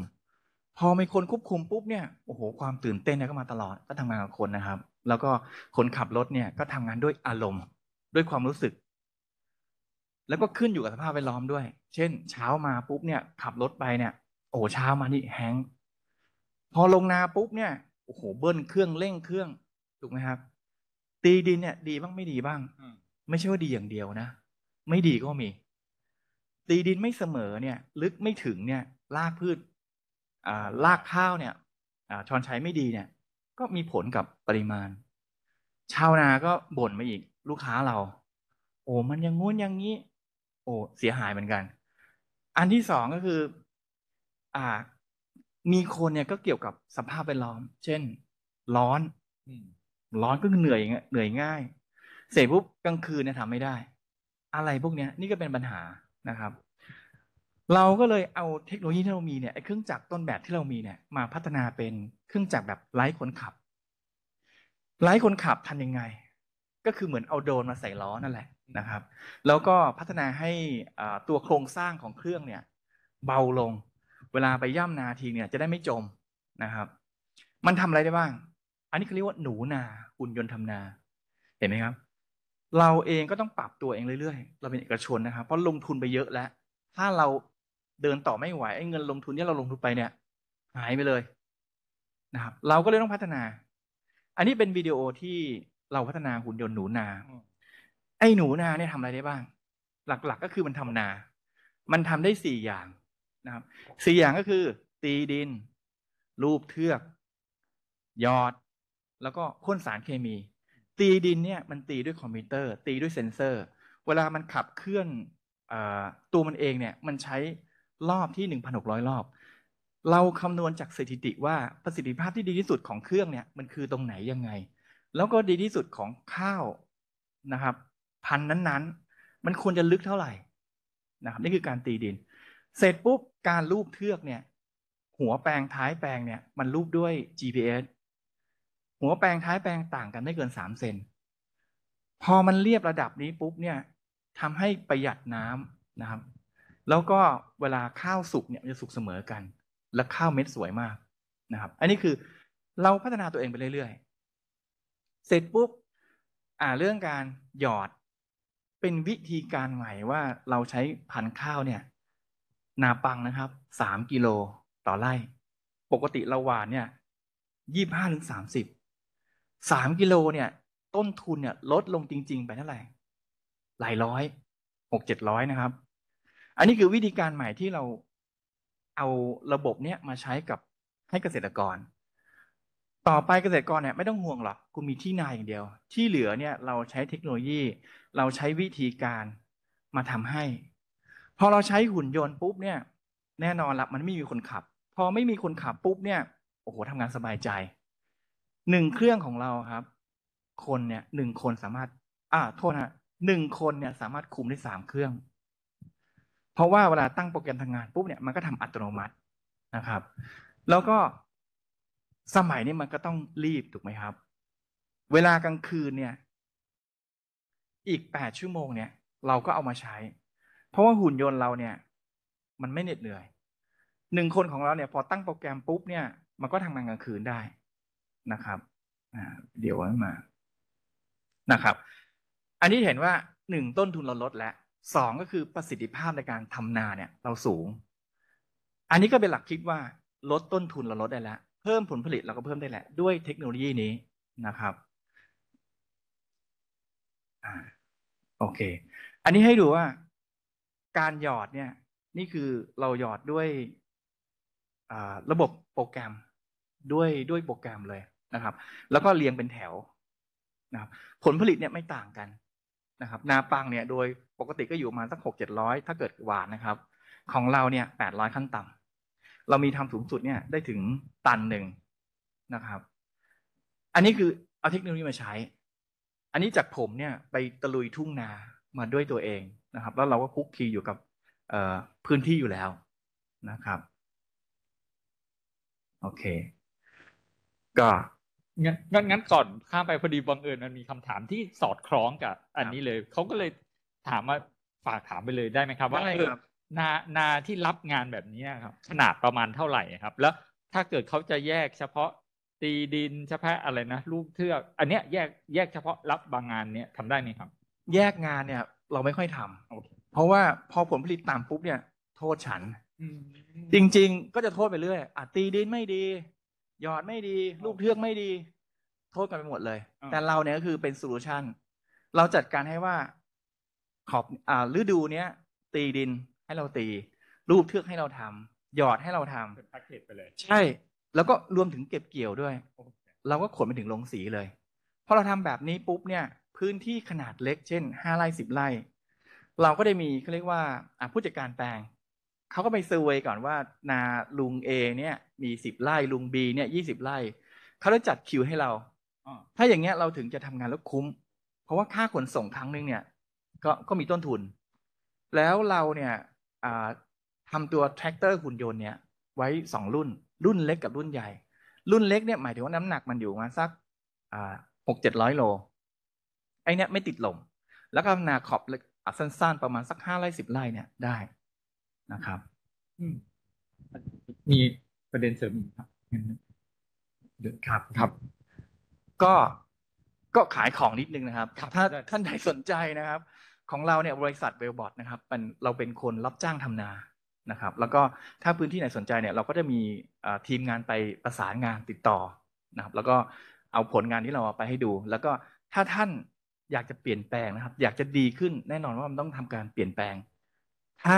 [SPEAKER 5] พอมีคนควบคุมปุ๊บเนี่ยโอ้โหความตื่นเต้นเนี่ยก็มาตลอด ก็ทำงานกับคนนะครับ แล้วก็คนขับรถเนี่ยก็ทำงานด้วยอารมณ์ด้วยความรู้สึก แล้วก็ขึ้นอยู่กับสภาพแวดล้อมด้วย เช่นเช้ามาปุ๊บเนี่ย ขับรถไปเนี่ย โอ้เช้ามานี่แฮงพอลงนาปุ๊บเนี่ย โอ้โห เบิ้ลเครื่องเร่งเครื่องถูกไหมครับตีดินเนี่ย ดีบ้างไม่ดีบ้างไม่ใช่ว่าดีอย่างเดียวนะไม่ดีก็มี ตีดินไม่เสมอเนี่ย ลึกไม่ถึงเนี่ยลากพืช อ่าลากข้าวเนี่ย อ่าช้อนใช้ไม่ดีเนี่ย ก็มีผลกับปริมาณ ชาวนาก็บ่นมาอีกลูกค้าเรา โอ้มันยังงุ้นอย่างนี้โอ้เสียหายเหมือนกัน อันที่สองก็คืออ่ามีคนเนี่ยก็เกี่ยวกับสภาพแวดล้อม เช่นร้อนร้อนก็เหนื่อยเหนื่อยง่าย เสร็จปุ๊บกลางคืนเนี่ยทำไม่ได้ อะไรพวกเนี้ยนี่ก็เป็นปัญหานะครับ เราก็เลยเอาเทคโนโลยีที่เรามีเนี่ยเครื่องจักรต้นแบบที่เรามีเนี่ยมาพัฒนาเป็นเครื่องจักรแบบไร้คนขับไร้คนขับทำยังไง ก็คือเหมือนเอาโดรนมาใส่ล้อนั่นแหละนะครับ แล้วก็พัฒนาให้ตัวโครงสร้างของเครื่องเนี่ยเบาลงเวลาไปย่ำนาทีเนี่ยจะได้ไม่จมนะครับ มันทำอะไรได้บ้างอันนี้เขาเรียกว่าหนูนาหุ่นยนต์ทำนา เห็นไหมครับ เราเองก็ต้องปรับตัวเองเรื่อยๆเราเป็นเอกชนนะครับเพราะลงทุนไปเยอะแล้วถ้าเราเดินต่อไม่ไหวไอ้เงินลงทุนที่เราลงทุนไปเนี่ยหายไปเลยนะครับเราก็เลยต้องพัฒนา อันนี้เป็นวิดีโอที่เราพัฒนาหุ่นยนต์หนูนา ไอ้หนูนาเนี่ยทำอะไรได้บ้าง หลักๆก็คือมันทำนา มันทำได้สี่อย่างนะครับสี่อย่างก็คือตีดิน รูปเทือก ยอดแล้วก็พ่นสารเคมี ตีดินเนี่ยมันตีด้วยคอมพิวเตอร์ ตีด้วยเซ็นเซอร์ เวลามันขับเคลื่อนตัวมันเองเนี่ยมันใช้รอบที่ 1,600 รอบ เราคำนวณจากสถิติว่าประสิทธิภาพที่ดีที่สุดของเครื่องเนี่ยมันคือตรงไหนยังไง แล้วก็ดีที่สุดของข้าวนะครับ พันนั้น ๆ มันควรจะลึกเท่าไหร่นะครับนี่คือการตีดิน เสร็จปุ๊บการลูบเทือกเนี่ย หัวแปลงท้ายแปลงเนี่ยมันลูบด้วย GPS หัวแปลงท้ายแปลงต่างกันไม่เกินสามเซน พอมันเรียบระดับนี้ปุ๊บเนี่ยทำให้ประหยัดน้ำนะครับ แล้วก็เวลาข้าวสุกเนี่ยจะสุกเสมอกัน และข้าวเม็ดสวยมากนะครับ อันนี้คือเราพัฒนาตัวเองไปเรื่อยๆ เสร็จปุ๊บ อ่าเรื่องการหยอดเป็นวิธีการใหม่ว่าเราใช้พันข้าวเนี่ย นาปังนะครับสามกิโลต่อไร่ ปกติเราหวานเนี่ยยี่ห้าถึงสามสิบสามกิโลเนี่ยต้นทุนเนี่ย ลดลงจริงๆไปเท่าไหร่หลายร้อยหกเจ็ดร้อยนะครับ อันนี้คือวิธีการใหม่ที่เราเอาระบบเนี้ยมาใช้กับให้เกษตรกร ต่อไปเกษตรกรเนี่ยไม่ต้องห่วงหรอกคุณมีที่นาอย่างเดียว ที่เหลือเนี่ยเราใช้เทคโนโลยี เราใช้วิธีการมาทำให้พอเราใช้หุ่นยนต์ปุ๊บเนี่ย แน่นอนละมันไม่มีคนขับ พอไม่มีคนขับปุ๊บเนี่ยโอ้โหทำงานสบายใจหนึ่งเครื่องของเราครับ คนเนี่ยหนึ่งคนสามารถอ่าโทษนะหนึ่งคนเนี่ยสามารถคุมได้สามเครื่อง เพราะว่าเวลาตั้งโปรแกรมทางงานปุ๊บเนี่ยมันก็ทำอัตโนมัตินะครับ แล้วก็สมัยนี้มันก็ต้องรีบถูกไหมครับ เวลากลางคืนเนี่ย อีกแปดชั่วโมงเนี่ย เราก็เอามาใช้ เพราะว่าหุ่นยนต์เราเนี่ย มันไม่เหน็ดเหนื่อยหนึ่งคนของเราเนี่ย พอตั้งโปรแกรมปุ๊บเนี่ยมันก็ทำงานกลางคืนได้นะครับเดี๋ยวมานะครับ อันนี้เห็นว่าหนึ่งต้นทุนเราลดแล้วสองก็คือประสิทธิภาพในการทำนาเนี่ย เราสูง อันนี้ก็เป็นหลักคิดว่าลดต้นทุนเราลดได้แล้วเพิ่มผลผลิตเราก็เพิ่มได้แหละด้วยเทคโนโลยีนี้นะครับ
[SPEAKER 6] อโอเค
[SPEAKER 5] อันนี้ให้ดูว่าการหยอดเนี่ยนี่คือเราหยอดด้วยระบบโปรแกรมด้วยด้วยโปรแกรมเลยนะครับแล้วก็เรียงเป็นแถวนะครับ ผลผลิตเนี่ยไม่ต่างกันนะครับนาปังเนี่ย โดยปกติก็อยู่มาสักหกเจ็ดร้อยถ้าเกิดหวานนะครับ ของเราเนี่ยแปดร้อยขั้นต่ำเรามีทำสูงสุดเนี่ยได้ถึงตันหนึ่งนะครับ อันนี้คือเอาเทคโนโลยีมาใช้ อันนี้จากผมเนี่ยไปตะลุยทุ่งนามาด้วยตัวเองนะครับ แล้วเราก็คุกคีอยู่กับพื้นที่อยู่แล้วนะครับ โอเคก็ง
[SPEAKER 2] ั้นงั้นก่อนข้ามไปพอดีบังเอิญมันมีคำถามที่สอดคล้องกับ อันนี้เลยเขาก็เลยถามมาฝากถามไปเลยได้ไหมครับ ว่าเออนานาที่รับงานแบบนี้ครับ ขนาดประมาณเท่าไหร่ครับ แล้วถ้าเกิดเขาจะแยกเฉพาะ ตีดินเฉพาะอะไรนะลูกเทือกอันเนี้ยแยกแยกเฉพาะรับบางงานเนี้ยทำได้ไหมครับ
[SPEAKER 5] แยกงานเนี่ย เราไม่ค่อยทำเพราะว่าพอผลผลิตตามปุ๊บเนี่ย โทษฉันจริง ๆ ก็จะโทษไปเรื่อยอ่ะตีดินไม่ดียอด ไม่ดีลูกเทือกไม่ดีโทษกันไปหมดเลย แต่เราเนี่ยก็คือเป็นโซลูชันเราจัดการให้ว่าขอบอ่าฤดูเนี้ยตีดินให้เราตี รูปเทือกให้เราทำหยอดให้เราทำเ
[SPEAKER 2] ป็นแพ็กเกจไปเลย ใช
[SPEAKER 5] ่ แล้วก็รวมถึงเก็บเกี่ยวด้วย เราก็ขนไปถึงลงสีเลยพอเราทำแบบนี้ปุ๊บเนี่ยพื้นที่ขนาดเล็กเช่นห้าไร่สิบไร่ เราก็ได้มีเขาเรียกว่า ผู้จัดการแปลงเขาก็ไปซเวยก่อนว่า นาลุงเอเนี่ย มีสิบไร่ลุงบีเนี่ยยี่สิบไร่เขาจะจัดคิวให้เราถ้าอย่างเงี้ยเราถึงจะทำงานแล้วคุ้ม เพราะว่าค่าขนส่งครั้งนึงเนี่ย ก็ก็มีต้นทุน แล้วเราเนี่ยทำตัวแทรกเตอร์หุ่นยนต์เนี่ย ไว้สองรุ่นรุ่นเล็กกับรุ่นใหญ่ รุ่นเล็กเนี่ย หมายถึงว่าน้ำหนักมันอยู่มาสักหกเจ็ดร้อยโลไอเนี้ยไม่ติดลมแล้วก็นาขอบสั้นๆประมาณสักห้าไร่สิบไร่เนี่ยได้นะครับมีประเด็นเสริมอีกครับเดือดครับ ครับ ก็ก็ขายของนิดนึงนะครับ ถ้าท่านใดสนใจนะครับ ของเราเนี่ยบริษัทเวลบอทนะครับเป็นเราเป็นคนรับจ้างทำนานะครับ แล้วก็ถ้าพื้นที่ไหนสนใจเนี่ย เราก็จะมีทีมงานไป ประสานงานติดต่อนะครับ แล้วก็เอาผลงานที่เราไปให้ดู แล้วก็ถ้าท่านอยากจะเปลี่ยนแปลงนะครับ อยากจะดีขึ้นแน่นอนว่ามันต้องทำการเปลี่ยนแปลง ถ้า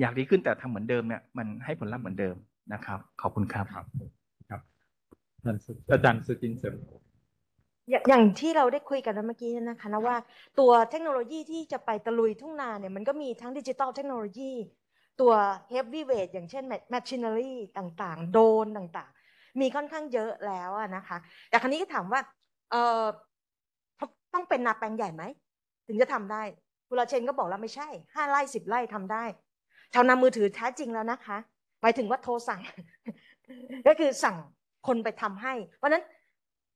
[SPEAKER 5] อยากดีขึ้นแต่ทำเหมือนเดิมเนี่ยมันให้ผลลัพธ์เหมือนเดิมนะครับ ขอบคุณครับ ครับครับอาจารย์สุจินเสริม
[SPEAKER 3] อย่างที่เราได้คุยกันเมื่อกี้นะคะนะว่าตัวเทคโนโลยีที่จะไปตะลุยทุ่งนาเนี่ยมันก็มีทั้งดิจิตอลเทคโนโลยีตัวเฮฟวี่เวท อย่างเช่นแมชชีนอรี่ต่างๆ โดนต่างๆ มีค่อนข้างเยอะแล้วนะคะ แต่ครั้นี้ก็ถามว่า เออต้องเป็นนาแปลงใหญ่ไหมถึงจะทำได้คุณละเชน ก็บอกแล้วไม่ใช่ห้าไร่สิบไร่ทำได้ชาวนามือถือแท้จริงแล้วนะคะหมายถึงว่าโทรสั่ง ก็คือสั่งคนไปทำให้ เพราะนั้น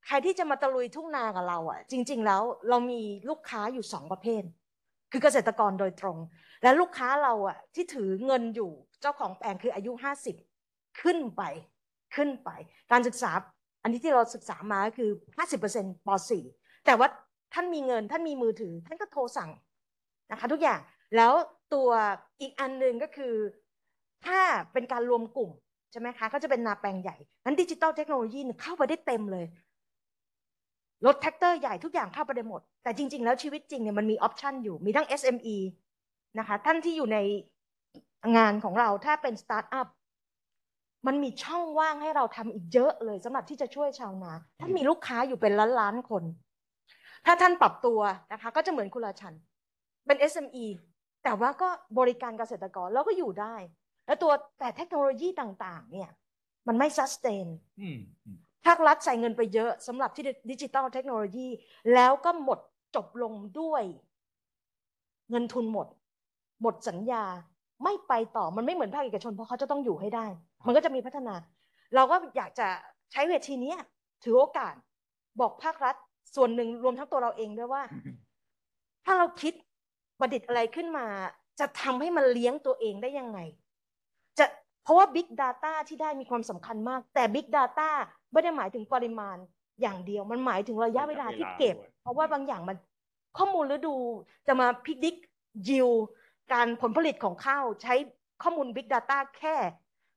[SPEAKER 3] ใครที่จะมาตะลุยทุ่งนากับเราอ่ะ จริง ๆ แล้วเรามีลูกค้าอยู่สองประเภท คือเกษตรกรโดยตรง และลูกค้าเราอ่ะที่ถือเงินอยู่เจ้าของแปลงคืออายุห้าสิบขึ้นไปขึ้นไป การศึกษาอันนี้ที่เราศึกษามาก็คือห้าสิบเปอร์เซ็นต์ปสี่แต่ว่าท่านมีเงินท่านมีมือถือท่านก็โทรสั่งนะคะ ทุกอย่างแล้วตัวอีกอันหนึ่งก็คือถ้าเป็นการรวมกลุ่มใช่ไหมคะก็จะเป็นนาแปลงใหญ่นั้นดิจิตอลเทคโนโลยีเข้าไปได้เต็มเลย รถแท็กเตอร์ใหญ่ทุกอย่างเข้าไปได้หมด แต่จริงๆ แล้วชีวิตจริงเนี่ยมันมีออปชันอยู่มีทั้ง SME นะคะท่านที่อยู่ในงานของเราถ้าเป็นสตาร์ทอัพมันมีช่องว่างให้เราทำอีกเยอะเลยสำหรับที่จะช่วยชาวนาท่านมีลูกค้าอยู่เป็นล้านล้านคน ถ้าท่านปรับตัวนะคะ ก็จะเหมือนคุณราชันเป็น SME แต่ว่าก็บริการเกษตรกรแล้วก็อยู่ได้ แล้วตัวแต่เทคโนโลยีต่างๆเนี่ย มันไม่ซัสเตนภาครัฐใส่เงินไปเยอะสำหรับที่ดิจิตอลเทคโนโลยี แล้วก็หมดจบลงด้วย เงินทุนหมด หมดสัญญา ไม่ไปต่อมันไม่เหมือนภาคเอกชน เพราะเขาจะต้องอยู่ให้ได้ มันก็จะมีพัฒนา เราก็อยากจะใช้เวทีนี้ถือโอกาสบอกภาครัฐส่วนหนึ่งรวมทั้งตัวเราเองด้วยว่า ถ้าเราคิดบัณฑิตอะไรขึ้นมา จะทำให้มันเลี้ยงตัวเองได้ยังไง จะเพราะว่า Big Data ที่ได้มีความสำคัญมาก แต่ Big Data ไม่ได้หมายถึงปริมาณอย่างเดียว มันหมายถึงระยะเวลาที่เก็บ เพราะว่าบางอย่างมันข้อมูลฤดูจะมาพิจิกยิว การผลผลิตของข้าวใช้ข้อมูล Big Data แค่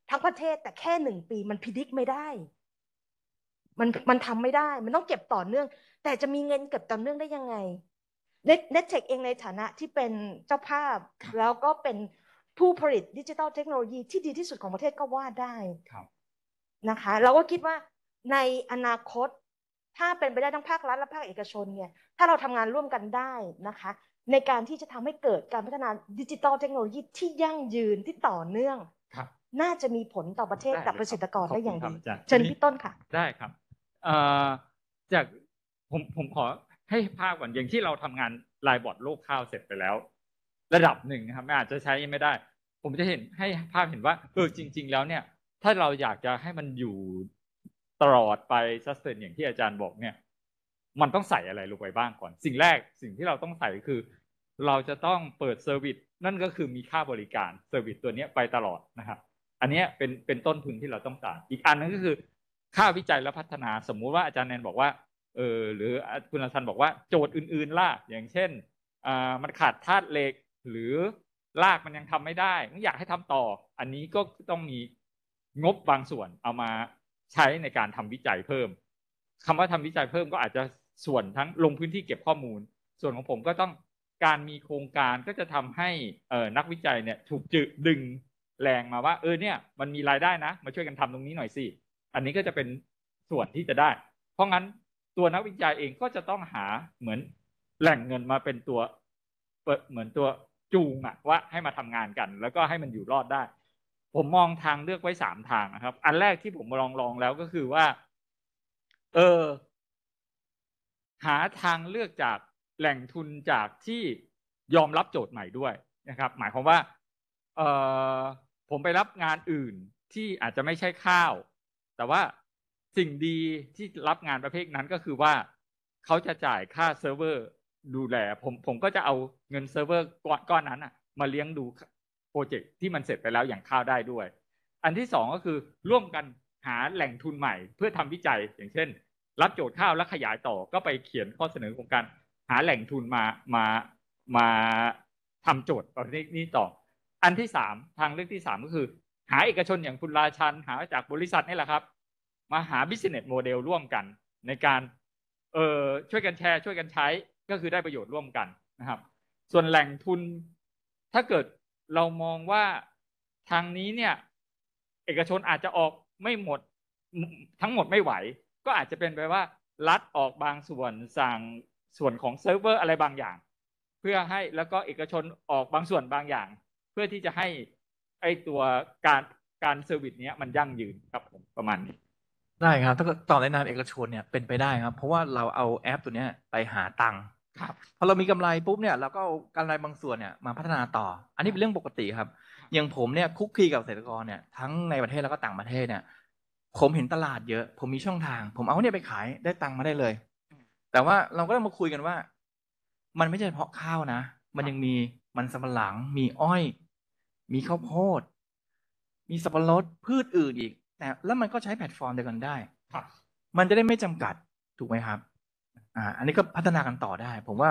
[SPEAKER 3] ทั้งประเทศแต่แค่หนึ่งปี มันพิจิกไม่ได้ มันมันทำไม่ได้ มันต้องเก็บต่อเนื่อง แต่จะมีเงินเก็บต่อเนื่องได้ยังไงเน็ตเทคเองในฐานะที่เป็นเจ้าภาพ แล้วก็เป็นผู้ผลิตดิจิทัลเทคโนโลยีที่ดีที่สุดของประเทศก็ว่าได้นะคะ เราก็คิดว่าในอนาคตถ้าเป็นไปได้ทั้งภาครัฐและภาคเอกชนเนี่ยถ้าเราทำงานร่วมกันได้นะคะ ในการที่จะทำให้เกิดการพัฒนาดิจิทัลเทคโนโลยีที่ยั่งยืนที่ต่อเนื่องน่าจะมีผลต่อประเทศกับเกษตรกรได้อย่างดีเชิญพี่ต้นค่ะ
[SPEAKER 2] ได้ครับจากผมผมขอให้ภาพก่อน อย่างที่เราทำงานลายบอร์ดโลกข้าวเสร็จไปแล้ว ระดับหนึ่งครับอาจจะใช้ไม่ได้ ผมจะเห็นให้ภาพเห็นว่าเออจริง ๆ แล้วเนี่ย ถ้าเราอยากจะให้มันอยู่ตลอดไปซัสเทนอย่างที่อาจารย์บอกเนี่ยมันต้องใส่อะไรลงไปบ้างก่อน สิ่งแรกสิ่งที่เราต้องใส่คือ เราจะต้องเปิดเซอร์วิสนั่นก็คือมีค่าบริการเซอร์วิสตัวนี้ไปตลอดนะครับ อันนี้เป็นเป็นต้นทุนที่เราต้องการอีกอันนึงก็คือค่าวิจัยและพัฒนาสมมุติว่าอาจารย์แนนบอกว่าเออหรือคุณอาชันบอกว่า โจทย์อื่นๆล่ะอย่างเช่นอ่ามันขาดธาตุเหล็กหรือลากมันยังทำไม่ได้อยากให้ทำต่อ อันนี้ก็ต้องมีงบบางส่วนเอามาใช้ ในการทำวิจัยเพิ่ม คำว่าทำวิจัยเพิ่มก็อาจจะส่วนทั้งลงพื้นที่เก็บข้อมูล ส่วนของผมก็ต้องการมีโครงการก็จะทำให้นักวิจัยเนี่ยถูก จึ ดึงแรงมาว่า เออเนี่ยมันมีรายได้นะ มาช่วยกันทำตรงนี้หน่อยสิ อันนี้ก็จะเป็นส่วนที่จะได้ เพราะงั้นตัวนักวิจัยเองก็จะต้องหาเหมือนแหล่งเงินมาเป็นตัวเหมือนตัวจูงอะว่า ให้มาทำงานกัน แล้วก็ให้มันอยู่รอดได้ ผมมองทางเลือกไว้สามทางนะครับ อันแรกที่ผมลองลองแล้วก็คือว่า เออ หาทางเลือกจากแหล่งทุนจากที่ยอมรับโจทย์ใหม่ด้วยนะครับ หมายความว่าเออผมไปรับงานอื่นที่อาจจะไม่ใช่ข้าว แต่ว่าสิ่งดีที่รับงานประเภทนั้นก็คือว่าเขาจะจ่ายค่าเซิร์ฟเวอร์ดูแลผมผมก็จะเอาเงินเซิร์ฟเวอร์ก้อนก้อนนั้นอะมาเลี้ยงดูโปรเจกต์ที่มันเสร็จไปแล้วอย่างข้าวได้ด้วย อันที่สองก็คือร่วมกันหาแหล่งทุนใหม่เพื่อทำวิจัยอย่างเช่น รับโจทย์ข้าวแล้วขยายต่อก็ไปเขียนข้อเสนอโครงการหาแหล่งทุนมามามาทำโจทย์ประเภทนี้ต่อ อันที่สามทางเลือกที่สามก็คือ หาเอกชนอย่างคุณราชันหาจากบริษัทนี่แหละครับมาหา business model ร่วมกัน ในการเออช่วยกันแชร์ ช่วยกันใช้ก็คือได้ประโยชน์ร่วมกันนะครับ ส่วนแหล่งทุน ถ้าเกิดเรามองว่าทางนี้ เนี่ย เอกชนอาจจะออกไม่หมด ทั้งหมดไม่ไหว ก็อาจจะเป็นไปว่า รัดออกบางส่วนสั่งส่วนของ เซิร์ฟเวอร์ อะไรบางอย่าง เพื่อให้แล้วก็เอกชนออกบางส่วนบางอย่าง เพื่อที่จะให้ไอตัวการการเซอร์วิสเนี้ยมันยั่งยืนครับผมประมา
[SPEAKER 5] ณนี้ได้ครับถ้าตอบในนามเอกชนเนี่ยเป็นไปได้ครับ เพราะว่าเราเอาแอปตัวเนี้ยไปหาตังค์ ครับ พอเรามีกำไรปุ๊บเนี่ย เราก็เอากำไรบางส่วนเนี่ยมาพัฒนาต่อ อันนี้เป็นเรื่องปกติครับ อย่างผมเนี่ยคุกคีกับเกษตรกรเนี่ย ทั้งในประเทศแล้วก็ต่างประเทศเนี่ยผมเห็นตลาดเยอะ ผมมีช่องทาง ผมเอาเนี่ยไปขายได้ตังค์มาได้เลย แต่ว่าเราก็ต้องมาคุยกันว่า มันไม่ใช่เฉพาะข้าวนะ มันยังมีมันสำปะหลังมีอ้อย มีข้าวโพด มีสับปะรด พืชอื่นอีกแต่แล้วมันก็ใช้แพลตฟอร์มเดียวกันได้ มันจะได้ไม่จำกัด ถูกไหมครับ อ่า อันนี้ก็พัฒนากันต่อได้ ผมว่า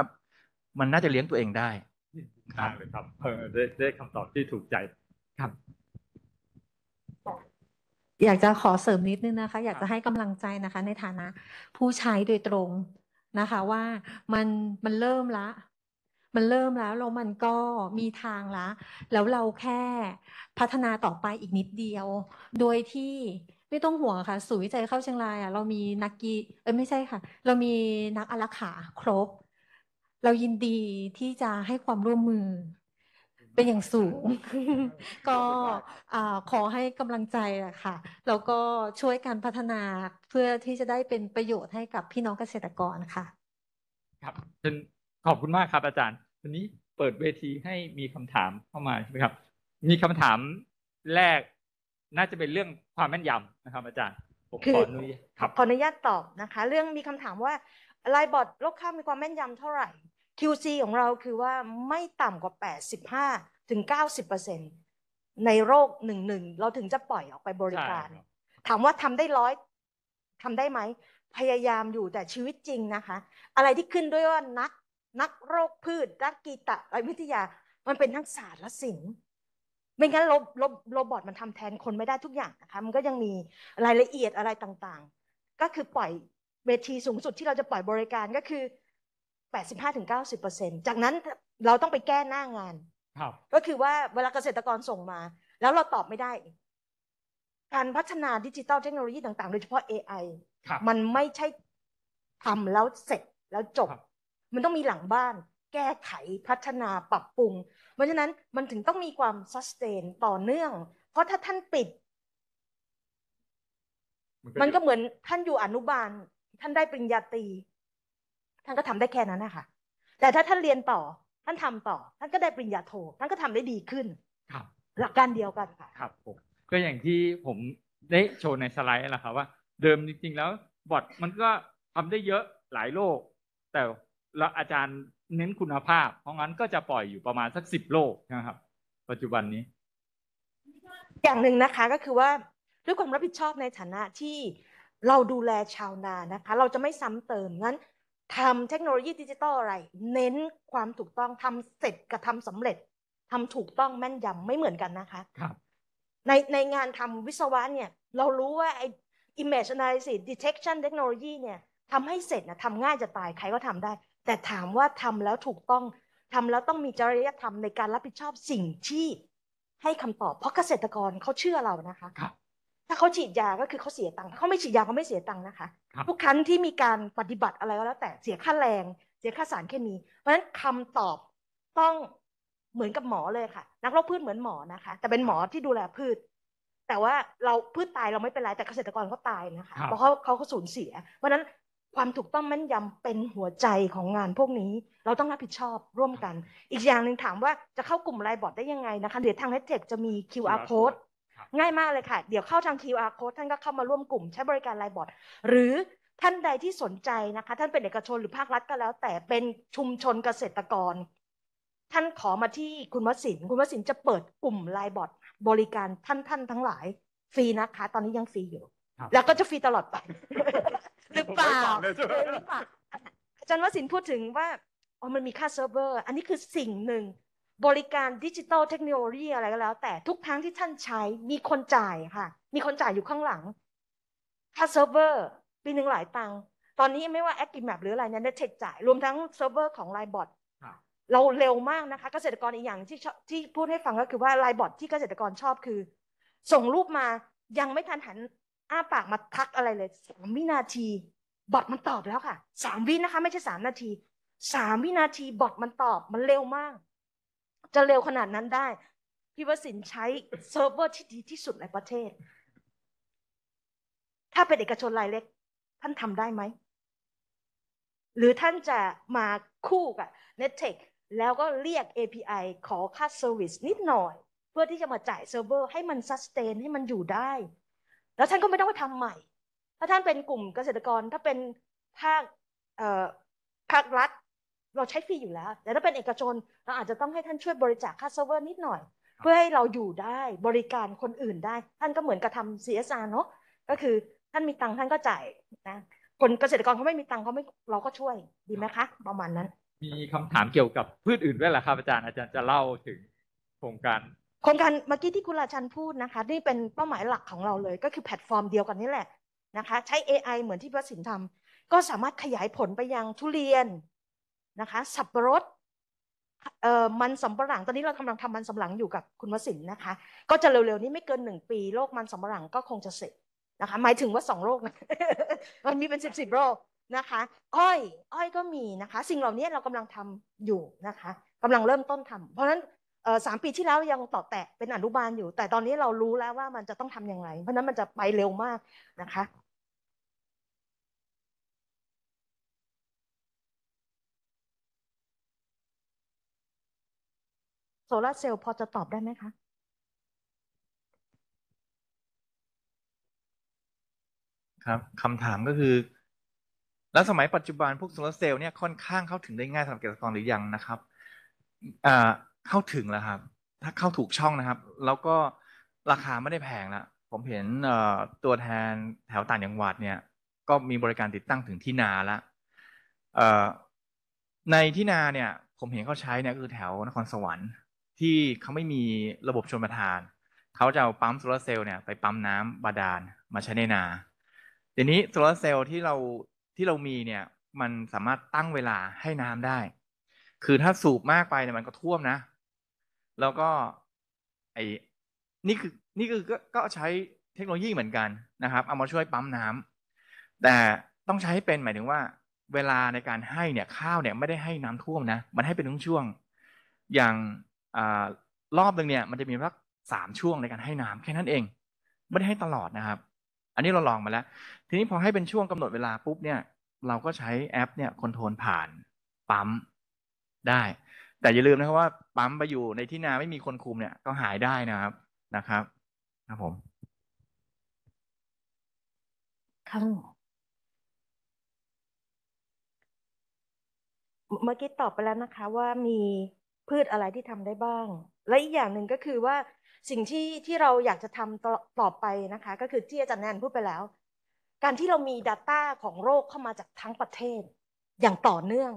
[SPEAKER 5] มันน่าจะเลี้ยงตัวเองได้ค
[SPEAKER 2] รับเลยครับ เออได้คำตอบที่ถูกใจ
[SPEAKER 5] ครับ
[SPEAKER 4] อยากจะขอเสริมนิดนึงนะคะ อยากจะให้กำลังใจนะคะในฐานะ ผู้ใช้โดยตรงนะคะว่ามันมันเริ่มละันเริ่มแล้วแล้วมันก็มีทางละแล้วเราแค่พัฒนาต่อไปอีกนิดเดียว โดยที่ไม่ต้องห่วงค่ะสูยวิจัยเข้าเชียงรายอ่ะ เรามีนักกีเอ้ยไม่ใช่ค่ะ เรามีนักอารักขาครบ เรายินดีที่จะให้ความร่วมมือเป็นอย่างสูง ก็ขอให้กำลังใจอะค่ะ แล้วก็ช่วยการพัฒนาเพื่อที่จะได้เป็นประโยชน์ให้กับพี่น้องเกษตรกรค่ะ
[SPEAKER 2] ครับขอบคุณมากครับ อาจารย์วันนี้เปิดเวทีให้มีคำถามเข้ามาใช่ไหมครับ มีคำถามแรกน่าจะเป็นเรื่องความแม่นยำนะครับอาจารย์
[SPEAKER 3] ผมขออ
[SPEAKER 6] นุญาตขอ
[SPEAKER 3] อนุญาตตอบนะคะ เรื่องมีคำถามว่าไยบอดโลกข้ามมีความแม่นยำเท่าไหร่ QC ของเราคือว่าไม่ต่ำกว่า 85ถึง90%ในโรคหนึ่งหนึ่งเราถึงจะปล่อยออกไปบริการ ถามว่าทำได้ร้อยทำได้ไหมพยายามอยู่แต่ชีวิตจริงนะคะ อะไรที่ขึ้นด้วยว่านักนักโรคพืชนักกีตะอะไรวิทยา มันเป็นทั้งศาสตร์และศิลป์ ไม่งั้นโรโโรบอทมันทำแทนคนไม่ได้ทุกอย่างนะคะ มันก็ยังมีรายละเอียดอะไรต่างๆ ก็คือปล่อยเวทีสูงสุดที่เราจะปล่อยบริการก็คือ 85-90%จากนั้นเราต้องไปแก้หน้างาน ก็คือว่าเวลาเกษตรกรส่งมา แล้วเราตอบไม่ได้ การพัฒนาดิจิทัลเทคโนโลยีต่างๆ โดยเฉพาะ AI มันไม่ใช่ทำแล้วเสร็จแล้วจบมันต้องมีหลังบ้านแก้ไขพัฒนาปรับปรุง เพราะฉะนั้นมันถึงต้องมีความซัสเทนต่อเนื่อง เพราะถ้าท่านปิด มันก็เหมือนท่านอยู่อนุบาล ท่านได้ปริญญาตรีท่านก็ทำได้แค่นั้นนะคะแต่ถ้าท่านเรียนต่อ ท่านทำต่อ ท่านก็ได้ปริญญาโท ท่านก็ทำได้ดีขึ้น ครับ หลักการเดียวกันค่ะ ครับผม
[SPEAKER 2] ก็อย่างที่ผมได้โชว์ในสไลด์แล้ะครับว่าเดิมจริงๆแล้วบอทมันก็ทำได้เยอะหลายโลก แต่แล้วอาจารย์เน้นคุณภาพ เพราะงั้นก็จะปล่อยอยู่ประมาณสักสิบโลกนะครับปัจจุบันนี้
[SPEAKER 3] อย่างหนึ่งนะคะก็คือว่าด้วยความรับผิดชอบในฐานะที่เราดูแลชาวนานะคะ เราจะไม่ซ้ำเติมงั้นทำเทคโนโลยีดิจิตอลอะไร เน้นความถูกต้องทำเสร็จกับทำสำเร็จทำถูกต้องแม่นยำไม่เหมือนกันนะคะครับในในงานทำวิศวะเนี่ยเรารู้ว่าไอ้ image analysis detection technology เนี่ยทำให้เสร็จนะทำง่ายจะตายใครก็ทำได้แต่ถามว่าทำแล้วถูกต้องทำแล้วต้องมีจริยธรรมในการรับผิดชอบสิ่งที่ให้คำตอบ เพราะเกษตรกรเขาเชื่อเรานะคะครับถ้าเขาฉีดยาก็คือเขาเสียตังค์เขาไม่ฉีดยาเขาไม่เสียตังค์นะคะทุกครั้งที่มีการปฏิบัติอะไรก็แล้วแต่เสียค่าแรง เสียค่าสารเคมี เพราะฉะนั้นคำตอบต้องเหมือนกับหมอเลยค่ะ นักโรคพืชเหมือนหมอนะคะ แต่เป็นหมอที่ดูแลพืช แต่ว่าเราพืชตายเราไม่เป็นไรแต่เกษตรกรเขาตายนะคะ เพราะเขาเขาสูญเสีย เพราะนั้นความถูกต้องแม่นยำเป็นหัวใจของงานพวกนี้เราต้องรับผิดชอบร่วมกัน อีกอย่างหนึ่งถามว่าจะเข้ากลุ่มไลน์บอร์ดได้ยังไงนะคะ เดี๋ยวทางเตเทคจะมี QR code ง่ายมากเลยค่ะ เดี๋ยวเข้าทาง QR code ท่านก็เข้ามาร่วมกลุ่มใช้บริการไลน์บอร์ดหรือท่านใดที่สนใจนะคะ ท่านเป็นเอกชนหรือภาครัฐก็แล้ว แต่เป็นชุมชนเกษตรกร ท่านขอมาที่คุณวสินคุณวสินจะเปิดกลุ่มไลน์บอร์ดบริการท่านท่านทั้งหลายฟรีนะคะ ตอนนี้ยังฟรีอยู่ แล้วก็จะฟรีตลอดไป
[SPEAKER 6] หรือเปล่าหรือเปล่า
[SPEAKER 3] อาจารย์วสินพูดถึงว่าอ๋อมันมีค่าเซิร์ฟเวอร์อันนี้คือสิ่งหนึ่ง บริการดิจิตอลเทคโนโลยีอะไรก็แล้ว แต่ทุกครั้งที่ท่านใช้มีคนจ่ายค่ะ มีคนจ่ายอยู่ข้างหลังค่าเซิร์ฟเวอร์ปีหนึ่งหลายตังค์ตอนนี้ไม่ว่าแอคกิแมปหรืออะไรเนี่ยได้เทคจ่าย รวมทั้งเซิร์ฟเวอร์ของไลบอทเราเร็วมากนะคะ เกษตรกรอีกอย่างที่ที่พูดให้ฟังก็คือว่าไลบอทที่เกษตรกรชอบคือ ส่งรูปมายังไม่ทันหันอ้าปากมาทักอะไรเลย สามวินาที บอทมันตอบแล้วค่ะ สามวินะคะ ไม่ใช่สามนาที สามวินาทีบอทมันตอบมันเร็วมาก จะเร็วขนาดนั้นได้ พี่วสินใช้เซิร์ฟเวอร์ที่ดีที่สุดในประเทศ ถ้าเป็นเอกชนรายเล็ก ท่านทำได้ไหม หรือท่านจะมาคู่กับ n e t ต e ทคแล้วก็เรียก API ขอค่าเซอร์วิสนิดหน่อย เพื่อที่จะมาจ่ายเซิร์ฟเวอร์ให้มันสแตนให้มันอยู่ได้แล้วท่านก็ไม่ต้องไปทำใหม่ ถ้าท่านเป็นกลุ่มเกษตรกร ถ้าเป็นภาคภาครัฐ เราใช้ฟรีอยู่แล้ว แต่ถ้าเป็นเอกชนเราอาจจะต้องให้ท่านช่วยบริจาคค่าเซิร์ฟเวอร์นิดหน่อย เพื่อให้เราอยู่ได้บริการคนอื่นได้ ท่านก็เหมือนกระทำ CSR เนาะก็คือท่านมีตังค์ท่านก็จ่ายนะคนเกษตรกรเขาไม่มีตังค์เขาไม่เราก็ช่วยดีไหมคะประมาณนั้น
[SPEAKER 2] มีคำถามเกี่ยวกับพืชอื่นด้วยเหรอครับอาจารย์อาจารย์จะเล่าถึงโครงการ
[SPEAKER 3] โครงการเมื่อกี้ที่คุณราชันพูดนะคะนี่เป็นเป้าหมายหลักของเราเลย ก็คือแพลตฟอร์มเดียวกันนี่แหละนะคะ ใช้ AI เหมือนที่พระสินทำก็สามารถขยายผลไปยังทุเรียนนะคะสับปะรดเอ่อมันสำปะหลัง ตอนนี้เรากำลังทำมันสำปะหลังอยู่กับคุณวสินนะคะ ก็จะเร็วๆนี้ไม่เกินหนึ่งปี โรคมันสำปะหลังก็คงจะเสร็จนะคะ หมายถึงว่าสองโรค มันมีเป็นสิบสิบโรคนะคะ อ้อย อ้อยก็มีนะคะ สิ่งเหล่านี้เรากำลังทำอยู่นะคะกำลังเริ่มต้นทำเพราะฉะนั้นสามปีที่ แล้วยังต่อแตะ เป็นอนุบาลอยู่ แต่ตอนนี้เรารู้แล้วว่ามันจะต้องทำอย่างไรเพราะนั้นมันจะไปเร็วมากนะคะโซลาเซลล์พอจะตอบได้ไหมคะ
[SPEAKER 5] ครับคำถามก็คือ แล้ว สมัย ปัจจุบันพวกโซลาเซลล์เนี่ย ค่อน ข้างเข้าถึงได้ง่ายสำหรับ เกษตรกรหรือยังนะครับอ่าเข้าถึงแล้วครับ ถ้าเข้าถูกช่องนะครับ แล้วก็ราคาไม่ได้แพงแล้ว ผมเห็นตัวแทนแถวต่างจังหวัดเนี่ยก็มีบริการติดตั้งถึงที่นาแล้ว ในที่นาเนี่ยผมเห็นเขาใช้เนี่ยคือแถวนครสวรรค์ที่เขาไม่มีระบบชนประทาน เขาจะเอาปั๊มโซลาเซลล์เนี่ยไปปั๊มน้ำบาดาลมาใช้ในนา เดี๋ยวนี้โซลาเซลล์ที่เราที่เรามีเนี่ยมันสามารถตั้งเวลาให้น้ำได้ คือถ้าสูบมากไปเนี่ยมันก็ท่วมนะแล้วก็ไอ้ นี่คือ นี่คือก็ใช้เทคโนโลยีเหมือนกันนะครับ เอามาช่วยปั๊มน้ำ แต่ต้องใช้เป็นหมายถึงว่าเวลาในการให้เนี่ยข้าวเนี่ยไม่ได้ให้น้ำท่วมนะ มันให้เป็นช่วงๆอย่างอรอบหนึงเนี่ย มันจะมีสักสามช่วงในการให้น้ำแค่นั้นเอง ไม่ได้ให้ตลอดนะครับ อันนี้เราลองมาแล้ว ทีนี้พอให้เป็นช่วงกำหนดเวลาปุ๊บเนี่ย เราก็ใช้แอปเนี่ยคอนโทรลผ่านปั๊มได้แต่อย่าลืมนะครับว่าปั๊มไปอยู่ในที่นาไม่มีคนคุมเนี่ย ก็หายได้นะครับนะครับครับผม
[SPEAKER 6] ครับ
[SPEAKER 3] เมื่อกี้ตอบไปแล้วนะคะว่ามีพืชอะไรที่ทำได้บ้าง และอีกอย่างหนึ่งก็คือว่า สิ่งที่ที่เราอยากจะทำต่อไปนะคะ ก็คือที่อาจารย์แนนพูดไปแล้ว การที่เรามี Data ของโรคเข้ามาจากทั้งประเทศ อย่างต่อเนื่อง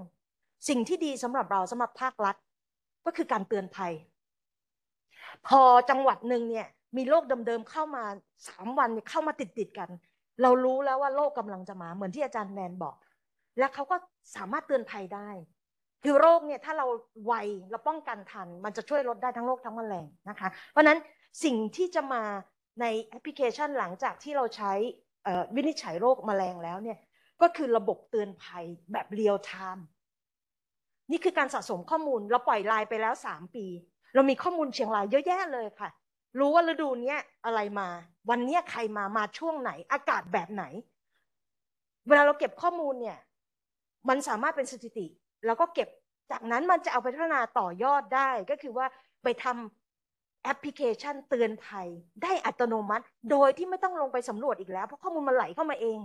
[SPEAKER 3] สิ่งที่ดีสำหรับเราสำหรับภาครัฐก็คือการเตือนภัย พอจังหวัดหนึ่งเนี่ยมีโรคเดิมๆเข้ามาสามวันเข้ามาติดๆกันเรารู้แล้วว่าโรคกำลังจะมาเหมือนที่อาจารย์แนนบอก และเขาก็สามารถเตือนภัยได้คือโรคเนี่ยถ้าเราไวเราป้องกันทันมันจะช่วยลดได้ทั้งโรคทั้งมะเร็งนะคะ เพราะนั้นสิ่งที่จะมาในแอปพลิเคชันหลังจากที่เราใช้วินิจฉัยโรคมะเร็งแล้วเนี่ยก็คือระบบเตือนภัยแบบเรียลไทม์นี่คือการสะสมข้อมูลเราปล่อยลายไปแล้วสามปี เรามีข้อมูลเชียงรายเยอะแยะเลยค่ะ รู้ว่าฤดูนี้อะไรมา วันนี้ใครมามาช่วงไหน อากาศแบบไหน เวลาเราเก็บข้อมูลเนี่ย มันสามารถเป็นสถิติ แล้วก็เก็บจากนั้นมันจะเอาไปพัฒนาต่อยอดได้ก็คือว่าไปทำแอปพลิเคชันเตือนภัยได้อัตโนมัติโดยที่ไม่ต้องลงไปสำรวจอีกแล้วเพราะข้อมูลมันไหลเข้ามาเอง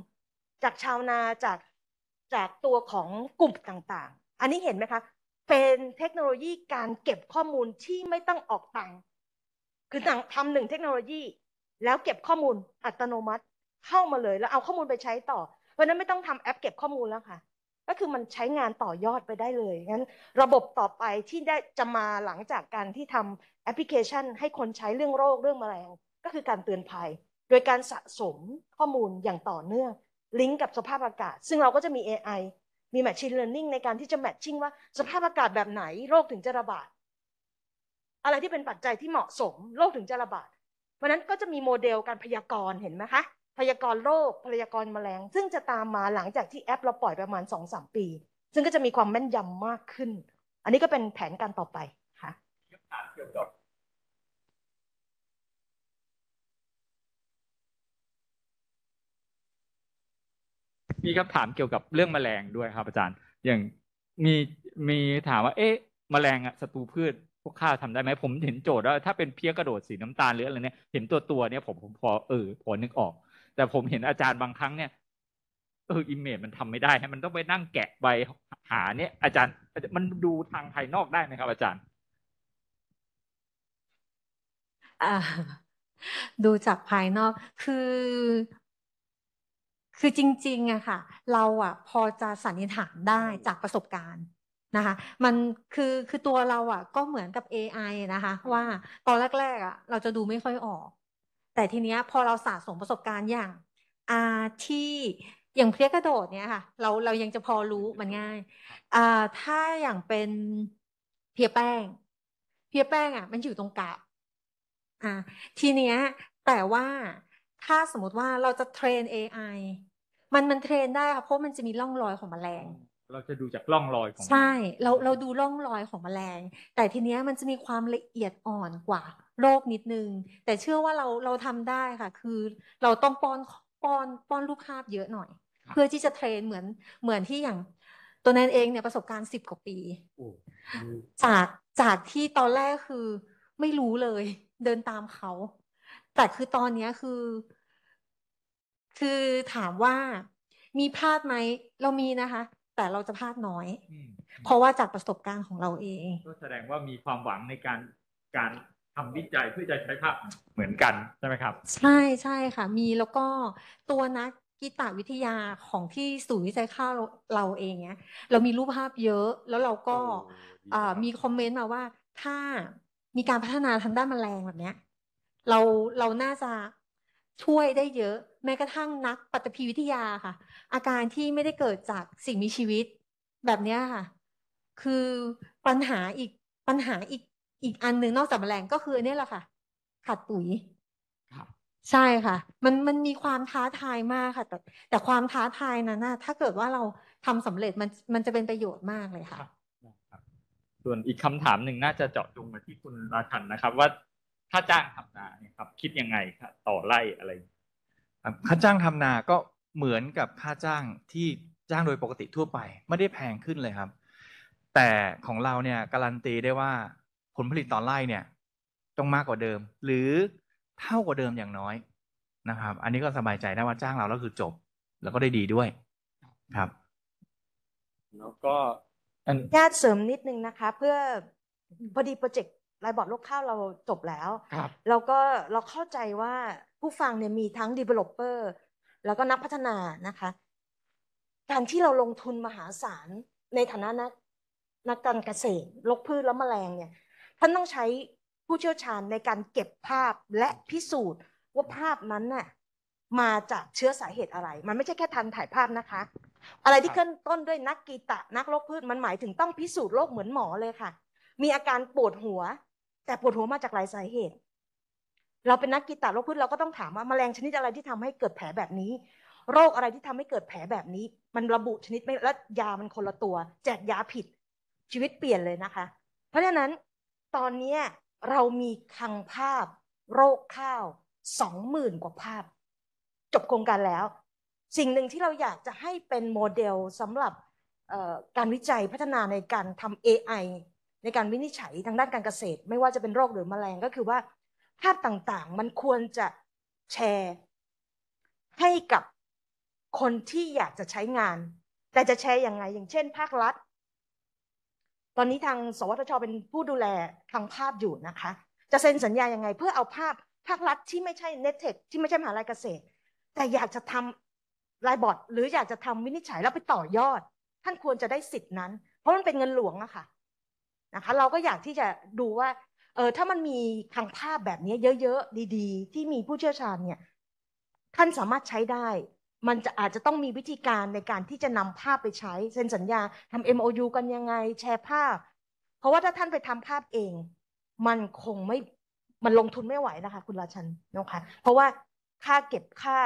[SPEAKER 3] จากชาวนาจากจากตัวของกลุ่มต่างอันนี้เห็นไหมคะ เป็นเทคโนโลยีการเก็บข้อมูลที่ไม่ต้องออกตังคือทำหนึ่งเทคโนโลยี แล้วเก็บข้อมูลอัตโนมัติเข้ามาเลยแล้วเอาข้อมูลไปใช้ต่อ เพราะนั้นไม่ต้องทำแอปเก็บข้อมูลแล้วค่ะ ก็คือมันใช้งานต่อยอดไปได้เลยงั้น ระบบต่อไปที่ได้จะมาหลังจากการที่ทำแอปพลิเคชัน ให้คนใช้เรื่องโรคเรื่องแมลง ก็คือการเตือนภัย โดยการสะสมข้อมูลอย่างต่อเนื่องลิงก์กับสภาพอากาศซึ่งเราก็จะมี AI มี machine learning ในการที่จะ matching ว่าสภาพอากาศแบบไหนโรคถึงจะระบาด อะไรที่เป็นปัจจัยที่เหมาะสมโรคถึงจะระบาด เพราะนั้นก็จะมีโมเดลการพยากรณ์เห็นไหมคะ พยากรณ์โรคพยากรณ์แมลง ซึ่งจะตามมาหลังจากที่แอปเราปล่อยประมาณ 2-3 ปี ซึ่งก็จะมีความแม่นยำมากขึ้น อันนี้ก็เป็นแผนการต่อไปค่ะ
[SPEAKER 6] เกี่ยวกับ
[SPEAKER 2] มีคำถามเกี่ยวกับเรื่องแมลงด้วยครับ อาจารย์ อย่างมีมีถามว่าเอ๊ะแมลงอะศัตรูพืช พวกข้าทำได้ไหมผมเห็นโจทย์ว่าถ้าเป็นเพี้ยกระโดดสีน้ำตาลหรืออะไรเนี่ยเห็นตัวตัวเนี่ย ผมผมพอเออพอนึกออก แต่ผมเห็นอาจารย์บางครั้งเนี่ย เอออิมเมจมันทำไม่ได้ฮะมันต้องไปนั่งแกะใบหา เนี่ย อาจารย์มันดูทางภายนอกได้ไหมครับ อาจารย์
[SPEAKER 4] ดูจากภายนอกคือคือจริงๆอะค่ะ เราอะพอจะสันนิษฐานได้จากประสบการณ์นะคะ มันคือคือตัวเราอะก็เหมือนกับ AI นะคะ ว่าตอนแรก ๆอะเราจะดูไม่ค่อยออก แต่ทีเนี้ยพอเราสะสมประสบการณ์อย่างอาที่อย่างเพลียกระโดดเนี่ยค่ะเราเรายังจะพอรู้มันง่ายอ่าถ้าอย่างเป็นเพียแป้งเพียแป้งอ่ะมันอยู่ตรงกลางอ่าทีเนี้ยแต่ว่าถ้าสมมติว่าเราจะเทรน AI มันมันเทรนได้ค่ะ เพราะมันจะมีร่องรอยของแมลง
[SPEAKER 2] เราจะดูจากร่องรอยของใช
[SPEAKER 4] ่เราเราดูร่องรอยของแมลง แต่ทีเนี้ยมันจะมีความละเอียดอ่อนกว่าโรคนิดนึง แต่เชื่อว่าเราเราทำได้ค่ะ คือเราต้องป้อนป้อนป้อนรูปภาพเยอะหน่อย เพื่อที่จะเทรนเหมือนเหมือนที่อย่าง ตัวแนนเองเนี่ยประสบการณ์สิบกว่าปีจากจากที่ตอนแรกคือไม่รู้เลยเดินตามเขา แต่คือตอนนี้คือคือถามว่ามีพลาดไหมเรามีนะคะ แต่เราจะพลาดน้อย เพราะว่าจากประสบการณ์ของเราเอง
[SPEAKER 2] ก็แสดงว่ามีความหวังในการการทำวิจัยเพื่อจะใช้ภาพเหมือนกัน ใช่ไหมครับ ใ
[SPEAKER 4] ช่ใช่ค่ะ มีแล้วก็ตัวนักกีตาวิทยาของที่ศูนย์วิจัยข้าวเราเองเนี้ย เรามีรูปภาพเยอะแล้วเราก็มีคอมเมนต์มาว่าถ้ามีการพัฒนาทางด้านแมลงแบบเนี้ยเราเราน่าจะช่วยได้เยอะแม้กระทั่งนักปัตภีวิทยาค่ะ อาการที่ไม่ได้เกิดจากสิ่งมีชีวิต แบบนี้ค่ะ คือปัญหาอีกปัญหาอีกอีกอันหนึ่งนอกจากแมลงก็คืออันนี้แหละค่ะขาดปุ๋ยใช่ค่ะ มันมันมีความท้าทายมากค่ะ แต่แต่ความท้าทายนั้นนะถ้าเกิดว่าเราทำสำเร็จมันมันจะเป็นประโยชน์มากเลยค่ะ
[SPEAKER 2] ส่วนอีกคำถามหนึ่งน่าจะเจาะจงมาที่คุณราชันนะครับ ว่าถ้าจ้างทำนาเนี่ยครับ คิดยังไงต่อไล่อะไร
[SPEAKER 5] ค่าจ้างทำนาก็เหมือนกับค่าจ้างที่จ้างโดยปกติทั่วไป ไม่ได้แพงขึ้นเลยครับ แต่ของเราเนี่ยการันตีได้ว่าผลผลิตต่อไร่เนี่ยต้องมากกว่าเดิม หรือเท่ากว่าเดิมอย่างน้อยนะครับ อันนี้ก็สบายใจได้ว่าจ้างเราแล้วคือจบแล้วก็ได้ดีด้วยครับ
[SPEAKER 6] แล้วก็
[SPEAKER 3] ญาติเสริมนิดนึงนะคะเพื่อพอดีโปรเจกตรายบอร์ดลูกข้าวเราจบแล้ว เราก็เราเข้าใจว่าผู้ฟังเนี่ยมีทั้ง developer แล้วก็นักพัฒนานะคะ การที่เราลงทุนมหาศาล ในฐานะนักนักการเกษตรลกพืชและแมลงเนี่ยท่านต้องใช้ผู้เชี่ยวชาญในการเก็บภาพและพิสูจน์ ว่าภาพนั้นน่ะมาจากเชื้อสาเหตุอะไร มันไม่ใช่แค่ทันถ่ายภาพนะคะ อะไรที่ขึ้นต้นด้วยนักกีตะนักโรคพืชมันหมายถึงต้องพิสูจน์โรคเหมือนหมอเลยค่ะ มีอาการปวดหัวแต่ปวดหัวมาจากหลายสาเหตุ เราเป็นนักกีตาร์โรคพืชเราก็ต้องถามว่าแมลงชนิดอะไรที่ทำให้เกิดแผลแบบนี้ โรคอะไรที่ทำให้เกิดแผลแบบนี้ มันระบุชนิดไม่และยามันคนละตัว แจกยาผิดชีวิตเปลี่ยนเลยนะคะ เพราะฉะนั้นตอนนี้เรามีคังภาพโรคข้าวสองหมื่นกว่าภาพ จบโครงการแล้ว สิ่งหนึ่งที่เราอยากจะให้เป็นโมเดลสำหรับการวิจัยพัฒนาในการทำ AI ในการวินิจฉัยทางด้านการเกษตร ไม่ว่าจะเป็นโรคหรือมแมลงก็คือว่าภาพต่างๆ มันควรจะแชร์ให้กับคนที่อยากจะใช้งาน แต่จะแชร์ยังไง อย่างเช่น ภาครัฐ ตอนนี้ทางสวทชเป็นผู้ดูแลทางภาพอยู่นะคะ จะเซ็นสัญญายังไง เพื่อเอาภาพภาครัฐที่ไม่ใช่เน็ตเทคที่ไม่ใช่มหาลัยเกษตร แต่อยากจะทำลายบอร์ดหรืออยากจะทำวินิจฉัยแล้วไปต่อยอด ท่านควรจะได้สิทธินั้น เพราะมันเป็นเงินหลวงอะคะ่ะะคะเราก็อยากที่จะดูว่า เออถ้ามันมีทางภาพแบบนี้เยอะ ๆ ดีๆ ที่มีผู้เชี่ยวชาญเนี่ย ท่านสามารถใช้ได้ มันจะอาจจะต้องมีวิธีการในการที่จะนำภาพไปใช้ เซ็นสัญญาทำ MOU กันยังไงแชร์ภาพ เพราะว่าถ้าท่านไปทำภาพเอง มันคงไม่มันลงทุนไม่ไหวนะคะคุณราชันนะคะเพราะว่าค่าเก็บค่า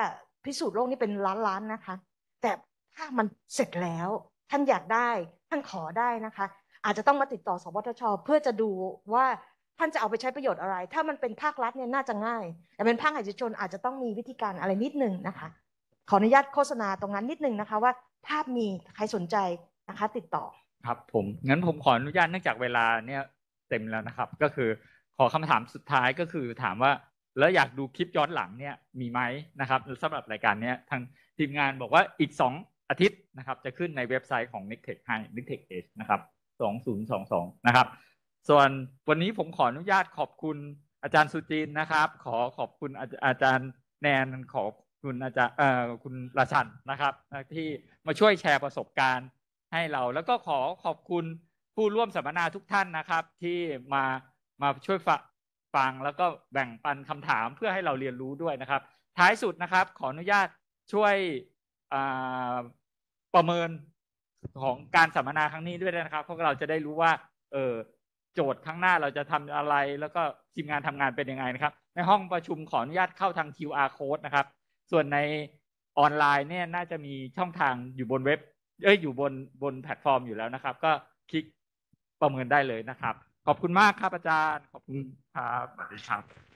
[SPEAKER 3] พิสูจน์โรคนี่เป็นล้านล้านนะคะ แต่ถ้ามันเสร็จแล้วท่านอยากได้ท่านขอได้นะคะอาจจะต้องมาติดต่อ สวทช เพื่อจะดูว่าท่านจะเอาไปใช้ประโยชน์อะไร ถ้ามันเป็นภาครัฐเนี่ยน่าจะง่าย แต่เป็นภาคเอกชนอาจจะต้องมีวิธีการอะไรนิดนึงนะคะขออนุญาตโฆษณาตรงนั้นนิดนึงนะคะว่าภาพมีใครสนใจนะคะ ติดต่อ
[SPEAKER 2] ครับผมงั้นผมขออนุญาตเนื่องจากเวลาเนี่ยเต็มแล้วนะครับ ก็คือขอคำถามสุดท้ายก็คือถามว่าแล้วอยากดูคลิปย้อนหลังเนี่ยมีไหมนะครับสำหรับรายการเนี้ยทางทีมงานบอกว่าอีก 2 อาทิตย์นะครับจะขึ้นในเว็บไซต์ของ n i c t e c ให้ n i c t e c e d นะครับ2022นะครับส่วนวันนี้ผมขออนุญาตขอบคุณอาจารย์สุจินนะครับ ขอขอบคุณอาจารย์แนนขอบคุณอาจารย์เอ่อคุณราชันนะครับที่มาช่วยแชร์ประสบการณ์ให้เรา แล้วก็ขอขอบคุณผู้ร่วมสัมมนาทุกท่านนะครับ ที่มามาช่วยฟฟังแล้วก็แบ่งปันคำถามเพื่อให้เราเรียนรู้ด้วยนะครับ ท้ายสุดนะครับขออนุญาตช่วยประเมินของการสัมมนาครั้งนี้ด้วยนะครับพวกเราจะได้รู้ว่าเออโจทย์ข้างหน้าเราจะทำอะไร แล้วก็ทีมงานทำงานเป็นยังไงนะครับ ในห้องประชุม ขออนุญาตเข้าทาง QR code นะครับ ส่วนในออนไลน์เนี่ยน่าจะมีช่องทางอยู่บนเว็บเอ้ย อยู่ บน บนแพลตฟอร์มอยู่แล้วนะครับ ก็คลิกประเมินได้เลยนะครับ ขอบคุณมากครับอาจารย์ ขอบคุณครับสวัสดีครับ